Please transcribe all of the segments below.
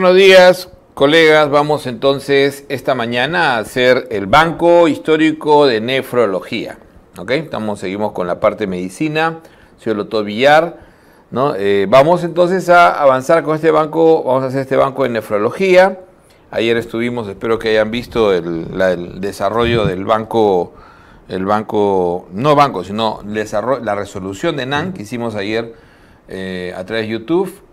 Buenos días, colegas. Vamos entonces esta mañana a hacer el banco histórico de nefrología. ¿Ok? Estamos, seguimos con la parte medicina. Soy Tobillar. ¿no? Eh, vamos entonces a avanzar con este banco. Vamos a hacer este banco de nefrología. Ayer estuvimos, espero que hayan visto el, desarrollo del banco, el banco, no banco, sino la resolución de NAN que hicimos ayer eh, a través de YouTube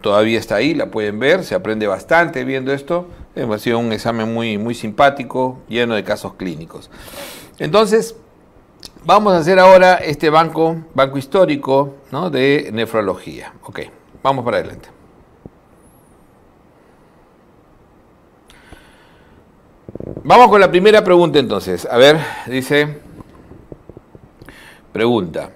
todavía está ahí, la pueden ver, se aprende bastante viendo esto. Ha sido un examen muy, muy simpático, lleno de casos clínicos. Entonces, vamos a hacer ahora este banco, banco histórico de nefrología. Ok, vamos para adelante. Vamos con la primera pregunta entonces. A ver, dice, pregunta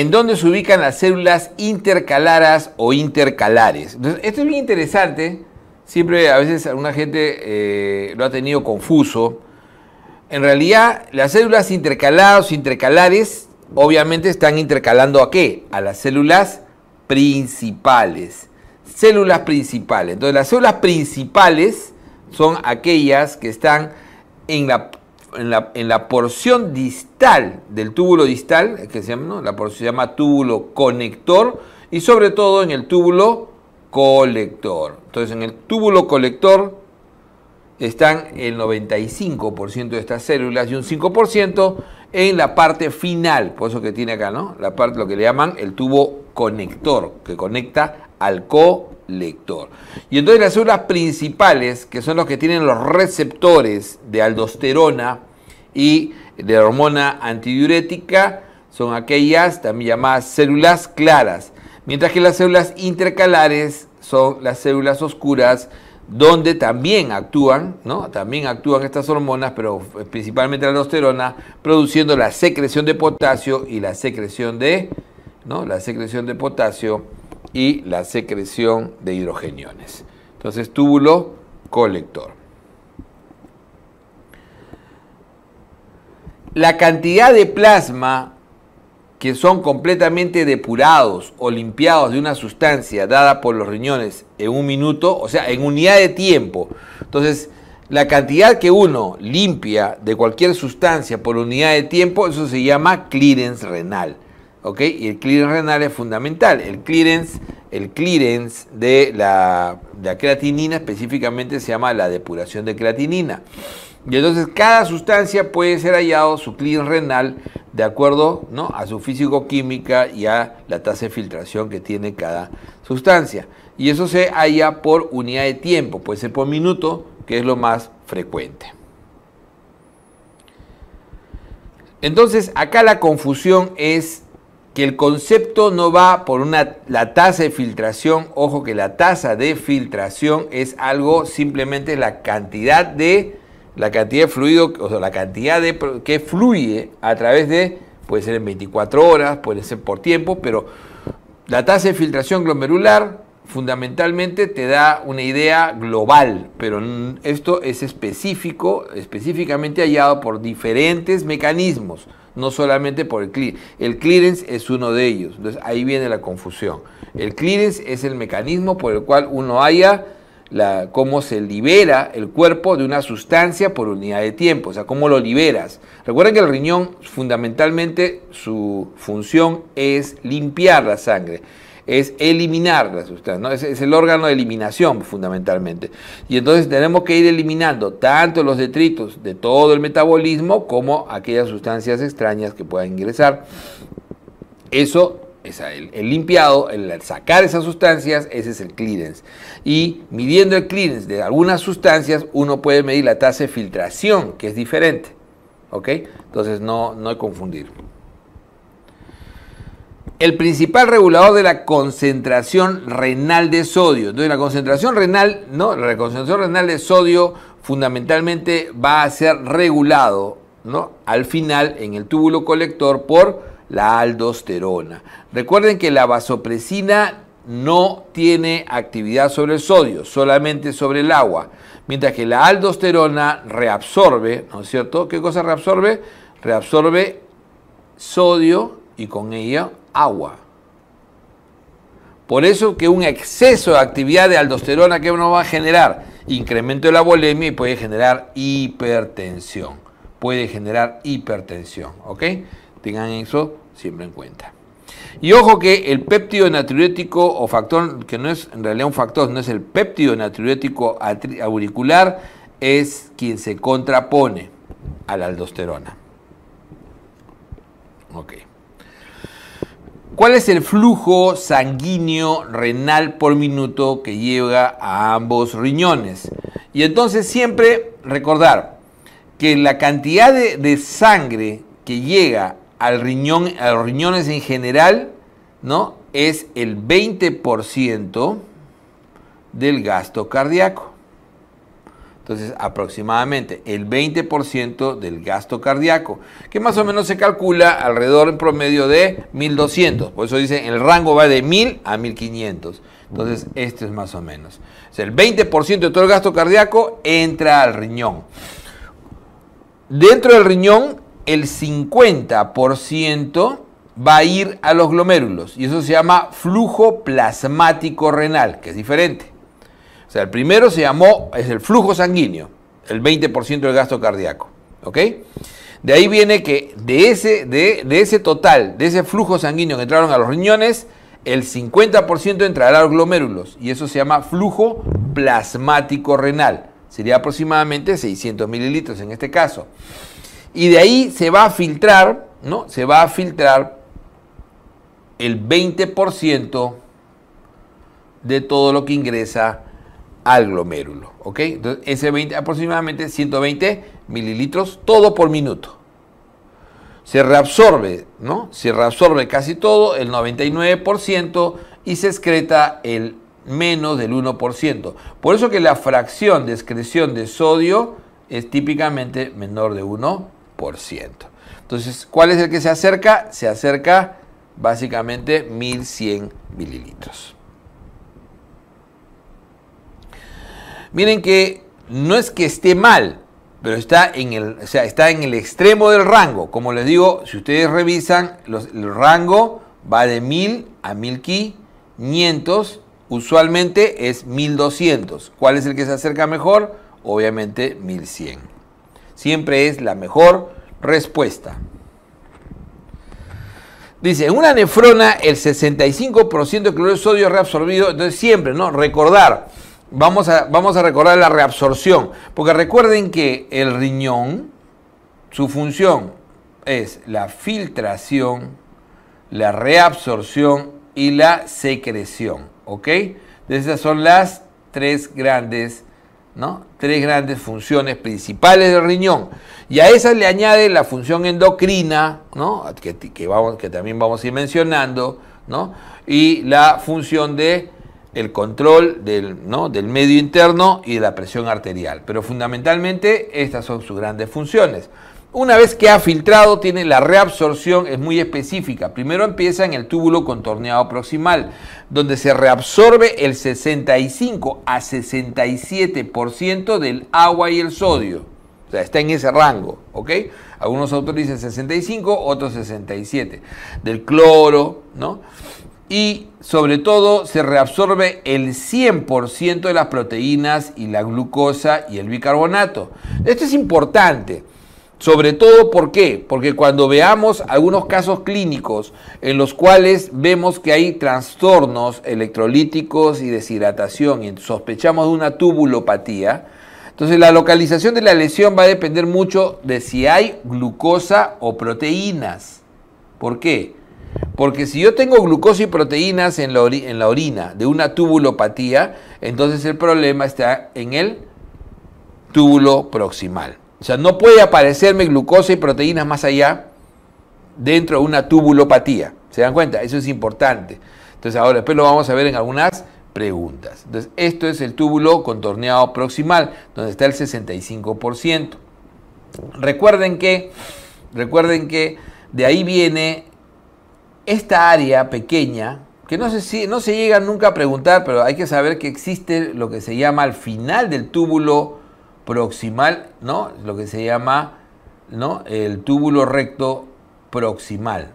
en dónde se ubican las células intercaladas o intercalares. Entonces, esto es bien interesante, siempre a veces alguna gente eh, lo ha tenido confuso. En realidad, las células intercaladas o intercalares obviamente están intercalando a qué? A las células principales. Células principales. Entonces, las células principales son aquellas que están en la en la, porción distal del túbulo distal, que se llama, la porción, se llama túbulo conector, y sobre todo en el túbulo colector. Entonces, en el túbulo colector están el 95% de estas células y un 5% en la parte final, por eso que tiene acá, ¿no? La parte, lo que le llaman el tubo conector, que conecta al co lector. Y entonces las células principales, que son los que tienen los receptores de aldosterona y de hormona antidiurética, son aquellas también llamadas células claras, mientras que las células intercalares son las células oscuras, donde también actúan, ¿no? También actúan estas hormonas, pero principalmente la aldosterona, produciendo la secreción de potasio y la secreción de, ¿no? La secreción de potasio y la secreción de hidrogeniones. Entonces, túbulo colector. La cantidad de plasma que son completamente depurados o limpiados de una sustancia dada por los riñones en un minuto, o sea, en unidad de tiempo. Entonces, la cantidad que uno limpia de cualquier sustancia por unidad de tiempo, eso se llama clearance renal. Y el clearance renal es fundamental. El clearance, el clearance de la, creatinina específicamente se llama la depuración de creatinina. Y entonces cada sustancia puede ser hallado su clearance renal de acuerdo ¿no? a su físico-química y a la tasa de filtración que tiene cada sustancia. Y eso se halla por unidad de tiempo, puede ser por minuto, que es lo más frecuente. Entonces, acá la confusión es que el concepto no va por una, la tasa de filtración, ojo que la tasa de filtración es algo simplemente la cantidad de la cantidad de fluido, o sea, la cantidad de que fluye a través de puede ser en 24 horas, puede ser por tiempo, pero la tasa de filtración glomerular fundamentalmente te da una idea global, pero esto es específico, específicamente hallado por diferentes mecanismos no solamente por el clear El clearance es uno de ellos, entonces ahí viene la confusión. El clearance es el mecanismo por el cual uno haya la, cómo se libera el cuerpo de una sustancia por unidad de tiempo, o sea, cómo lo liberas. Recuerden que el riñón fundamentalmente su función es limpiar la sangre es eliminar la sustancia, ¿no? es, el órgano de eliminación fundamentalmente. Y entonces tenemos que ir eliminando tanto los detritos de todo el metabolismo como aquellas sustancias extrañas que puedan ingresar. Eso es el, limpiado, el sacar esas sustancias, ese es el clearance. Y midiendo el clearance de algunas sustancias, uno puede medir la tasa de filtración, que es diferente. ¿Ok? Entonces no, no hay confundir el principal regulador de la concentración renal de sodio. Entonces la concentración renal, ¿no? La concentración renal de sodio fundamentalmente va a ser regulado, ¿no? Al final en el túbulo colector por la aldosterona. Recuerden que la vasopresina no tiene actividad sobre el sodio, solamente sobre el agua, mientras que la aldosterona reabsorbe, ¿no es cierto? ¿Qué cosa reabsorbe? Reabsorbe sodio y con ella agua. Por eso que un exceso de actividad de aldosterona que uno va a generar incremento de la volemia y puede generar hipertensión. Puede generar hipertensión, ¿ok? Tengan eso siempre en cuenta. Y ojo que el péptido natriurético o factor, que no es en realidad un factor, no es el péptido natriurético auricular, es quien se contrapone a la aldosterona. ok ¿Cuál es el flujo sanguíneo renal por minuto que llega a ambos riñones? Y entonces siempre recordar que la cantidad de, sangre que llega al riñón, a los riñones en general, ¿no? Es el 20% del gasto cardíaco. Entonces, aproximadamente el 20% del gasto cardíaco, que más o menos se calcula alrededor en promedio de 1200. Por eso dice, el rango va de 1000 a 1500. Entonces, este es más o menos. el 20% de todo el gasto cardíaco entra al riñón. Dentro del riñón, el 50% va a ir a los glomérulos y eso se llama flujo plasmático renal, que es diferente. O sea, el primero se llamó, es el flujo sanguíneo, el 20% del gasto cardíaco. ¿Ok? De ahí viene que de ese, de, ese total, de ese flujo sanguíneo que entraron a los riñones, el 50% entrará a los glomérulos y eso se llama flujo plasmático renal. Sería aproximadamente 600 mililitros en este caso. Y de ahí se va a filtrar, ¿no? Se va a filtrar el 20% de todo lo que ingresa al glomérulo. ¿Ok? Entonces, ese 20, aproximadamente 120 mililitros todo por minuto. Se reabsorbe, ¿no? Se reabsorbe casi todo, el 99%, y se excreta el menos del 1%. Por eso que la fracción de excreción de sodio es típicamente menor de 1%. Entonces, ¿cuál es el que se acerca? Se acerca básicamente 1100 mililitros. Miren que no es que esté mal, pero está en el, sea, está en el extremo del rango. Como les digo, si ustedes revisan, el rango va de 1000 a 1500, usualmente es 1200. ¿Cuál es el que se acerca mejor? Obviamente 1100. Siempre es la mejor respuesta. Dice, en una nefrona el 65% de cloro de sodio es reabsorbido, entonces siempre, ¿no? Recordar, vamos a, vamos a recordar la reabsorción, porque recuerden que el riñón, su función es la filtración, la reabsorción y la secreción, ¿ok? Esas son las tres grandes, ¿no? Tres grandes funciones principales del riñón. Y a esas le añade la función endocrina, ¿no? Que, que, vamos, que también vamos a ir mencionando, ¿no? Y la función de el control del, ¿no? del medio interno y de la presión arterial. Pero fundamentalmente estas son sus grandes funciones. Una vez que ha filtrado, tiene la reabsorción, es muy específica. Primero empieza en el túbulo contorneado proximal, donde se reabsorbe el 65 a 67% del agua y el sodio. O sea, está en ese rango, Algunos autores dicen 65, otros 67. Del cloro, ¿no? y sobre todo se reabsorbe el 100% de las proteínas y la glucosa y el bicarbonato. Esto es importante, sobre todo ¿por qué? porque cuando veamos algunos casos clínicos en los cuales vemos que hay trastornos electrolíticos y deshidratación y sospechamos de una tubulopatía, entonces la localización de la lesión va a depender mucho de si hay glucosa o proteínas. ¿Por qué? Porque si yo tengo glucosa y proteínas en la, orina de una tubulopatía, entonces el problema está en el túbulo proximal. O sea, no puede aparecerme glucosa y proteínas más allá dentro de una tubulopatía. ¿Se dan cuenta? Eso es importante. Entonces, ahora después lo vamos a ver en algunas preguntas. Entonces, esto es el túbulo contorneado proximal, donde está el 65%. Recuerden que, recuerden que de ahí viene esta área pequeña, que no se, si, no se llega nunca a preguntar, pero hay que saber que existe lo que se llama al final del túbulo proximal, ¿no? Lo que se llama ¿no? el túbulo recto proximal.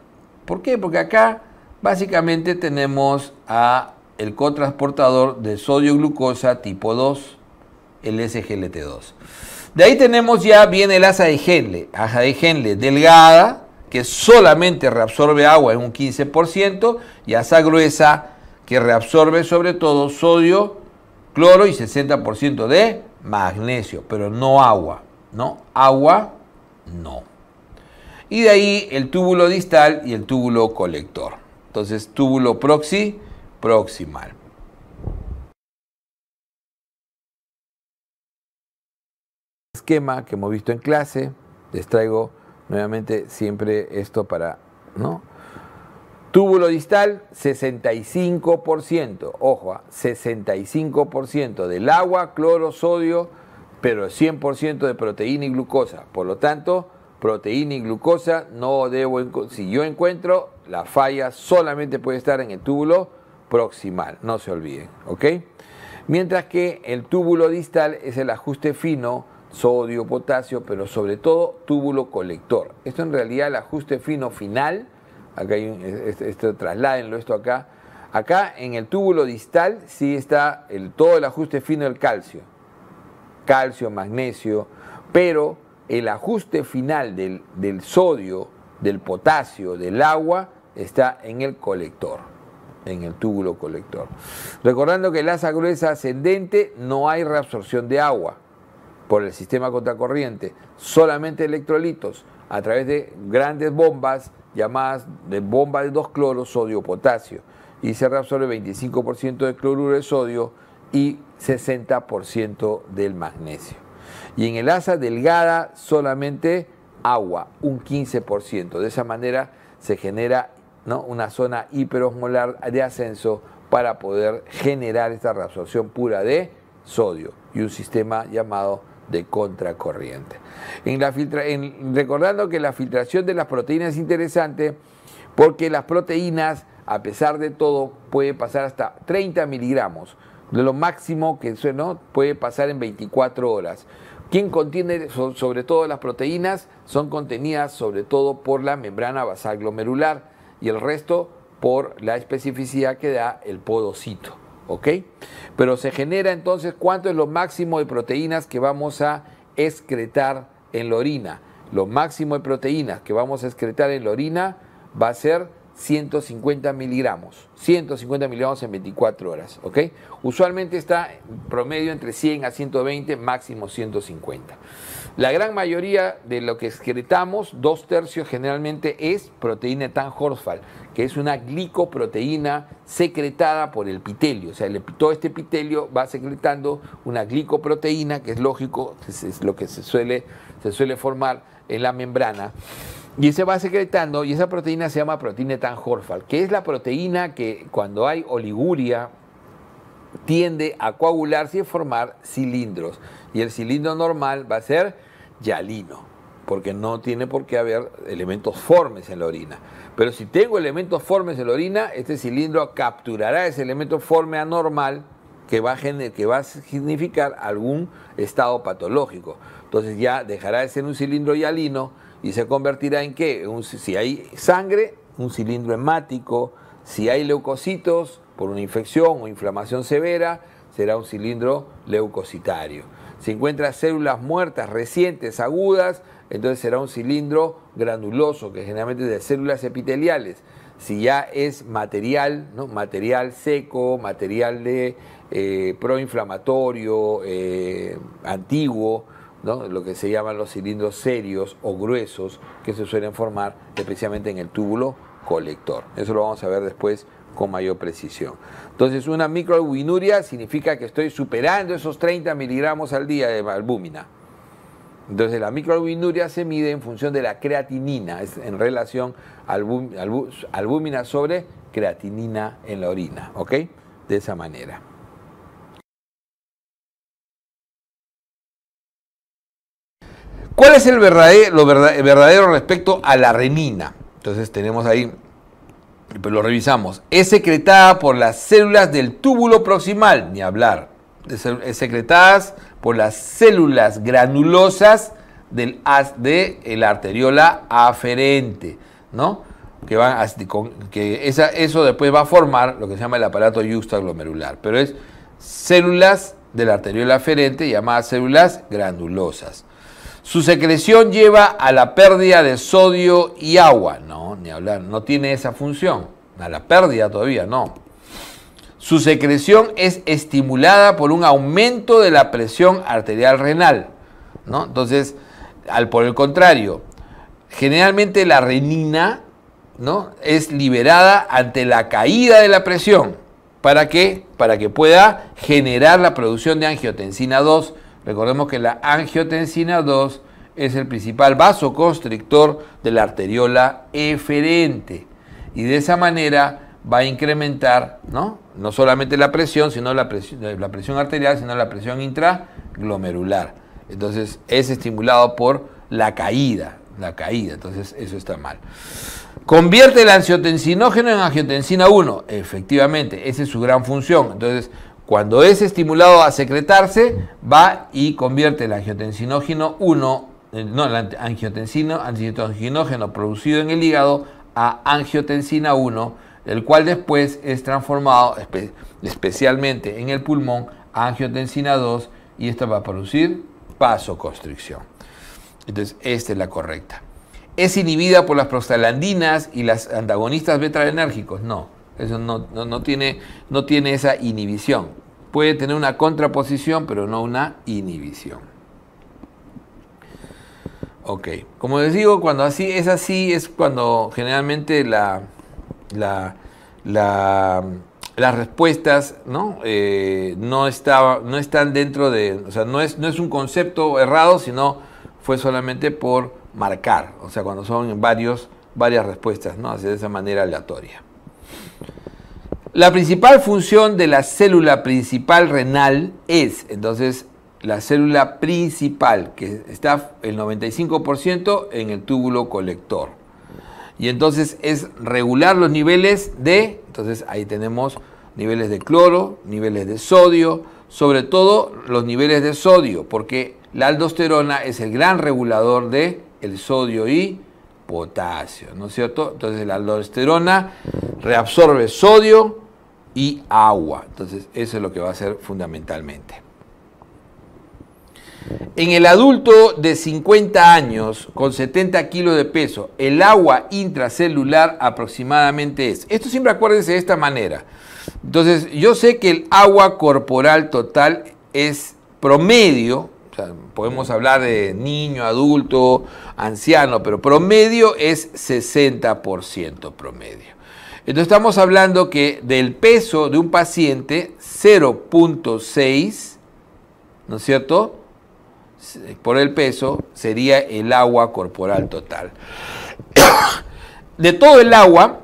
¿Por qué? Porque acá básicamente tenemos a el cotransportador de sodio glucosa tipo 2, el SGLT2. De ahí tenemos ya viene el asa de Henle, asa de Henle delgada, que solamente reabsorbe agua en un 15%, y asa gruesa, que reabsorbe sobre todo sodio, cloro y 60% de magnesio, pero no agua, ¿no? Agua, no. Y de ahí el túbulo distal y el túbulo colector. Entonces, túbulo proxy, proximal. Esquema que hemos visto en clase, les traigo Nuevamente, siempre esto para, ¿no? Túbulo distal, 65%, ojo, 65% ah, del agua, cloro, sodio, pero 100% de proteína y glucosa. Por lo tanto, proteína y glucosa no debo, si yo encuentro, la falla solamente puede estar en el túbulo proximal, no se olviden, ¿ok? Mientras que el túbulo distal es el ajuste fino, sodio, potasio, pero sobre todo túbulo colector. Esto en realidad el ajuste fino final, acá hay un, trasládenlo esto acá, acá en el túbulo distal sí está el, todo el ajuste fino del calcio, calcio, magnesio, pero el ajuste final del, del sodio, del potasio, del agua, está en el colector, en el túbulo colector. Recordando que la asa gruesa ascendente no hay reabsorción de agua por el sistema contracorriente solamente electrolitos a través de grandes bombas llamadas de bomba de dos cloros, sodio, potasio. Y se reabsorbe 25% de cloruro de sodio y 60% del magnesio. Y en el asa delgada solamente agua, un 15%. De esa manera se genera ¿no? una zona hiperosmolar de ascenso para poder generar esta reabsorción pura de sodio y un sistema llamado de contracorriente. En la recordando que la filtración de las proteínas es interesante porque las proteínas, a pesar de todo, puede pasar hasta 30 miligramos, de lo máximo que ¿no? puede pasar en 24 horas. Quien contiene sobre todo las proteínas son contenidas sobre todo por la membrana basal glomerular y el resto por la especificidad que da el podocito. ¿ok? Pero se genera entonces cuánto es lo máximo de proteínas que vamos a excretar en la orina. Lo máximo de proteínas que vamos a excretar en la orina va a ser 150 miligramos, 150 miligramos en 24 horas, ¿ok? Usualmente está promedio entre 100 a 120, máximo 150. La gran mayoría de lo que excretamos, dos tercios generalmente, es proteína tan que es una glicoproteína secretada por el epitelio. O sea, todo este epitelio va secretando una glicoproteína, que es lógico, es, lo que se suele, se suele formar en la membrana. Y se va secretando, y esa proteína se llama proteína tan que es la proteína que cuando hay oliguria tiende a coagularse y formar cilindros. Y el cilindro normal va a ser yalino, porque no tiene por qué haber elementos formes en la orina. Pero si tengo elementos formes en la orina, este cilindro capturará ese elemento forme anormal que va, a que va a significar algún estado patológico. Entonces ya dejará de ser un cilindro yalino y se convertirá en qué? si hay sangre, un cilindro hemático. Si hay leucocitos por una infección o inflamación severa, será un cilindro leucocitario. Si encuentra células muertas recientes, agudas, entonces será un cilindro granuloso, que generalmente es de células epiteliales. Si ya es material, ¿no? material seco, material de eh, proinflamatorio, eh, antiguo, lo que se llaman los cilindros serios o gruesos que se suelen formar especialmente en el túbulo colector. Eso lo vamos a ver después con mayor precisión. Entonces, una microalbuminuria significa que estoy superando esos 30 miligramos al día de albúmina. Entonces, la microalbuminuria se mide en función de la creatinina, es en relación albúmina sobre creatinina en la orina, ¿ok? De esa manera. ¿Cuál es el lo verdadero respecto a la renina? Entonces tenemos ahí pero lo revisamos, es secretada por las células del túbulo proximal, ni hablar, es secretadas por las células granulosas del, de la arteriola aferente, ¿no? Que, que eso después va a formar lo que se llama el aparato yustaglomerular, pero es células de la arteriola aferente llamadas células granulosas. Su secreción lleva a la pérdida de sodio y agua. No, ni hablar, no tiene esa función. A la pérdida todavía no. Su secreción es estimulada por un aumento de la presión arterial renal. ¿no? Entonces, al por el contrario, generalmente la renina ¿no? es liberada ante la caída de la presión. ¿Para qué? Para que pueda generar la producción de angiotensina 2 Recordemos que la angiotensina 2 es el principal vasoconstrictor de la arteriola eferente y de esa manera va a incrementar ¿no? no solamente la presión, sino la presión, la presión arterial, sino la presión intraglomerular. Entonces es estimulado por la caída, la caída, entonces eso está mal. Convierte el angiotensinógeno en angiotensina 1, efectivamente, esa es su gran función. Entonces, cuando es estimulado a secretarse, va y convierte el angiotensinógeno 1, eh, no, el angiotensino, angiotensinógeno producido en el hígado a angiotensina 1, el cual después es transformado especialmente en el pulmón a angiotensina 2 y esto va a producir vasoconstricción. Entonces, esta es la correcta. ¿Es inhibida por las prostaglandinas y las antagonistas beta No. Eso no, tiene, no tiene esa inhibición. Puede tener una contraposición, pero no una inhibición. Ok, como les digo, cuando así es así, es cuando generalmente la, las respuestas ¿no? Eh, no, no están dentro de, o sea, no es, no es un concepto errado, sino fue solamente por marcar, o sea, cuando son varios, varias respuestas, ¿no? Así de esa manera aleatoria. La principal función de la célula principal renal es, entonces, la célula principal, que está el 95% en el túbulo colector. Y entonces es regular los niveles de, entonces ahí tenemos niveles de cloro, niveles de sodio, sobre todo los niveles de sodio, porque la aldosterona es el gran regulador de el sodio y potasio, ¿no es cierto? Entonces la aldosterona reabsorbe sodio y agua. Entonces, eso es lo que va a hacer fundamentalmente. En el adulto de 50 años con 70 kilos de peso, el agua intracelular aproximadamente es. Esto siempre acuérdense de esta manera. Entonces, yo sé que el agua corporal total es promedio, podemos hablar de niño, adulto, anciano, pero promedio es 60% promedio. Entonces estamos hablando que del peso de un paciente 0.6, ¿no es cierto? Eh, por el peso sería el agua corporal total. De todo el agua,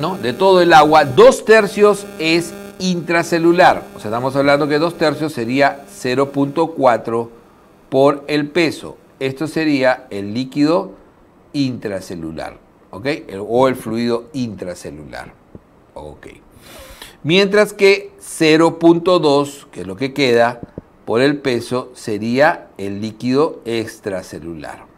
¿no? De todo el agua, dos tercios es intracelular. O sea, estamos hablando que dos tercios sería 0.4 por el peso. Esto sería el líquido intracelular. ¿ok? o el fluido intracelular. ¿ok? Mientras que 0.2, que es lo que queda por el peso, sería el líquido extracelular.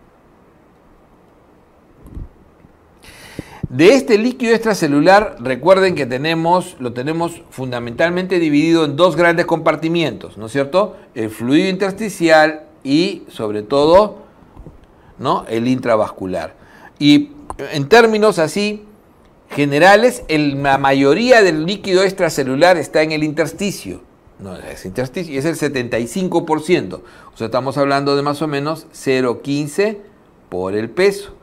De este líquido extracelular, recuerden que tenemos, lo tenemos fundamentalmente dividido en dos grandes compartimientos, ¿no es cierto? El fluido intersticial y, sobre todo, ¿no? el intravascular. Y en términos así generales, la mayoría del líquido extracelular está en el intersticio. No es intersticio, es el 75%. O sea, estamos hablando de más o menos 0,15 por el peso.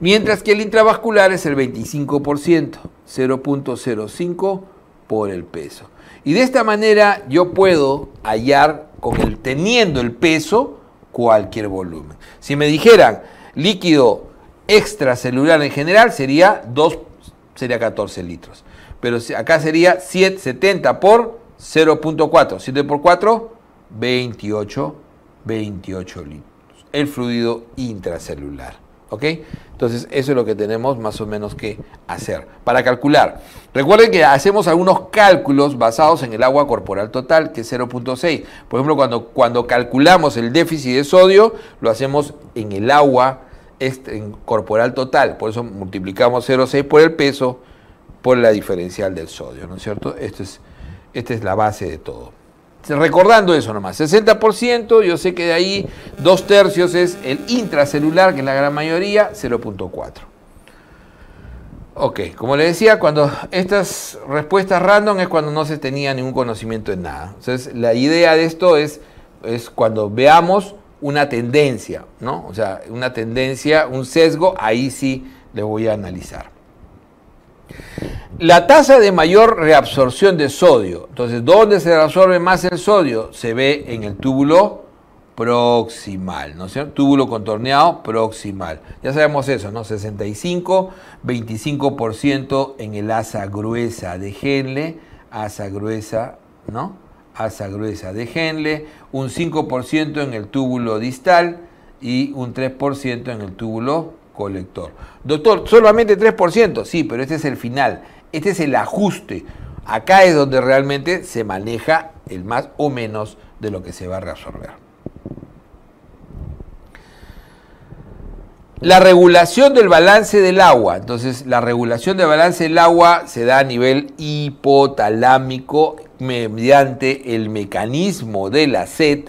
Mientras que el intravascular es el 25%, 0.05 por el peso. Y de esta manera yo puedo hallar, con el, teniendo el peso, cualquier volumen. Si me dijeran líquido extracelular en general sería 2, sería 14 litros. Pero acá sería 770 70 por 0.4. 7 por 4, 28, 28 litros. El fluido intracelular. Entonces, eso es lo que tenemos más o menos que hacer para calcular. Recuerden que hacemos algunos cálculos basados en el agua corporal total, que es 0.6. Por ejemplo, cuando, cuando calculamos el déficit de sodio, lo hacemos en el agua corporal total, por eso multiplicamos 0,6 por el peso por la diferencial del sodio, ¿no es cierto? Esto es, esta es la base de todo. Recordando eso nomás, 60%, yo sé que de ahí dos tercios es el intracelular, que es la gran mayoría, 0.4. Ok, como le decía, cuando estas respuestas random es cuando no se tenía ningún conocimiento de nada. Entonces, la idea de esto es, es cuando veamos una tendencia, ¿no? O sea, una tendencia, un sesgo, ahí sí le voy a analizar. La tasa de mayor reabsorción de sodio. Entonces, ¿dónde se absorbe más el sodio? Se ve en el túbulo proximal, ¿no es cierto? Túbulo contorneado proximal. Ya sabemos eso, ¿no? 65, 25% en el asa gruesa. de Déjenle asa gruesa, ¿no? asa gruesa de Henle, un 5% en el túbulo distal y un 3% en el túbulo colector. Doctor, solamente 3%, sí, pero este es el final, este es el ajuste. Acá es donde realmente se maneja el más o menos de lo que se va a reabsorber. La regulación del balance del agua. Entonces, la regulación del balance del agua se da a nivel hipotalámico mediante el mecanismo de la SED,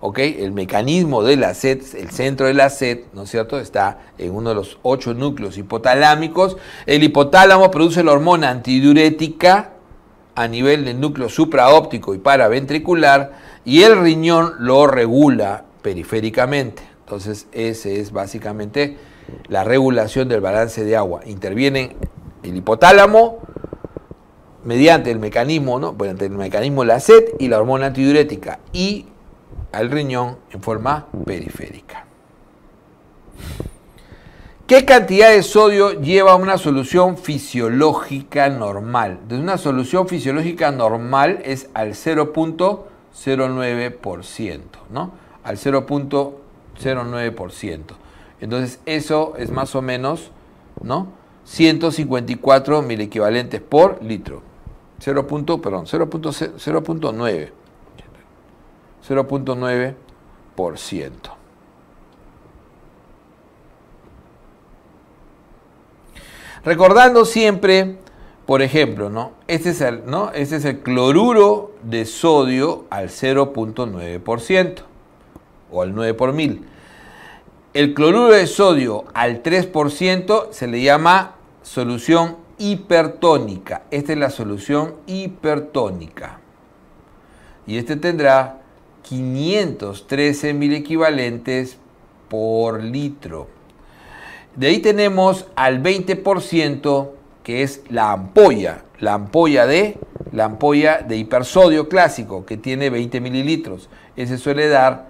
¿ok? El mecanismo de la SED, el centro de la SED, ¿no es cierto? Está en uno de los ocho núcleos hipotalámicos. El hipotálamo produce la hormona antidiurética a nivel del núcleo supraóptico y paraventricular y el riñón lo regula periféricamente. Entonces, ese es básicamente la regulación del balance de agua. Intervienen el hipotálamo, mediante el mecanismo, ¿no? mediante el mecanismo la sed y la hormona antidiurética y al riñón en forma periférica. ¿Qué cantidad de sodio lleva una solución fisiológica normal? De una solución fisiológica normal es al 0.09%, ¿no? Al 0.09%. Entonces eso es más o menos, ¿no? 154 mil equivalentes por litro. 0.9. 0.9%. Recordando siempre, por ejemplo, ¿no? Este es el, este es el cloruro de sodio al 0.9% o al 9 por mil. El cloruro de sodio al 3% se le llama solución hipertónica. Esta es la solución hipertónica. Y este tendrá 513 mil equivalentes por litro. De ahí tenemos al 20% que es la ampolla, la ampolla de la ampolla de hipersodio clásico que tiene 20 mililitros. Ese suele dar,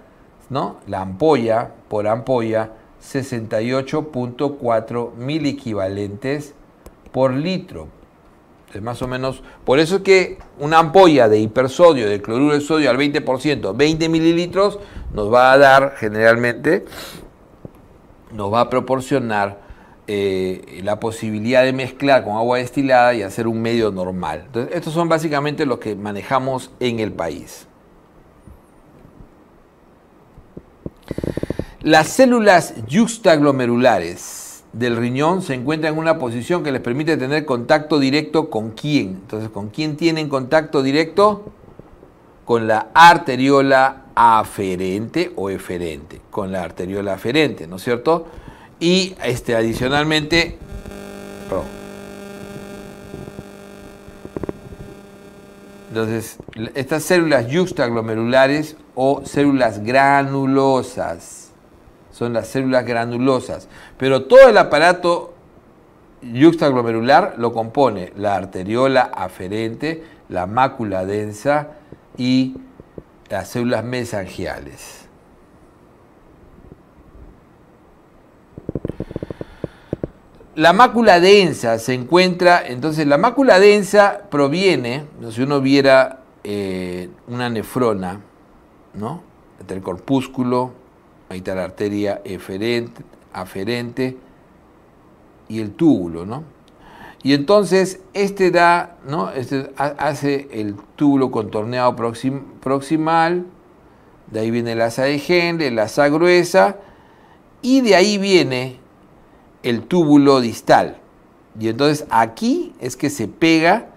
¿no? La ampolla por ampolla 68.4 mil equivalentes por litro. Es más o menos. Por eso es que una ampolla de hipersodio, de cloruro de sodio al 20%, 20 mililitros, nos va a dar generalmente, nos va a proporcionar eh, la posibilidad de mezclar con agua destilada y hacer un medio normal. Entonces, estos son básicamente los que manejamos en el país. Las células yuxtaglomerulares del riñón se encuentra en una posición que les permite tener contacto directo con quién. Entonces, ¿con quién tienen contacto directo? Con la arteriola aferente o eferente, con la arteriola aferente, ¿no es cierto? Y este, adicionalmente, Entonces, estas células yuxtaglomerulares o células granulosas son las células granulosas. Pero todo el aparato yuxtaglomerular lo compone la arteriola aferente, la mácula densa y las células mesangiales. La mácula densa se encuentra, entonces la mácula densa proviene, si uno viera eh, una nefrona, ¿no? Entre el corpúsculo Ahí está la arteria aferente y el túbulo, ¿no? Y entonces este da, ¿no? Este hace el túbulo contorneado proximal, de ahí viene el asa de Henle, el asa gruesa, y de ahí viene el túbulo distal. Y entonces aquí es que se pega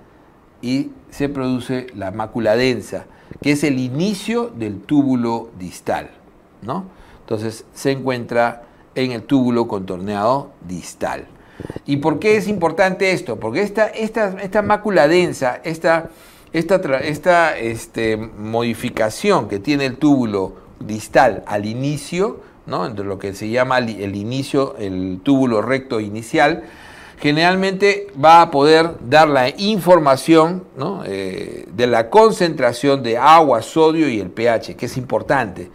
y se produce la mácula densa, que es el inicio del túbulo distal, ¿no? Entonces se encuentra en el túbulo contorneado distal. ¿Y por qué es importante esto? Porque esta, mácula densa, esta, este, modificación que tiene el túbulo distal al inicio, ¿no? entre lo que se llama el inicio, el túbulo recto inicial, generalmente va a poder dar la información eh, de la concentración de agua, sodio y el pH, que es importante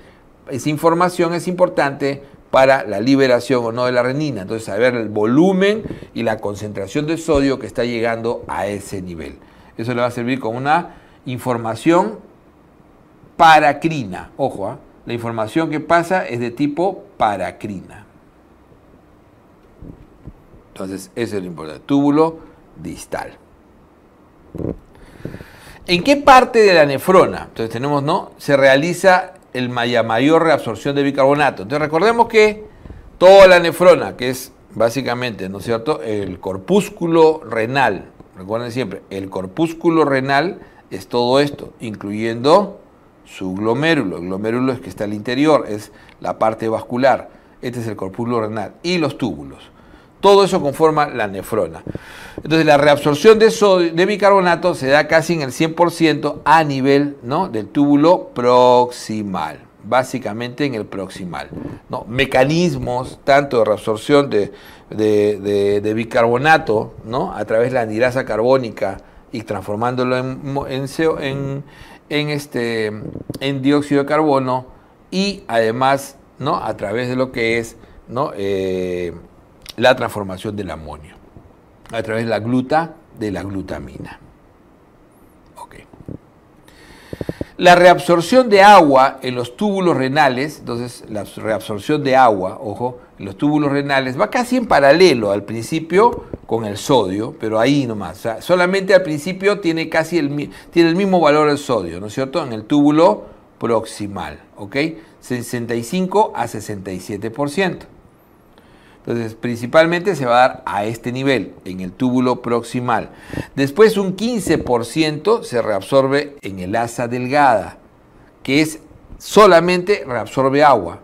esa información es importante para la liberación o no de la renina. Entonces, saber el volumen y la concentración de sodio que está llegando a ese nivel. Eso le va a servir como una información paracrina. Ojo, ¿ah? la información que pasa es de tipo paracrina. Entonces, ese es lo importante. Túbulo distal. ¿En qué parte de la nefrona? Entonces tenemos, ¿no? Se realiza el mayor reabsorción de bicarbonato. Entonces recordemos que toda la nefrona, que es básicamente, ¿no es cierto?, el corpúsculo renal, recuerden siempre, el corpúsculo renal es todo esto, incluyendo su glomérulo. El glomérulo es que está al interior, es la parte vascular. Este es el corpúsculo renal y los túbulos. Todo eso conforma la nefrona. Entonces la reabsorción de, sodio, de bicarbonato se da casi en el 100% a nivel ¿no? del túbulo proximal, básicamente en el proximal. ¿no? Mecanismos tanto de reabsorción de, bicarbonato ¿no? a través de la anirasa carbónica y transformándolo en, en, este, en dióxido de carbono y además ¿no? a través de lo que es ¿no? Eh, la transformación del amonio a través de la gluta de la glutamina. La reabsorción de agua en los túbulos renales, entonces la reabsorción de agua, ojo, en los túbulos renales va casi en paralelo al principio con el sodio, pero ahí nomás, solamente al principio tiene casi el, tiene el mismo valor el sodio, ¿no es cierto? En el túbulo proximal, ¿ok? 65 a 67%. Entonces, principalmente se va a dar a este nivel, en el túbulo proximal. Después un 15% se reabsorbe en el asa delgada, que es solamente reabsorbe agua,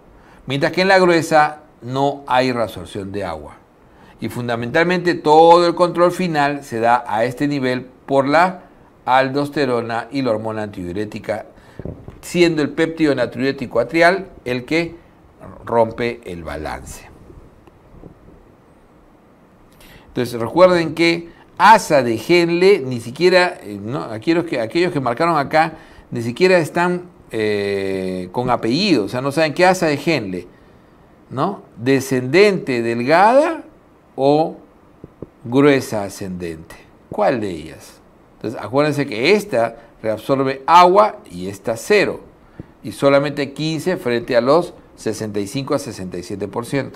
mientras que en la gruesa no hay reabsorción de agua. Y fundamentalmente todo el control final se da a este nivel por la aldosterona y la hormona antidiurética, siendo el péptido natriurético atrial el que rompe el balance. Entonces recuerden que asa de Henle ni siquiera, eh, aquellos, que, aquellos que marcaron acá, ni siquiera están eh, con apellido, o sea, no saben qué asa de Henle, ¿no? Descendente delgada o gruesa ascendente. ¿Cuál de ellas? Entonces acuérdense que esta reabsorbe agua y esta cero. Y solamente 15 frente a los 65 a 67%.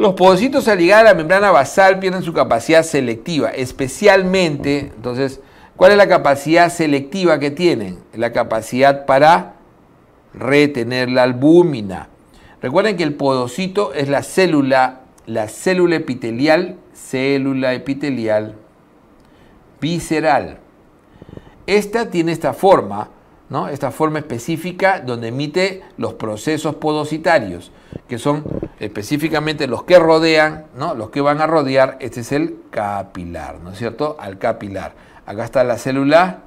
Los podocitos al ligar a la membrana basal pierden su capacidad selectiva, especialmente, entonces, ¿cuál es la capacidad selectiva que tienen? La capacidad para retener la albúmina. Recuerden que el podocito es la célula, la célula epitelial, célula epitelial visceral. Esta tiene esta forma, ¿no? Esta forma específica donde emite los procesos podocitarios, que son específicamente los que rodean, ¿no? los que van a rodear, este es el capilar, ¿no es cierto? Al capilar. Acá está la célula,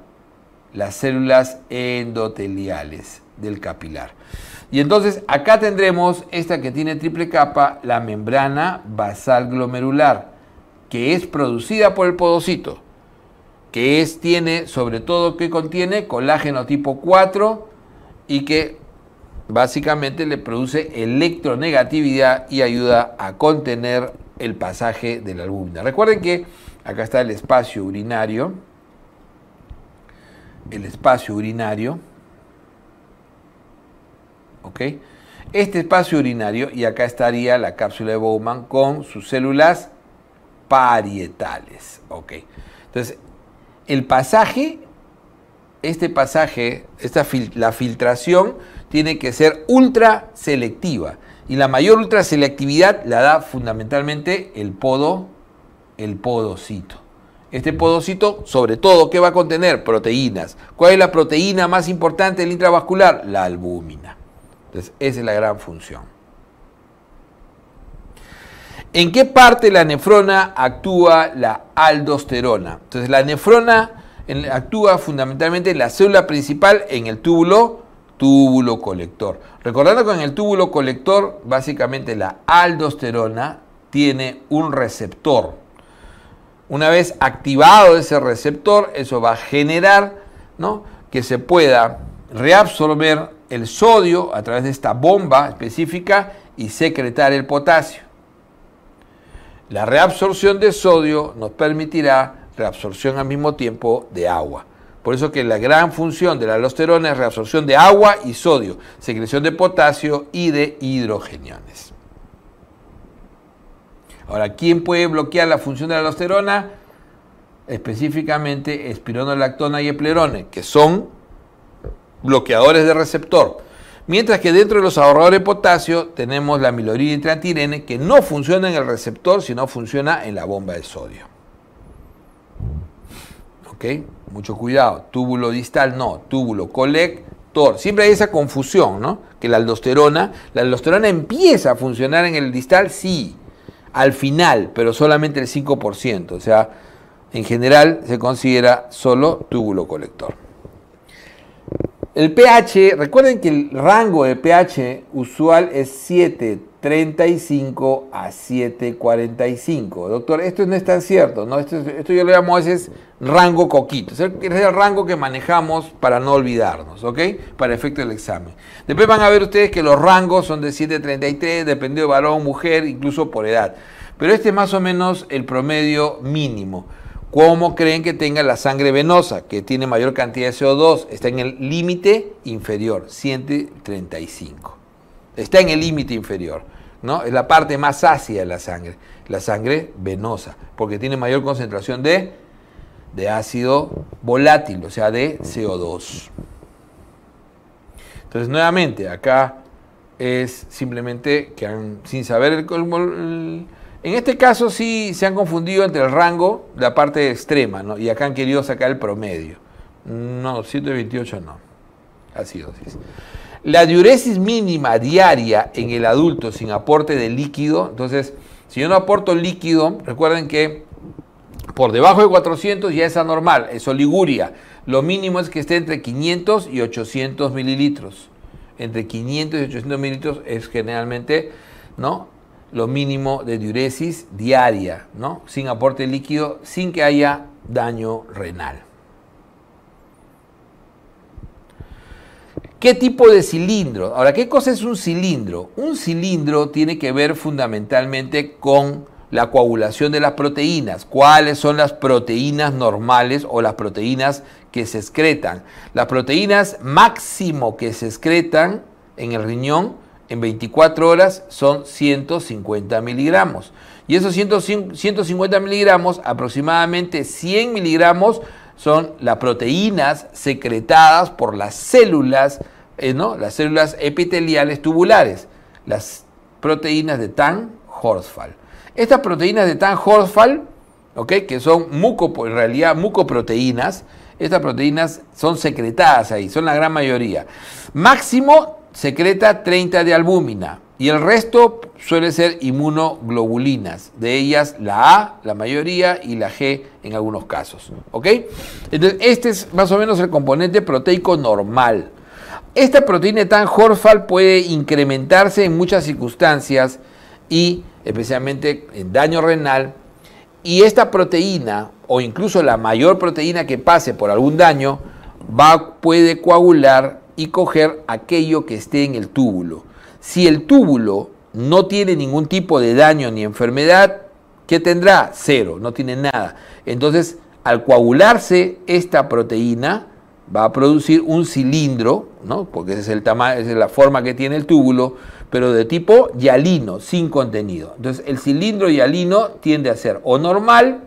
las células endoteliales del capilar. Y entonces acá tendremos esta que tiene triple capa, la membrana basal glomerular, que es producida por el podocito, que es, tiene sobre todo que contiene colágeno tipo 4 y que básicamente le produce electronegatividad y ayuda a contener el pasaje de la albúmina. Recuerden que acá está el espacio urinario, el espacio urinario, ¿ok? Este espacio urinario, y acá estaría la cápsula de Bowman con sus células parietales, ¿ok? Entonces, el pasaje, este pasaje, esta la filtración, tiene que ser ultra selectiva. Y la mayor ultra selectividad la da fundamentalmente el podo, el podocito. Este podocito, sobre todo, ¿qué va a contener? Proteínas. ¿Cuál es la proteína más importante del intravascular? La albúmina. Entonces, esa es la gran función. ¿En qué parte de la nefrona actúa la aldosterona? Entonces, la nefrona actúa fundamentalmente en la célula principal, en el túbulo túbulo colector. Recordando que en el túbulo colector, básicamente la aldosterona tiene un receptor. Una vez activado ese receptor, eso va a generar ¿no? que se pueda reabsorber el sodio a través de esta bomba específica y secretar el potasio. La reabsorción de sodio nos permitirá reabsorción al mismo tiempo de agua. Por eso que la gran función de la alosterona es reabsorción de agua y sodio, secreción de potasio y de hidrogeniones. Ahora, ¿quién puede bloquear la función de la alosterona? Específicamente espironolactona y eplerone, que son bloqueadores de receptor. Mientras que dentro de los ahorradores de potasio tenemos la milorina y triatirene que no funciona en el receptor, sino funciona en la bomba de sodio. Mucho cuidado, túbulo distal no, túbulo colector. Siempre hay esa confusión, ¿no? Que la aldosterona, la aldosterona empieza a funcionar en el distal, sí, al final, pero solamente el 5%, o sea, en general se considera solo túbulo colector. El pH, recuerden que el rango de pH usual es 7, 35 a 7.45. Doctor, esto no es tan cierto, ¿no? Esto, esto yo lo llamo a veces rango coquito. Es el, rango que manejamos para no olvidarnos, ¿ok? Para efecto del examen. Después van a ver ustedes que los rangos son de 7.33, dependiendo de varón, mujer, incluso por edad. Pero este es más o menos el promedio mínimo. ¿Cómo creen que tenga la sangre venosa, que tiene mayor cantidad de CO2? Está en el límite inferior, 735, Está en el límite inferior. ¿no? Es la parte más ácida de la sangre, la sangre venosa, porque tiene mayor concentración de, ácido volátil, o sea, de CO2. Entonces, nuevamente, acá es simplemente que han, sin saber el, En este caso sí se han confundido entre el rango, la parte extrema, ¿no? y acá han querido sacar el promedio. No, 128 no, acidosis. La diuresis mínima diaria en el adulto sin aporte de líquido, entonces, si yo no aporto líquido, recuerden que por debajo de 400 ya es anormal, es oliguria. Lo mínimo es que esté entre 500 y 800 mililitros. Entre 500 y 800 mililitros es generalmente, ¿no? Lo mínimo de diuresis diaria, ¿no? Sin aporte líquido, sin que haya daño renal. ¿Qué tipo de cilindro? Ahora, ¿qué cosa es un cilindro? Un cilindro tiene que ver fundamentalmente con la coagulación de las proteínas. ¿Cuáles son las proteínas normales o las proteínas que se excretan? Las proteínas máximo que se excretan en el riñón en 24 horas son 150 miligramos. Y esos 150 miligramos, aproximadamente 100 miligramos, son las proteínas secretadas por las células eh, las células epiteliales tubulares, las proteínas de Tan-Horsfall. Estas proteínas de Tan-Horsfall, que son en realidad mucoproteínas, estas proteínas son secretadas ahí, son la gran mayoría. Máximo secreta 30 de albúmina y el resto suele ser inmunoglobulinas, de ellas la A, la mayoría, y la G en algunos casos. Entonces, este es más o menos el componente proteico normal. Esta proteína tan Horfal puede incrementarse en muchas circunstancias y especialmente en daño renal. Y esta proteína, o incluso la mayor proteína que pase por algún daño, va, puede coagular y coger aquello que esté en el túbulo. Si el túbulo no tiene ningún tipo de daño ni enfermedad, ¿qué tendrá? Cero, no tiene nada. Entonces, al coagularse esta proteína, va a producir un cilindro, ¿no? porque es el tamaño, esa es la forma que tiene el túbulo, pero de tipo yalino, sin contenido. Entonces el cilindro yalino tiende a ser o normal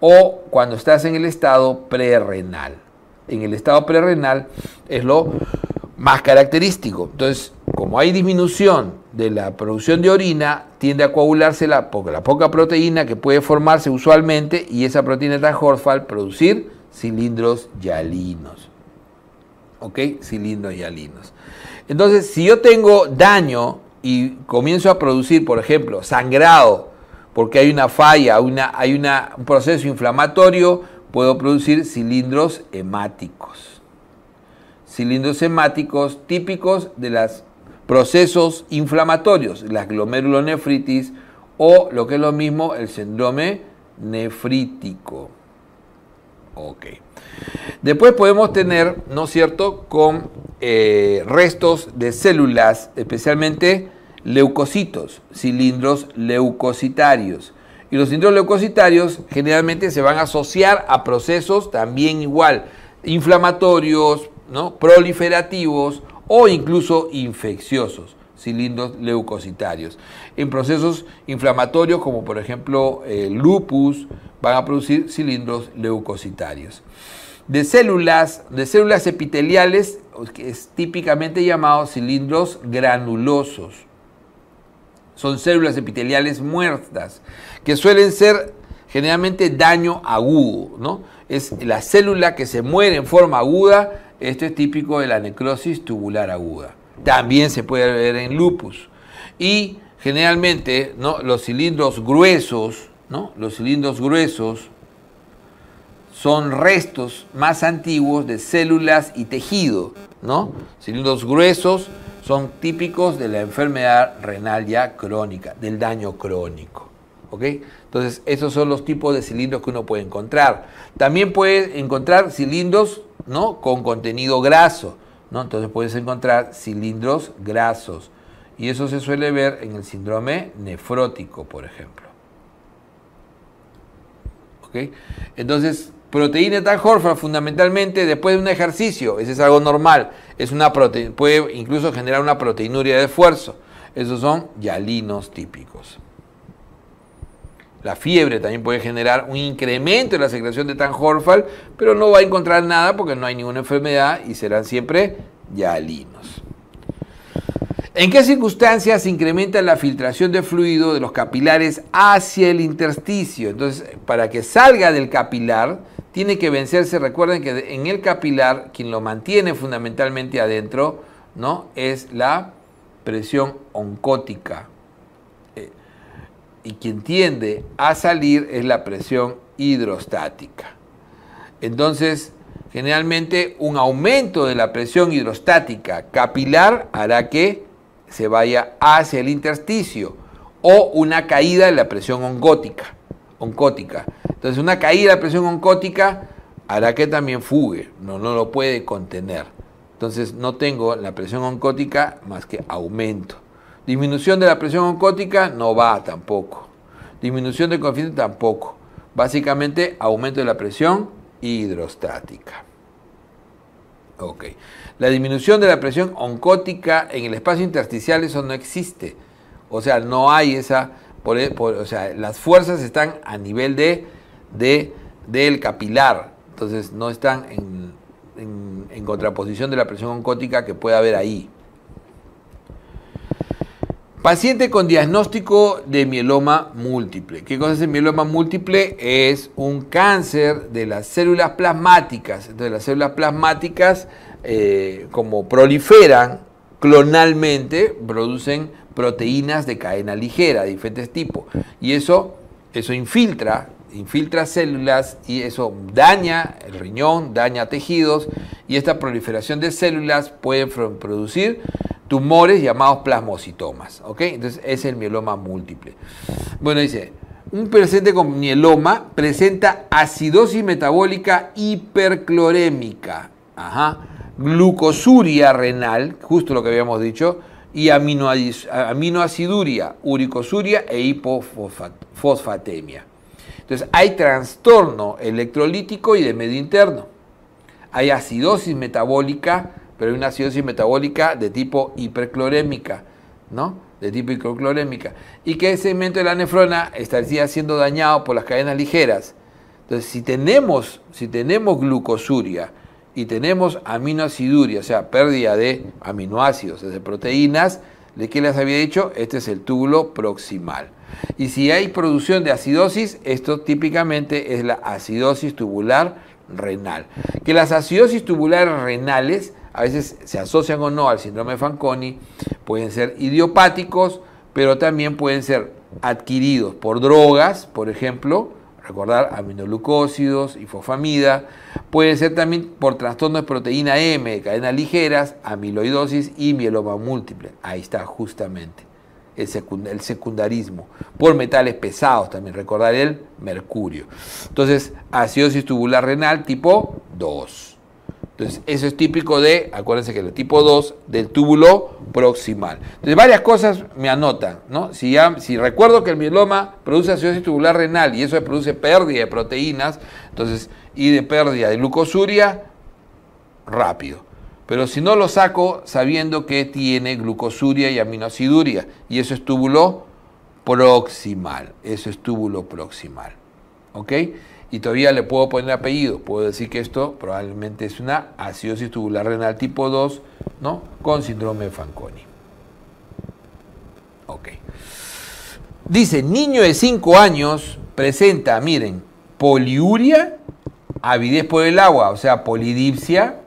o cuando estás en el estado prerrenal. En el estado prerrenal es lo más característico. Entonces, como hay disminución de la producción de orina, tiende a coagularse la, poca proteína que puede formarse usualmente y esa proteína al producir cilindros yalinos. ¿Ok? Cilindros yalinos. Entonces, si yo tengo daño y comienzo a producir, por ejemplo, sangrado, porque hay una falla, hay un proceso inflamatorio, puedo producir cilindros hemáticos. Cilindros hemáticos típicos de los procesos inflamatorios, las glomerulonefritis o lo que es lo mismo, el síndrome nefrítico. Ok. Después podemos tener, ¿no es cierto?, con eh, restos de células, especialmente leucocitos, cilindros leucocitarios. Y los cilindros leucocitarios generalmente se van a asociar a procesos también igual, inflamatorios, ¿no? proliferativos o incluso infecciosos cilindros leucocitarios. En procesos inflamatorios como por ejemplo el lupus, van a producir cilindros leucocitarios. De células, de células epiteliales, que es típicamente llamado cilindros granulosos. Son células epiteliales muertas, que suelen ser generalmente daño agudo, ¿no? Es la célula que se muere en forma aguda, esto es típico de la necrosis tubular aguda. También se puede ver en lupus. Y generalmente ¿no? los cilindros gruesos, los cilindros gruesos son restos más antiguos de células y tejido, ¿no? Cilindros gruesos son típicos de la enfermedad renal ya crónica, del daño crónico. Entonces, esos son los tipos de cilindros que uno puede encontrar. También puedes encontrar cilindros ¿no? con contenido graso. ¿no? Entonces puedes encontrar cilindros grasos. Y eso se suele ver en el síndrome nefrótico, por ejemplo. Entonces, proteína de fundamentalmente después de un ejercicio, eso es algo normal, es una puede incluso generar una proteinuria de esfuerzo. Esos son yalinos típicos. La fiebre también puede generar un incremento en la secreción de tanjorfal, pero no va a encontrar nada porque no hay ninguna enfermedad y serán siempre yalinos. ¿En qué circunstancias se incrementa la filtración de fluido de los capilares hacia el intersticio? Entonces, para que salga del capilar, tiene que vencerse. Recuerden que en el capilar, quien lo mantiene fundamentalmente adentro, ¿no? Es la presión oncótica. Eh, y quien tiende a salir es la presión hidrostática. Entonces, generalmente un aumento de la presión hidrostática capilar hará que se vaya hacia el intersticio o una caída de la presión oncótica. oncótica. Entonces una caída de la presión oncótica hará que también fugue, no, no lo puede contener. Entonces no tengo la presión oncótica más que aumento. Disminución de la presión oncótica no va tampoco. Disminución de coeficiente tampoco. Básicamente aumento de la presión hidrostática. Ok. La disminución de la presión oncótica en el espacio intersticial, eso no existe. O sea, no hay esa... E, o sea, las fuerzas están a nivel de, de del capilar. Entonces, no están en, en contraposición de la presión oncótica que puede haber ahí. Paciente con diagnóstico de mieloma múltiple. ¿Qué cosa es el mieloma múltiple? Es un cáncer de las células plasmáticas. Entonces las células plasmáticas, eh, como proliferan clonalmente, producen proteínas de cadena ligera, de diferentes tipos. Y eso, eso infiltra infiltra células y eso daña el riñón, daña tejidos y esta proliferación de células puede producir tumores llamados plasmocitomas. Entonces es el mieloma múltiple. Bueno, dice, un paciente con mieloma presenta acidosis metabólica hiperclorémica, glucosuria renal, justo lo que habíamos dicho, y aminoaciduria, uricosuria e hipofosfatemia. Entonces hay trastorno electrolítico y de medio interno. Hay acidosis metabólica, pero hay una acidosis metabólica de tipo hiperclorémica, ¿no? De tipo hiperclorémica. Y que ese segmento de la nefrona estaría siendo dañado por las cadenas ligeras. Entonces, si tenemos, si tenemos glucosuria y tenemos aminoaciduria, o sea, pérdida de aminoácidos, de proteínas, de qué les había dicho, este es el túbulo proximal. Y si hay producción de acidosis, esto típicamente es la acidosis tubular renal. Que las acidosis tubulares renales a veces se asocian o no al síndrome de Fanconi, pueden ser idiopáticos, pero también pueden ser adquiridos por drogas, por ejemplo, recordar aminoglucósidos y fofamida, Puede ser también por trastornos de proteína M de cadenas ligeras, amiloidosis y mieloma múltiple. Ahí está justamente el, el secundarismo. Por metales pesados también, recordar el mercurio. Entonces, acidosis tubular renal tipo 2. Entonces, eso es típico de, acuérdense que el tipo 2 del túbulo proximal. Entonces, varias cosas me anotan, ¿no? Si, si recuerdo que el mieloma produce acidosis tubular renal y eso produce pérdida de proteínas, entonces, y de pérdida de glucosuria, rápido. Pero si no lo saco sabiendo que tiene glucosuria y aminoaciduria, y eso es túbulo proximal, eso es túbulo proximal, ¿ok? y todavía le puedo poner apellido. Puedo decir que esto probablemente es una acidosis tubular renal tipo 2, ¿no? Con síndrome de Fanconi. Ok. Dice, niño de 5 años presenta, miren, poliuria, avidez por el agua, o sea, polidipsia,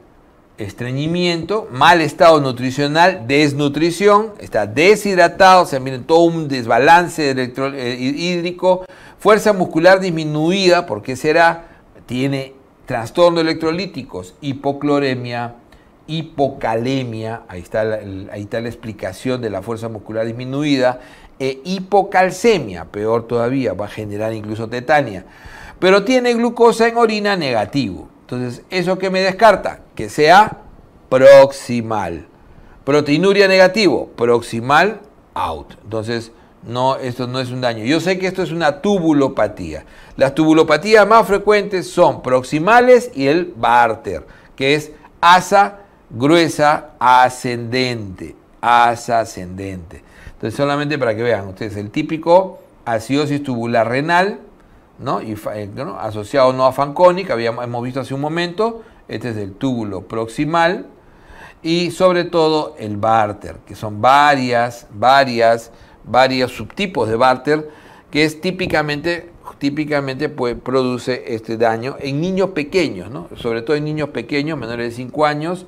estreñimiento, mal estado nutricional, desnutrición, está deshidratado, o sea, miren, todo un desbalance eh, hídrico, Fuerza muscular disminuida, ¿por qué será? Tiene trastornos electrolíticos, hipocloremia, hipocalemia, ahí está la, está la explicación de la fuerza muscular disminuida, e hipocalcemia, peor todavía, va a generar incluso tetania. Pero tiene glucosa en orina negativo. Entonces, ¿eso qué me descarta? Que sea proximal. Proteinuria negativo, proximal out. Entonces, no, esto no es un daño. Yo sé que esto es una tubulopatía. Las tubulopatías más frecuentes son proximales y el barter, que es asa gruesa ascendente. Asa ascendente. Entonces, solamente para que vean ustedes, el típico acidosis tubular renal, ¿no? Y, eh, asociado no a Fanconi, que hemos visto hace un momento. Este es el túbulo proximal. Y sobre todo el barter, que son varias, varias varios subtipos de barter, que es típicamente, típicamente pues, produce este daño en niños pequeños, sobre todo en niños pequeños, menores de 5 años,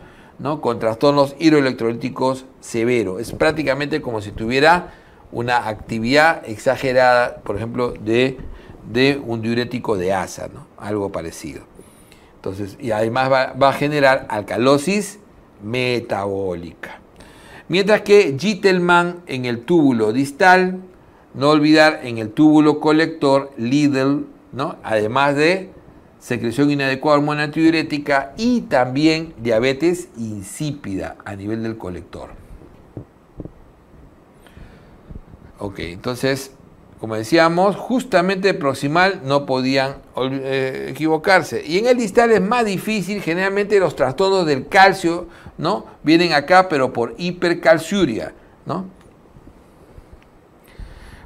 con trastornos hidroelectrolíticos severos. Es prácticamente como si tuviera una actividad exagerada, por ejemplo, de, un diurético de asa, algo parecido. Entonces, y además va a generar alcalosis metabólica. Mientras que Gittelman en el túbulo distal, no olvidar en el túbulo colector, Lidl, ¿no? además de secreción inadecuada de hormona antidiurética y también diabetes insípida a nivel del colector. Ok, entonces, como decíamos, justamente proximal no podían eh, equivocarse. Y en el distal es más difícil, generalmente los trastornos del calcio ¿no? Vienen acá, pero por hipercalciuria, ¿no?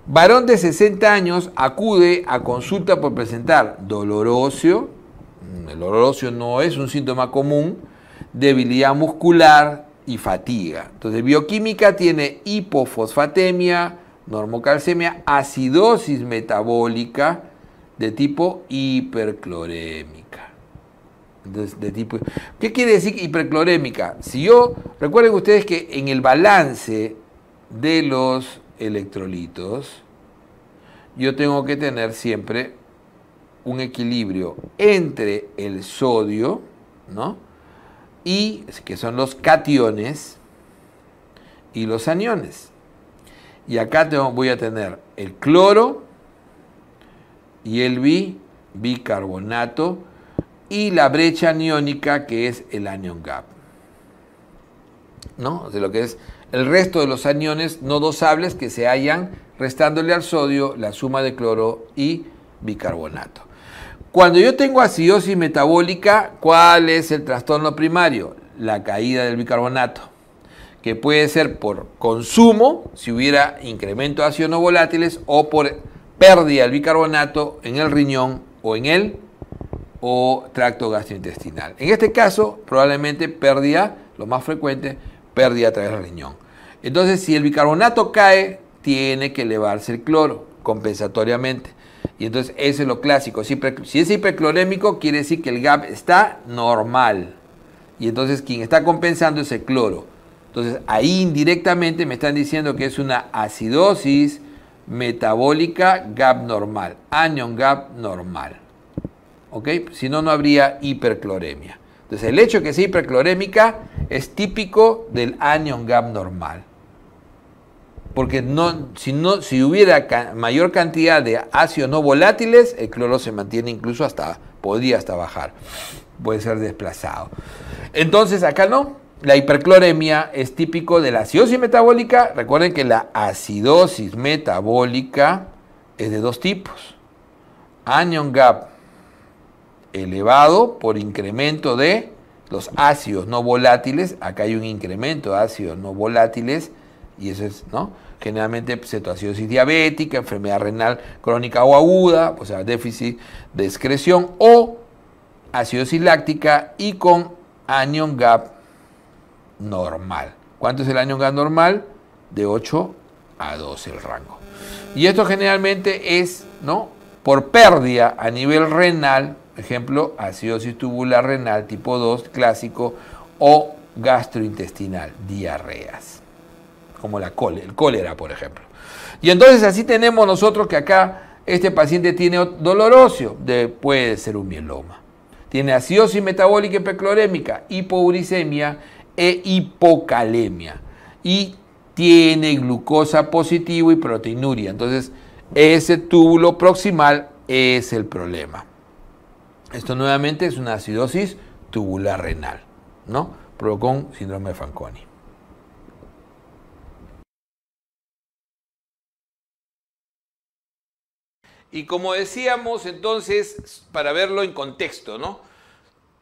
Varón de 60 años acude a consulta por presentar dolor óseo, mm, el dolor óseo no es un síntoma común, debilidad muscular y fatiga. Entonces, bioquímica tiene hipofosfatemia, normocalcemia, acidosis metabólica de tipo hiperclorémica. ¿Qué quiere decir hiperclorémica? Si yo, recuerden ustedes que en el balance de los electrolitos, yo tengo que tener siempre un equilibrio entre el sodio, Y que son los cationes y los aniones. Y acá tengo, voy a tener el cloro y el bicarbonato y la brecha aniónica que es el anion gap. ¿No? De lo que es el resto de los aniones no dosables que se hallan restándole al sodio la suma de cloro y bicarbonato. Cuando yo tengo acidosis metabólica, ¿cuál es el trastorno primario? La caída del bicarbonato, que puede ser por consumo, si hubiera incremento de ácidos no volátiles, o por pérdida del bicarbonato en el riñón o en el o tracto gastrointestinal. En este caso, probablemente pérdida, lo más frecuente, pérdida a través del riñón. Entonces, si el bicarbonato cae, tiene que elevarse el cloro compensatoriamente. Y entonces, eso es lo clásico. Si, si es hiperclorémico, quiere decir que el GAP está normal. Y entonces, quien está compensando es el cloro. Entonces, ahí indirectamente me están diciendo que es una acidosis metabólica GAP normal, anion GAP normal. Si no, no habría hipercloremia. Entonces, el hecho de que sea hiperclorémica es típico del anion gap normal. Porque no, si, no, si hubiera mayor cantidad de ácidos no volátiles, el cloro se mantiene incluso hasta, podría hasta bajar, puede ser desplazado. Entonces, acá no, la hipercloremia es típico de la acidosis metabólica. Recuerden que la acidosis metabólica es de dos tipos. Anion gap elevado por incremento de los ácidos no volátiles. Acá hay un incremento de ácidos no volátiles y eso es, ¿no? Generalmente pues, cetoacidosis diabética, enfermedad renal crónica o aguda, o sea, déficit de excreción o acidosis láctica y con anion gap normal. ¿Cuánto es el anion gap normal? De 8 a 12 el rango. Y esto generalmente es, ¿no? Por pérdida a nivel renal ejemplo, acidosis tubular renal tipo 2 clásico o gastrointestinal, diarreas, como la cólera, el cólera, por ejemplo. Y entonces así tenemos nosotros que acá este paciente tiene dolor óseo, puede ser un mieloma. Tiene acidosis metabólica peclorémica, hipouricemia e hipocalemia. Y tiene glucosa positivo y proteinuria. Entonces, ese túbulo proximal es el problema. Esto nuevamente es una acidosis tubular renal, ¿no? Provocó un síndrome de Fanconi. Y como decíamos entonces, para verlo en contexto, ¿no?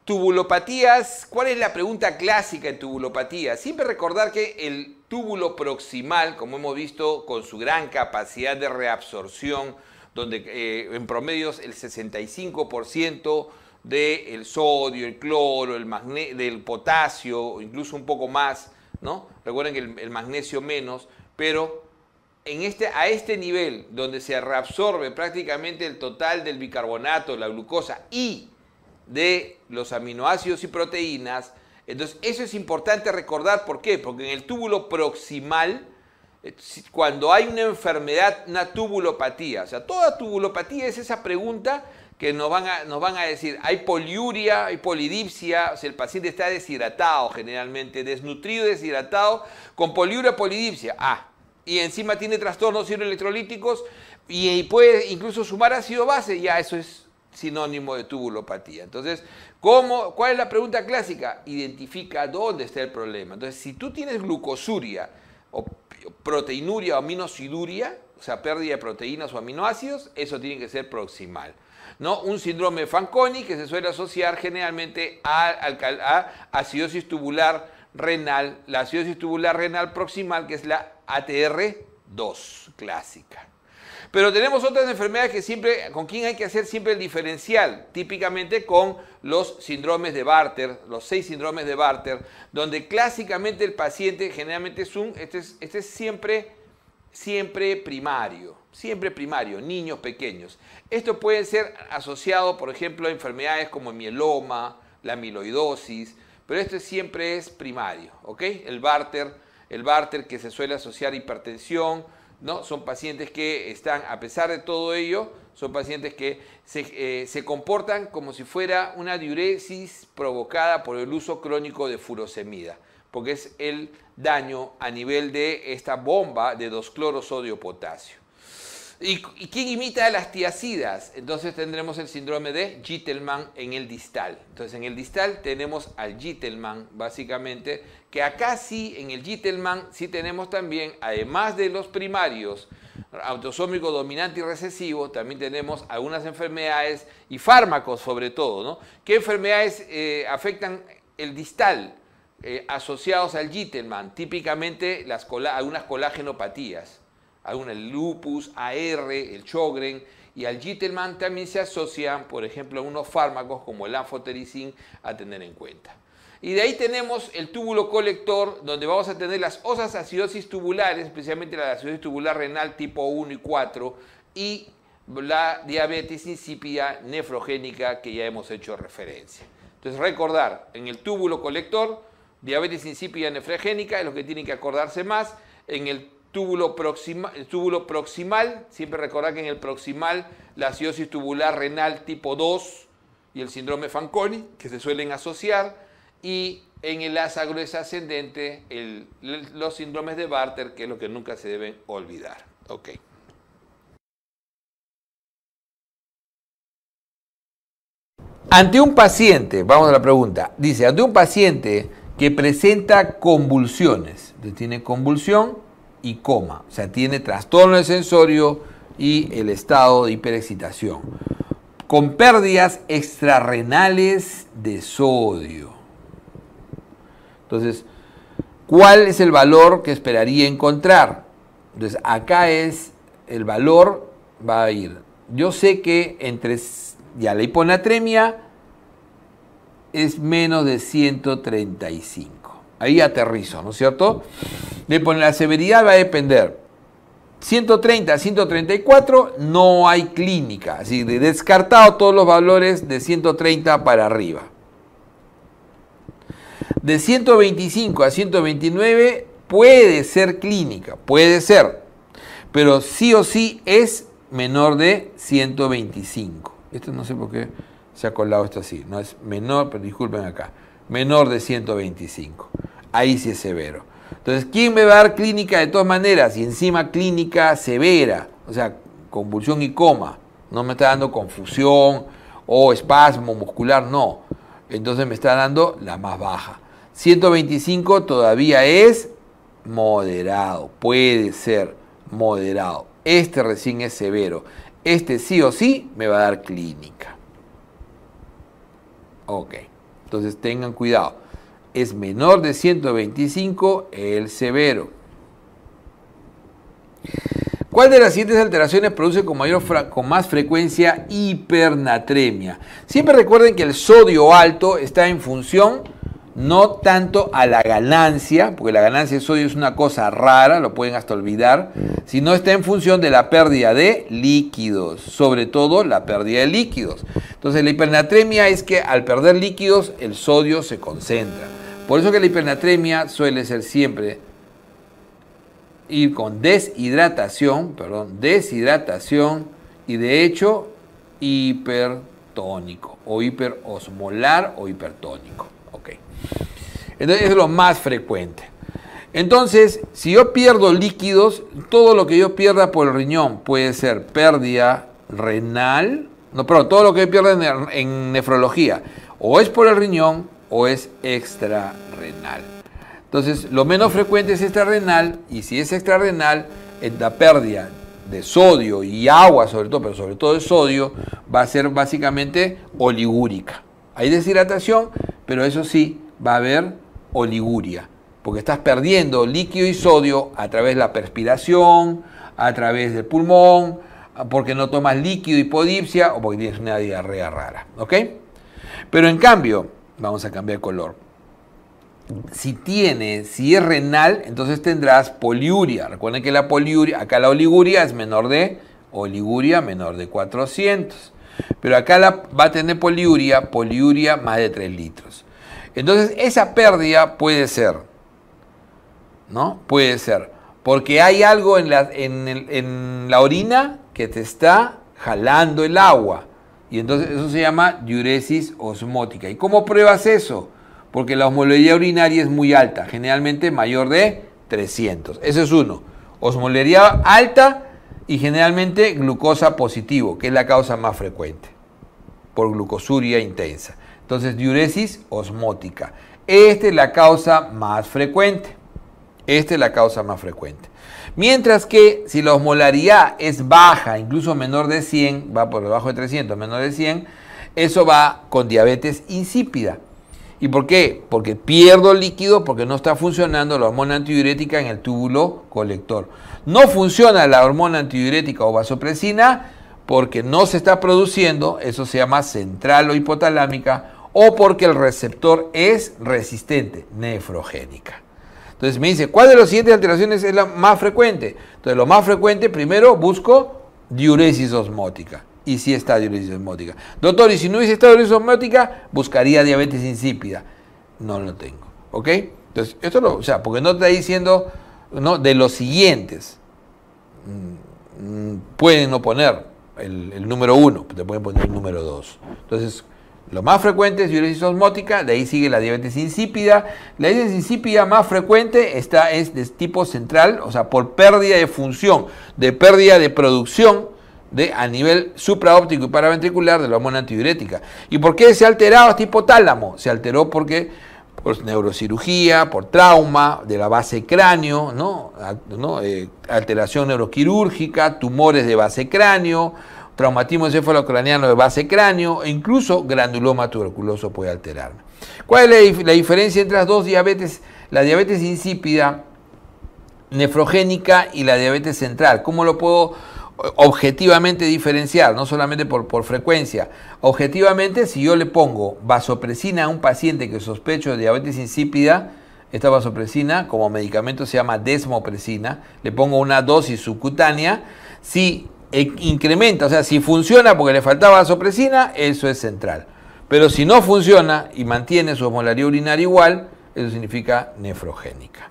Tubulopatías, ¿cuál es la pregunta clásica en tubulopatía? Siempre recordar que el túbulo proximal, como hemos visto, con su gran capacidad de reabsorción, donde eh, en promedios el 65% del sodio, el cloro, el del potasio, incluso un poco más, ¿no? Recuerden que el, magnesio menos, pero en este, a este nivel, donde se reabsorbe prácticamente el total del bicarbonato, la glucosa y de los aminoácidos y proteínas, entonces eso es importante recordar, ¿por qué? Porque en el túbulo proximal, eh, cuando hay una enfermedad, una tubulopatía. O sea, toda tubulopatía es esa pregunta que nos van a, nos van a decir, hay poliuria, hay polidipsia, o sea, el paciente está deshidratado generalmente, desnutrido, deshidratado, con poliuria, polidipsia. Ah, y encima tiene trastornos hidroelectrolíticos y, puede incluso sumar ácido base, ya eso es sinónimo de tubulopatía. Entonces, ¿cuál es la pregunta clásica? Identifica dónde está el problema. Entonces, si tú tienes glucosuria o proteinuria o aminosiduria, o sea, pérdida de proteínas o aminoácidos, eso tiene que ser proximal. ¿no? Un síndrome de Fanconi que se suele asociar generalmente a acidosis tubular renal, la acidosis tubular renal proximal, que es la ATR2 clásica. Pero tenemos otras enfermedades que siempre, con quien hay que hacer siempre el diferencial, típicamente con los síndromes de Barter, los seis síndromes de Barter, donde clásicamente el paciente generalmente es un, este es, este siempre, siempre primario, siempre primario, niños pequeños. Esto puede ser asociado, por ejemplo, a enfermedades como mieloma, la amiloidosis, pero esto siempre es primario, ¿ok? El Barter, el Barter que se suele asociar a hipertensión, ¿no? Son pacientes que están, a pesar de todo ello, son pacientes que eh, se, comportan como si fuera una diuresis provocada por el uso crónico de furosemida, porque es el daño a nivel de esta bomba de dos clorosodio potasio. ¿Y, quién imita a las tiacidas? Entonces tendremos el síndrome de Gittelman en el distal. Entonces en el distal tenemos al Gittelman, básicamente, que acá sí, en el Gittelman, sí tenemos también, además de los primarios, autosómico dominante y recesivo, también tenemos algunas enfermedades y fármacos sobre todo, ¿no? ¿Qué enfermedades eh, afectan el distal eh, asociados al Gittelman? Típicamente las algunas colagenopatías. Algunos, el lupus, AR, el Chogren y al Gittelman también se asocian, por ejemplo, a unos fármacos como el anfotericin a tener en cuenta. Y de ahí tenemos el túbulo colector, donde vamos a tener las osas acidosis tubulares, especialmente la acidosis tubular renal tipo 1 y 4, y la diabetes insípida nefrogénica que ya hemos hecho referencia. Entonces, recordar, en el túbulo colector, diabetes insípida nefrogénica es lo que tienen que acordarse más. En el túbulo, túbulo proximal, siempre recordar que en el proximal la acidosis tubular renal tipo 2 y el síndrome Fanconi, que se suelen asociar, y en el asa gruesa ascendente los síndromes de Barter, que es lo que nunca se deben olvidar. Okay. Ante un paciente, vamos a la pregunta, dice, ante un paciente que presenta convulsiones, tiene convulsión, y coma. O sea, tiene trastorno de sensorio y el estado de hiperexcitación. Con pérdidas extrarrenales de sodio. Entonces, ¿cuál es el valor que esperaría encontrar? Entonces, acá es el valor, va a ir. Yo sé que entre ya la hiponatremia es menos de 135. Ahí aterrizo, ¿no es cierto? Le pone la severidad va a depender. 130 a 134 no hay clínica, así que descartado todos los valores de 130 para arriba. De 125 a 129 puede ser clínica, puede ser, pero sí o sí es menor de 125. Esto no sé por qué se ha colado esto así, no es menor, pero disculpen acá, menor de 125 ahí sí es severo. Entonces, ¿quién me va a dar clínica de todas maneras? Y encima clínica severa, o sea, convulsión y coma. No me está dando confusión o espasmo muscular, no. Entonces me está dando la más baja. 125 todavía es moderado, puede ser moderado. Este recién es severo. Este sí o sí me va a dar clínica. Ok, entonces tengan cuidado es menor de 125, el severo. ¿Cuál de las siguientes alteraciones produce con, mayor con más frecuencia hipernatremia? Siempre recuerden que el sodio alto está en función no tanto a la ganancia, porque la ganancia de sodio es una cosa rara, lo pueden hasta olvidar, sino está en función de la pérdida de líquidos, sobre todo la pérdida de líquidos. Entonces la hipernatremia es que al perder líquidos el sodio se concentra. Por eso que la hipernatremia suele ser siempre ir con deshidratación, perdón, deshidratación y de hecho hipertónico o hiperosmolar o hipertónico. Ok. Entonces es lo más frecuente. Entonces, si yo pierdo líquidos, todo lo que yo pierda por el riñón puede ser pérdida renal, no, pero todo lo que yo pierda en, nefrología, o es por el riñón o es extrarrenal. Entonces, lo menos frecuente es extrarrenal y si es extrarrenal, la pérdida de sodio y agua sobre todo, pero sobre todo de sodio, va a ser básicamente oligúrica. Hay deshidratación, pero eso sí, va a haber oliguria, porque estás perdiendo líquido y sodio a través de la perspiración, a través del pulmón, porque no tomas líquido, y podipsia o porque tienes una diarrea rara. ¿Ok? Pero en cambio, vamos a cambiar color. Si tiene, si es renal, entonces tendrás poliuria. Recuerden que la poliuria, acá la oliguria es menor de, oliguria menor de 400. Pero acá va a tener poliuria, poliuria más de 3 litros. Entonces, esa pérdida puede ser, ¿no? Puede ser. Porque hay algo en la, orina que te está jalando el agua. Y entonces eso se llama diuresis osmótica. ¿Y cómo pruebas eso? Porque la osmolería urinaria es muy alta, generalmente mayor de 300. Ese es uno. Osmolería alta y generalmente glucosa positivo, que es la causa más frecuente, por glucosuria intensa. Entonces, diuresis osmótica. Esta es la causa más frecuente. Esta es la causa más frecuente. Mientras que si la osmolaridad es baja, incluso menor de 100, va por debajo de 300, menor de 100, eso va con diabetes insípida. ¿Y por qué? Porque pierdo líquido porque no está funcionando la hormona antidiurética en el túbulo colector. No funciona la hormona antidiurética o vasopresina porque no se está produciendo, eso se llama central o hipotalámica, o porque el receptor es resistente, nefrogénica. Entonces me dice, ¿cuál de las siguientes alteraciones es la más frecuente? Entonces lo más frecuente, primero busco diuresis osmótica. Y si está diuresis osmótica. Doctor, y si no hubiese estado diuresis osmótica, buscaría diabetes insípida. No lo tengo. ¿Ok? Entonces, esto lo, o sea, porque no te está diciendo no, de los siguientes. Mm, pueden no poner el, número uno, te pueden poner el número 2, Entonces, lo más frecuente es diuresis osmótica, de ahí sigue la diabetes insípida. La diabetes insípida más frecuente está, es de tipo central, o sea, por pérdida de función, de pérdida de producción de, a nivel supraóptico y paraventricular de la hormona antidiurética. ¿Y por qué se ha alterado este hipotálamo? Se alteró porque por neurocirugía, por trauma de la base cráneo, ¿no? Eh, alteración neuroquirúrgica, tumores de base cráneo, traumatismo encefalocraniano de base cráneo e incluso granuloma tuberculoso puede alterar. ¿Cuál es la, la diferencia entre las dos diabetes? La diabetes insípida nefrogénica y la diabetes central. ¿Cómo lo puedo objetivamente diferenciar, no solamente por, frecuencia. Objetivamente, si yo le pongo vasopresina a un paciente que sospecho de diabetes insípida, esta vasopresina como medicamento se llama desmopresina, le pongo una dosis subcutánea, si e, incrementa, o sea, si funciona porque le faltaba vasopresina, eso es central. Pero si no funciona y mantiene su osmolaridad urinaria igual, eso significa nefrogénica.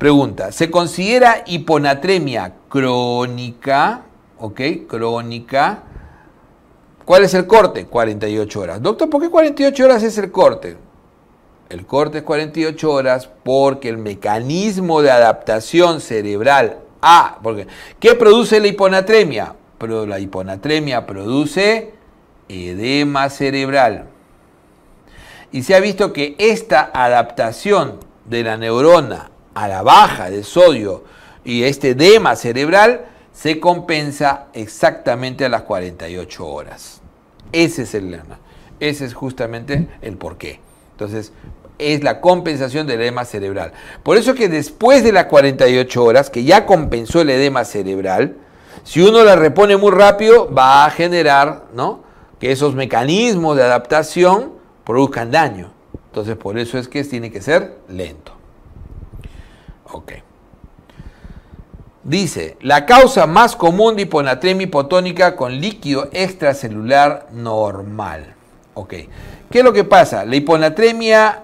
Pregunta, ¿se considera hiponatremia crónica? ¿Ok? Crónica. ¿Cuál es el corte? 48 horas. Doctor, ¿por qué 48 horas es el corte? El corte es 48 horas porque el mecanismo de adaptación cerebral a... Porque, ¿Qué produce la hiponatremia? Pero la hiponatremia produce edema cerebral. Y se ha visto que esta adaptación de la neurona a la baja de sodio y este edema cerebral se compensa exactamente a las 48 horas. Ese es el lema. Ese es justamente el porqué. Entonces, es la compensación del edema cerebral. Por eso que después de las 48 horas, que ya compensó el edema cerebral, si uno la repone muy rápido, va a generar ¿no? que esos mecanismos de adaptación produzcan daño. Entonces, por eso es que tiene que ser lento. Ok. Dice, la causa más común de hiponatremia hipotónica con líquido extracelular normal. Ok. ¿Qué es lo que pasa? La hiponatremia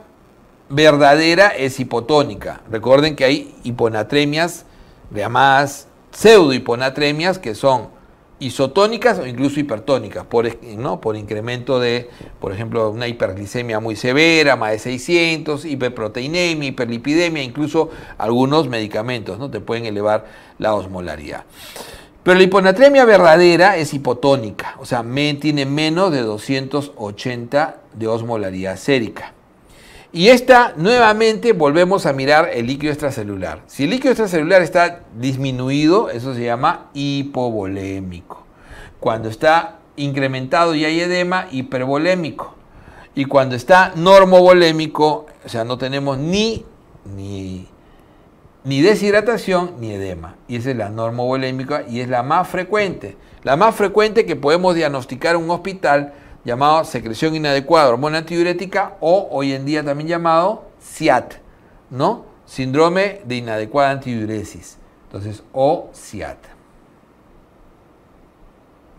verdadera es hipotónica. Recuerden que hay hiponatremias llamadas pseudohiponatremias que son isotónicas o incluso hipertónicas, por, ¿no? por incremento de, por ejemplo, una hiperglicemia muy severa, más de 600, hiperproteinemia, hiperlipidemia, incluso algunos medicamentos ¿no? te pueden elevar la osmolaridad. Pero la hiponatremia verdadera es hipotónica, o sea, tiene menos de 280 de osmolaridad sérica. Y esta, nuevamente, volvemos a mirar el líquido extracelular. Si el líquido extracelular está disminuido, eso se llama hipovolémico. Cuando está incrementado y hay edema, hipervolémico. Y cuando está normovolémico, o sea, no tenemos ni, ni, deshidratación ni edema. Y esa es la normovolémica y es la más frecuente. La más frecuente que podemos diagnosticar en un hospital llamado secreción inadecuada, hormona antidiurética, o hoy en día también llamado SIAT, ¿no? Síndrome de inadecuada antidiuresis. Entonces, o SIAT.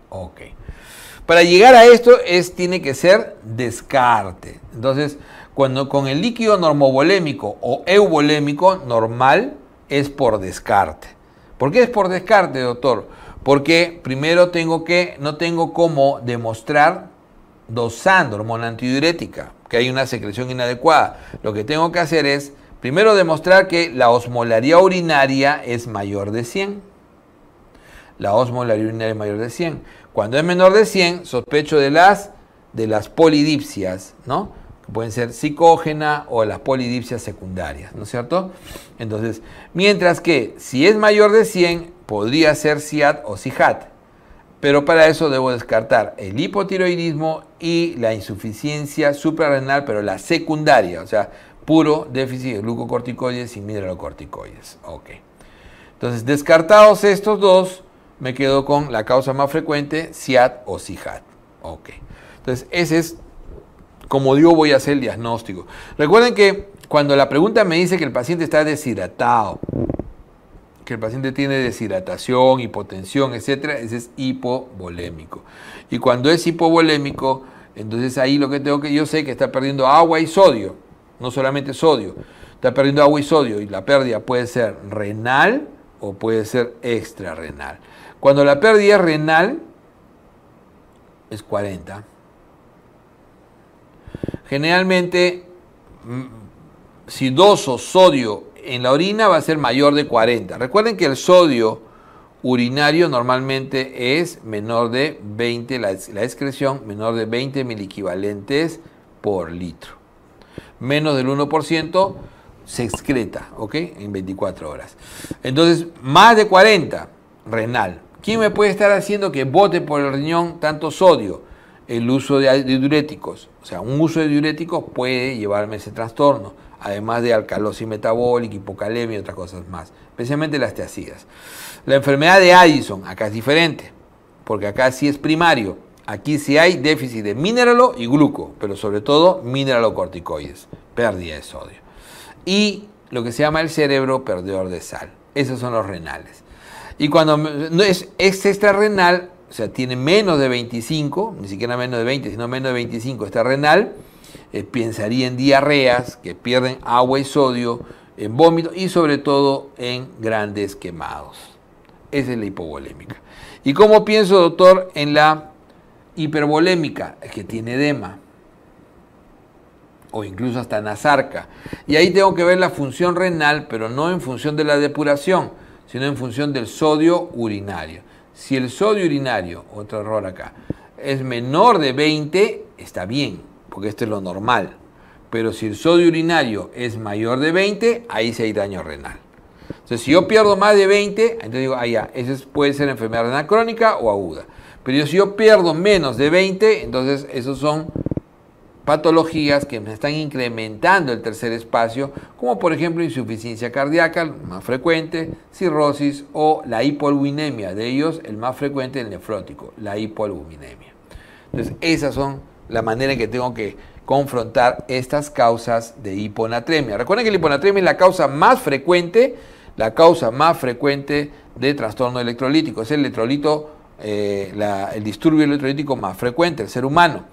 Ok. Para llegar a esto es, tiene que ser descarte. Entonces, cuando con el líquido normovolémico o euvolémico normal es por descarte. ¿Por qué es por descarte, doctor? Porque primero tengo que, no tengo cómo demostrar dosando hormona antidiurética, que hay una secreción inadecuada. Lo que tengo que hacer es, primero, demostrar que la osmolaría urinaria es mayor de 100. La osmolaría urinaria es mayor de 100. Cuando es menor de 100, sospecho de las, de las polidipsias, ¿no? Que pueden ser psicógena o las polidipsias secundarias, ¿no es cierto? Entonces, mientras que si es mayor de 100, podría ser SIAT o SIHAT. Pero para eso debo descartar el hipotiroidismo y la insuficiencia suprarrenal, pero la secundaria, o sea, puro déficit de glucocorticoides y mineralocorticoides. Ok. Entonces, descartados estos dos, me quedo con la causa más frecuente, SIAT o SIHAT. Ok. Entonces, ese es como digo, voy a hacer el diagnóstico. Recuerden que cuando la pregunta me dice que el paciente está deshidratado, que el paciente tiene deshidratación, hipotensión, etcétera, ese es hipovolémico. Y cuando es hipovolémico, entonces ahí lo que tengo que, yo sé que está perdiendo agua y sodio, no solamente sodio, está perdiendo agua y sodio y la pérdida puede ser renal o puede ser extrarenal. Cuando la pérdida es renal, es 40. Generalmente, mm, si o sodio en la orina va a ser mayor de 40. Recuerden que el sodio urinario normalmente es menor de 20, la, excreción menor de 20 equivalentes por litro. Menos del 1% se excreta, ¿ok? En 24 horas. Entonces, más de 40, renal. ¿Quién me puede estar haciendo que bote por el riñón tanto sodio? El uso de diuréticos. O sea, un uso de diuréticos puede llevarme ese trastorno además de alcalosis metabólica, hipocalemia y otras cosas más, especialmente las teacidas. La enfermedad de Addison, acá es diferente, porque acá sí es primario. Aquí sí hay déficit de mineralo y gluco, pero sobre todo mineralocorticoides, pérdida de sodio. Y lo que se llama el cerebro perdedor de sal. Esos son los renales. Y cuando es, es renal, o sea, tiene menos de 25, ni siquiera menos de 20, sino menos de 25 está renal, eh, pensaría en diarreas que pierden agua y sodio, en vómitos y sobre todo en grandes quemados. Esa es la hipovolémica. ¿Y cómo pienso, doctor, en la hipervolémica? que tiene edema o incluso hasta nasarca. Y ahí tengo que ver la función renal, pero no en función de la depuración, sino en función del sodio urinario. Si el sodio urinario, otro error acá, es menor de 20, está bien porque esto es lo normal. Pero si el sodio urinario es mayor de 20, ahí sí hay daño renal. Entonces, si yo pierdo más de 20, entonces digo, ah, ya, esa puede ser enfermedad renal crónica o aguda. Pero si yo pierdo menos de 20, entonces esos son patologías que me están incrementando el tercer espacio, como por ejemplo insuficiencia cardíaca, más frecuente, cirrosis o la hipoalbuminemia, de ellos el más frecuente el nefrótico, la hipoalbuminemia. Entonces, esas son la manera en que tengo que confrontar estas causas de hiponatremia. Recuerden que la hiponatremia es la causa más frecuente, la causa más frecuente de trastorno electrolítico. Es el electrolito, eh, el disturbio electrolítico más frecuente, el ser humano.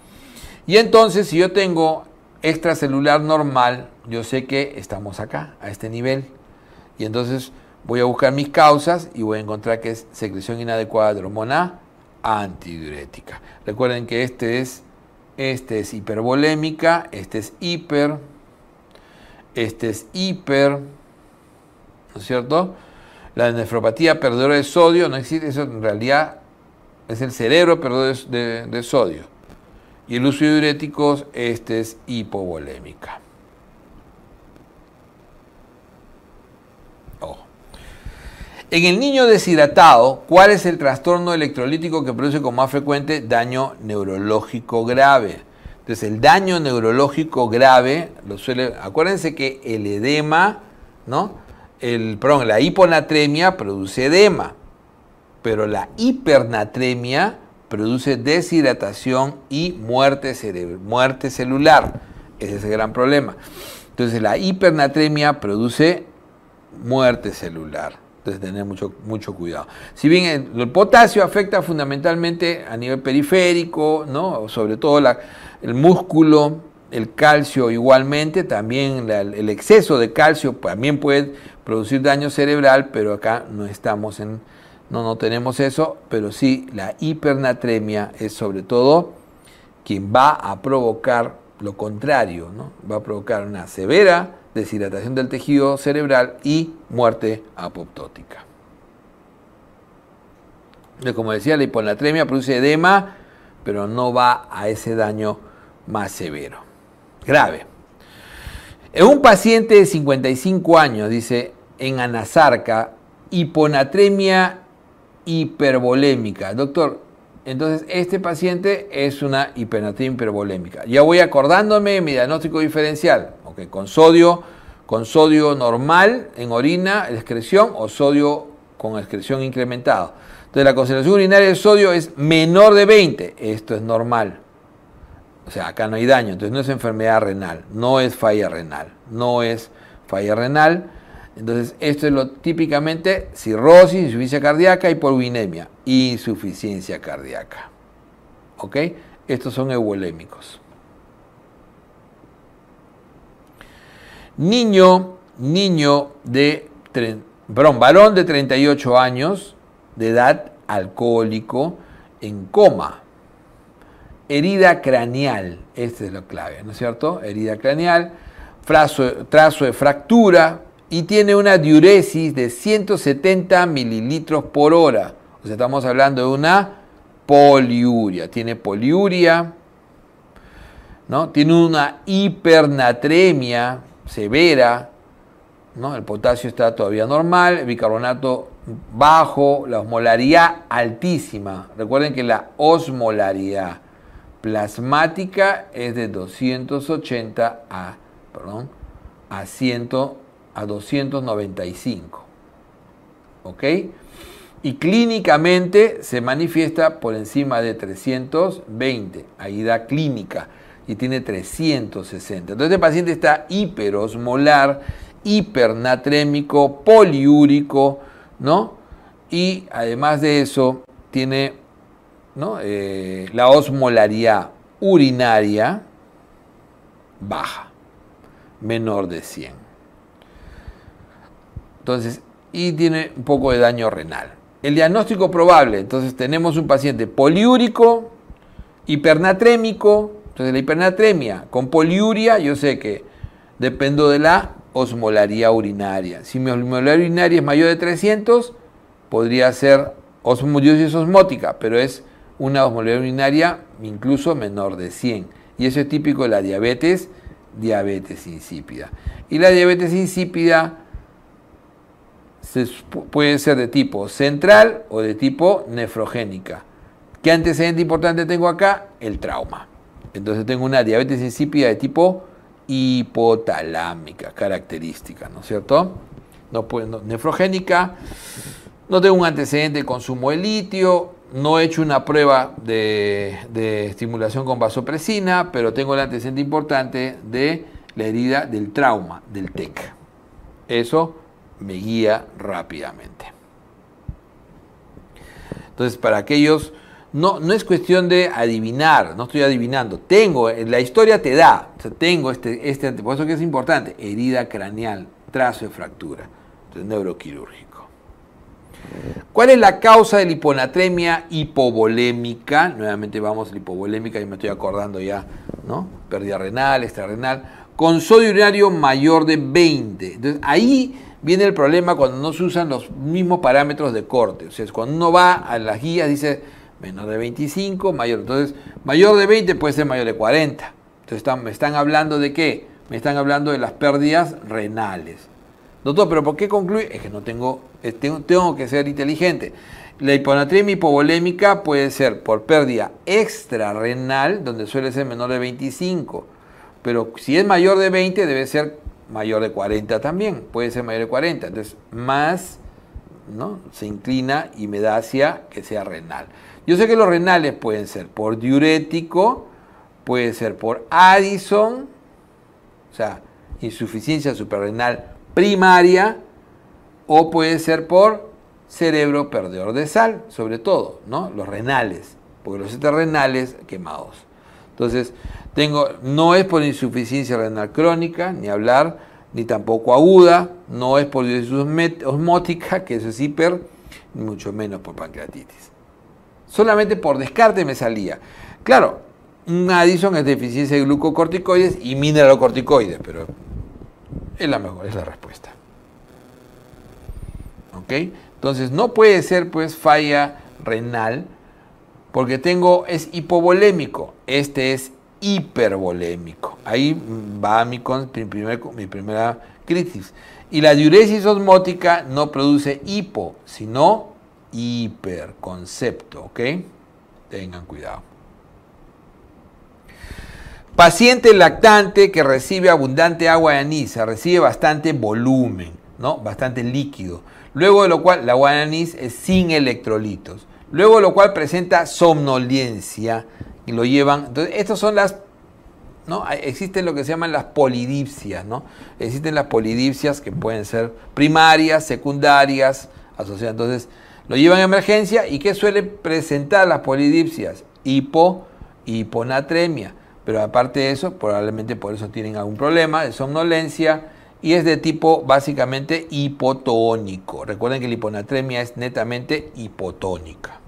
Y entonces, si yo tengo extracelular normal, yo sé que estamos acá, a este nivel. Y entonces voy a buscar mis causas y voy a encontrar que es secreción inadecuada de hormona antidiurética. Recuerden que este es este es hipervolémica, este es hiper, este es hiper, ¿no es cierto? La nefropatía perdedora de sodio no existe, eso en realidad es el cerebro perdedor de, sodio. Y el uso de diuréticos, este es hipovolémica. En el niño deshidratado, ¿cuál es el trastorno electrolítico que produce con más frecuente daño neurológico grave? Entonces, el daño neurológico grave, acuérdense que el edema, ¿no? El, perdón, la hiponatremia produce edema, pero la hipernatremia produce deshidratación y muerte, muerte celular. Ese es el gran problema. Entonces, la hipernatremia produce muerte celular. Entonces, tener mucho, mucho cuidado. Si bien el, potasio afecta fundamentalmente a nivel periférico, sobre todo el músculo, el calcio igualmente, también el exceso de calcio también puede producir daño cerebral, pero acá no estamos en, no, no tenemos eso, pero sí la hipernatremia es sobre todo quien va a provocar lo contrario, ¿no? va a provocar una severa deshidratación del tejido cerebral y muerte apoptótica. como decía, la hiponatremia produce edema, pero no va a ese daño más severo. Grave. En un paciente de 55 años, dice, en Anasarca, hiponatremia hiperbolémica Doctor, entonces este paciente es una hiponatremia hipervolémica. Ya voy acordándome mi diagnóstico diferencial con sodio, con sodio normal en orina, excreción, o sodio con excreción incrementado. Entonces la concentración urinaria de sodio es menor de 20. Esto es normal. O sea, acá no hay daño. Entonces no es enfermedad renal, no es falla renal, no es falla renal. Entonces esto es lo típicamente cirrosis, insuficiencia cardíaca, y polvinemia, insuficiencia cardíaca. ¿Ok? Estos son eubolémicos Niño, niño de, perdón, varón de 38 años de edad, alcohólico, en coma. Herida craneal, esta es la clave, ¿no es cierto? Herida craneal, trazo, de fractura y tiene una diuresis de 170 mililitros por hora. O sea, estamos hablando de una poliuria. Tiene poliuria, ¿no? Tiene una hipernatremia, severa, el potasio está todavía normal, el bicarbonato bajo, la osmolaridad altísima. Recuerden que la osmolaridad plasmática es de 280 a, a, 100, a 295. ¿Ok? Y clínicamente se manifiesta por encima de 320, ahí da clínica y tiene 360. Entonces el este paciente está hiperosmolar, hipernatrémico, poliúrico, ¿no? Y además de eso tiene eh, la osmolaridad urinaria baja, menor de 100. Entonces, y tiene un poco de daño renal. El diagnóstico probable, entonces tenemos un paciente poliúrico, hipernatrémico, entonces la hipernatremia con poliuria, yo sé que dependo de la osmolaría urinaria. Si mi osmolaría urinaria es mayor de 300, podría ser osmodiosis osmótica, pero es una osmolaría urinaria incluso menor de 100. Y eso es típico de la diabetes, diabetes insípida. Y la diabetes insípida puede ser de tipo central o de tipo nefrogénica. ¿Qué antecedente importante tengo acá? El trauma. Entonces tengo una diabetes insípida de tipo hipotalámica, característica, ¿no es cierto? No, pues, nefrogénica, no tengo un antecedente de consumo de litio, no he hecho una prueba de estimulación con vasopresina, pero tengo el antecedente importante de la herida del trauma, del TEC. Eso me guía rápidamente. Entonces, para aquellos no, es cuestión de adivinar, no estoy adivinando. Tengo, la historia te da, tengo este, este, por que es importante, herida craneal, trazo de fractura, entonces, neuroquirúrgico. ¿Cuál es la causa de la hiponatremia hipovolémica? Nuevamente vamos a la hipovolémica, y me estoy acordando ya, ¿no? Pérdida renal, extrarenal, con sodio urinario mayor de 20. Entonces ahí viene el problema cuando no se usan los mismos parámetros de corte. O sea, cuando uno va a las guías, dice menor de 25, mayor. Entonces, mayor de 20 puede ser mayor de 40. Entonces, me están hablando de qué? Me están hablando de las pérdidas renales. Doctor, ¿pero por qué concluye? Es que no tengo, eh, tengo, que ser inteligente. La hiponatremia hipovolémica puede ser por pérdida extrarrenal, donde suele ser menor de 25. Pero si es mayor de 20, debe ser mayor de 40 también. Puede ser mayor de 40. Entonces, más ¿no? se inclina y me da hacia que sea renal. Yo sé que los renales pueden ser por diurético, puede ser por Addison, o sea, insuficiencia suprarrenal primaria, o puede ser por cerebro perdedor de sal, sobre todo, ¿no? Los renales, porque los renales quemados. Entonces, tengo, no es por insuficiencia renal crónica, ni hablar, ni tampoco aguda, no es por diuresis osmótica, que eso es hiper, ni mucho menos por pancreatitis. Solamente por descarte me salía. Claro, Addison es deficiencia de glucocorticoides y mineralocorticoides, pero es la mejor, es la respuesta. ¿Ok? Entonces no puede ser pues falla renal porque tengo, es hipovolémico, este es hipervolémico. Ahí va mi, mi, mi primera crisis. Y la diuresis osmótica no produce hipo, sino hiperconcepto, ¿ok? Tengan cuidado. Paciente lactante que recibe abundante agua de anís, recibe bastante volumen, ¿no? Bastante líquido. Luego de lo cual, la agua de anís es sin electrolitos. Luego de lo cual presenta somnolencia y lo llevan. Entonces, estas son las ¿No? Existen lo que se llaman las polidipsias, ¿no? Existen las polidipsias que pueden ser primarias, secundarias, asociadas. Entonces, lo llevan a emergencia y que suelen presentar las polidipsias, hipo, hiponatremia. Pero aparte de eso, probablemente por eso tienen algún problema de somnolencia y es de tipo básicamente hipotónico. Recuerden que la hiponatremia es netamente hipotónica.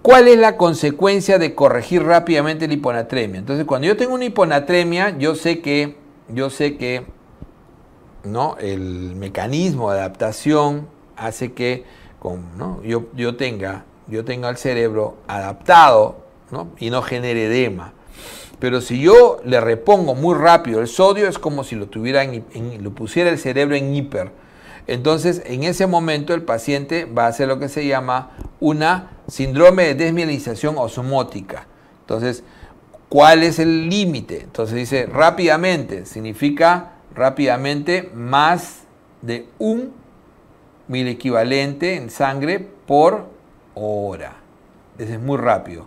¿Cuál es la consecuencia de corregir rápidamente la hiponatremia? Entonces, cuando yo tengo una hiponatremia, yo sé que, yo sé que ¿no? el mecanismo de adaptación hace que yo, tenga, yo el cerebro adaptado y no genere edema. Pero si yo le repongo muy rápido el sodio, es como si lo, tuviera lo pusiera el cerebro en hiper. Entonces, en ese momento el paciente va a hacer lo que se llama una síndrome de desmielización osmótica. Entonces, ¿cuál es el límite? Entonces dice, rápidamente, significa rápidamente más de un mil equivalente en sangre por hora. Ese es muy rápido.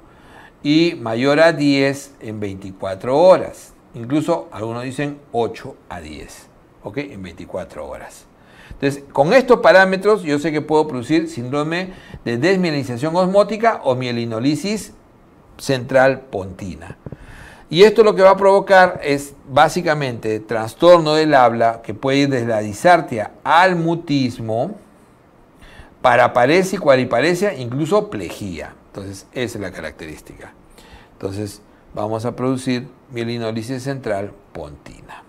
Y mayor a 10 en 24 horas. Incluso algunos dicen 8 a 10. ¿Ok? En 24 horas. Entonces, con estos parámetros yo sé que puedo producir síndrome de desmielinización osmótica o mielinolisis central pontina. Y esto lo que va a provocar es básicamente trastorno del habla que puede ir desde la disartia al mutismo, y cualiparecia, incluso plejía. Entonces, esa es la característica. Entonces, vamos a producir mielinólisis central pontina.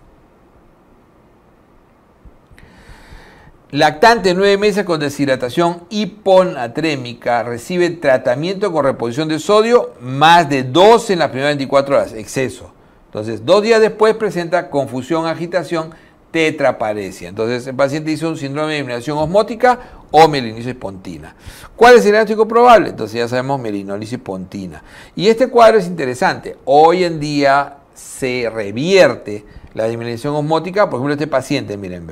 Lactante nueve meses con deshidratación hiponatrémica recibe tratamiento con reposición de sodio más de 12 en las primeras 24 horas, exceso. Entonces, dos días después presenta confusión, agitación, tetraparesia. Entonces, el paciente hizo un síndrome de eliminación osmótica o melinosis pontina. ¿Cuál es el diagnóstico probable? Entonces, ya sabemos melinolisis pontina. Y este cuadro es interesante. Hoy en día se revierte la disminución osmótica. Por ejemplo, este paciente, miren,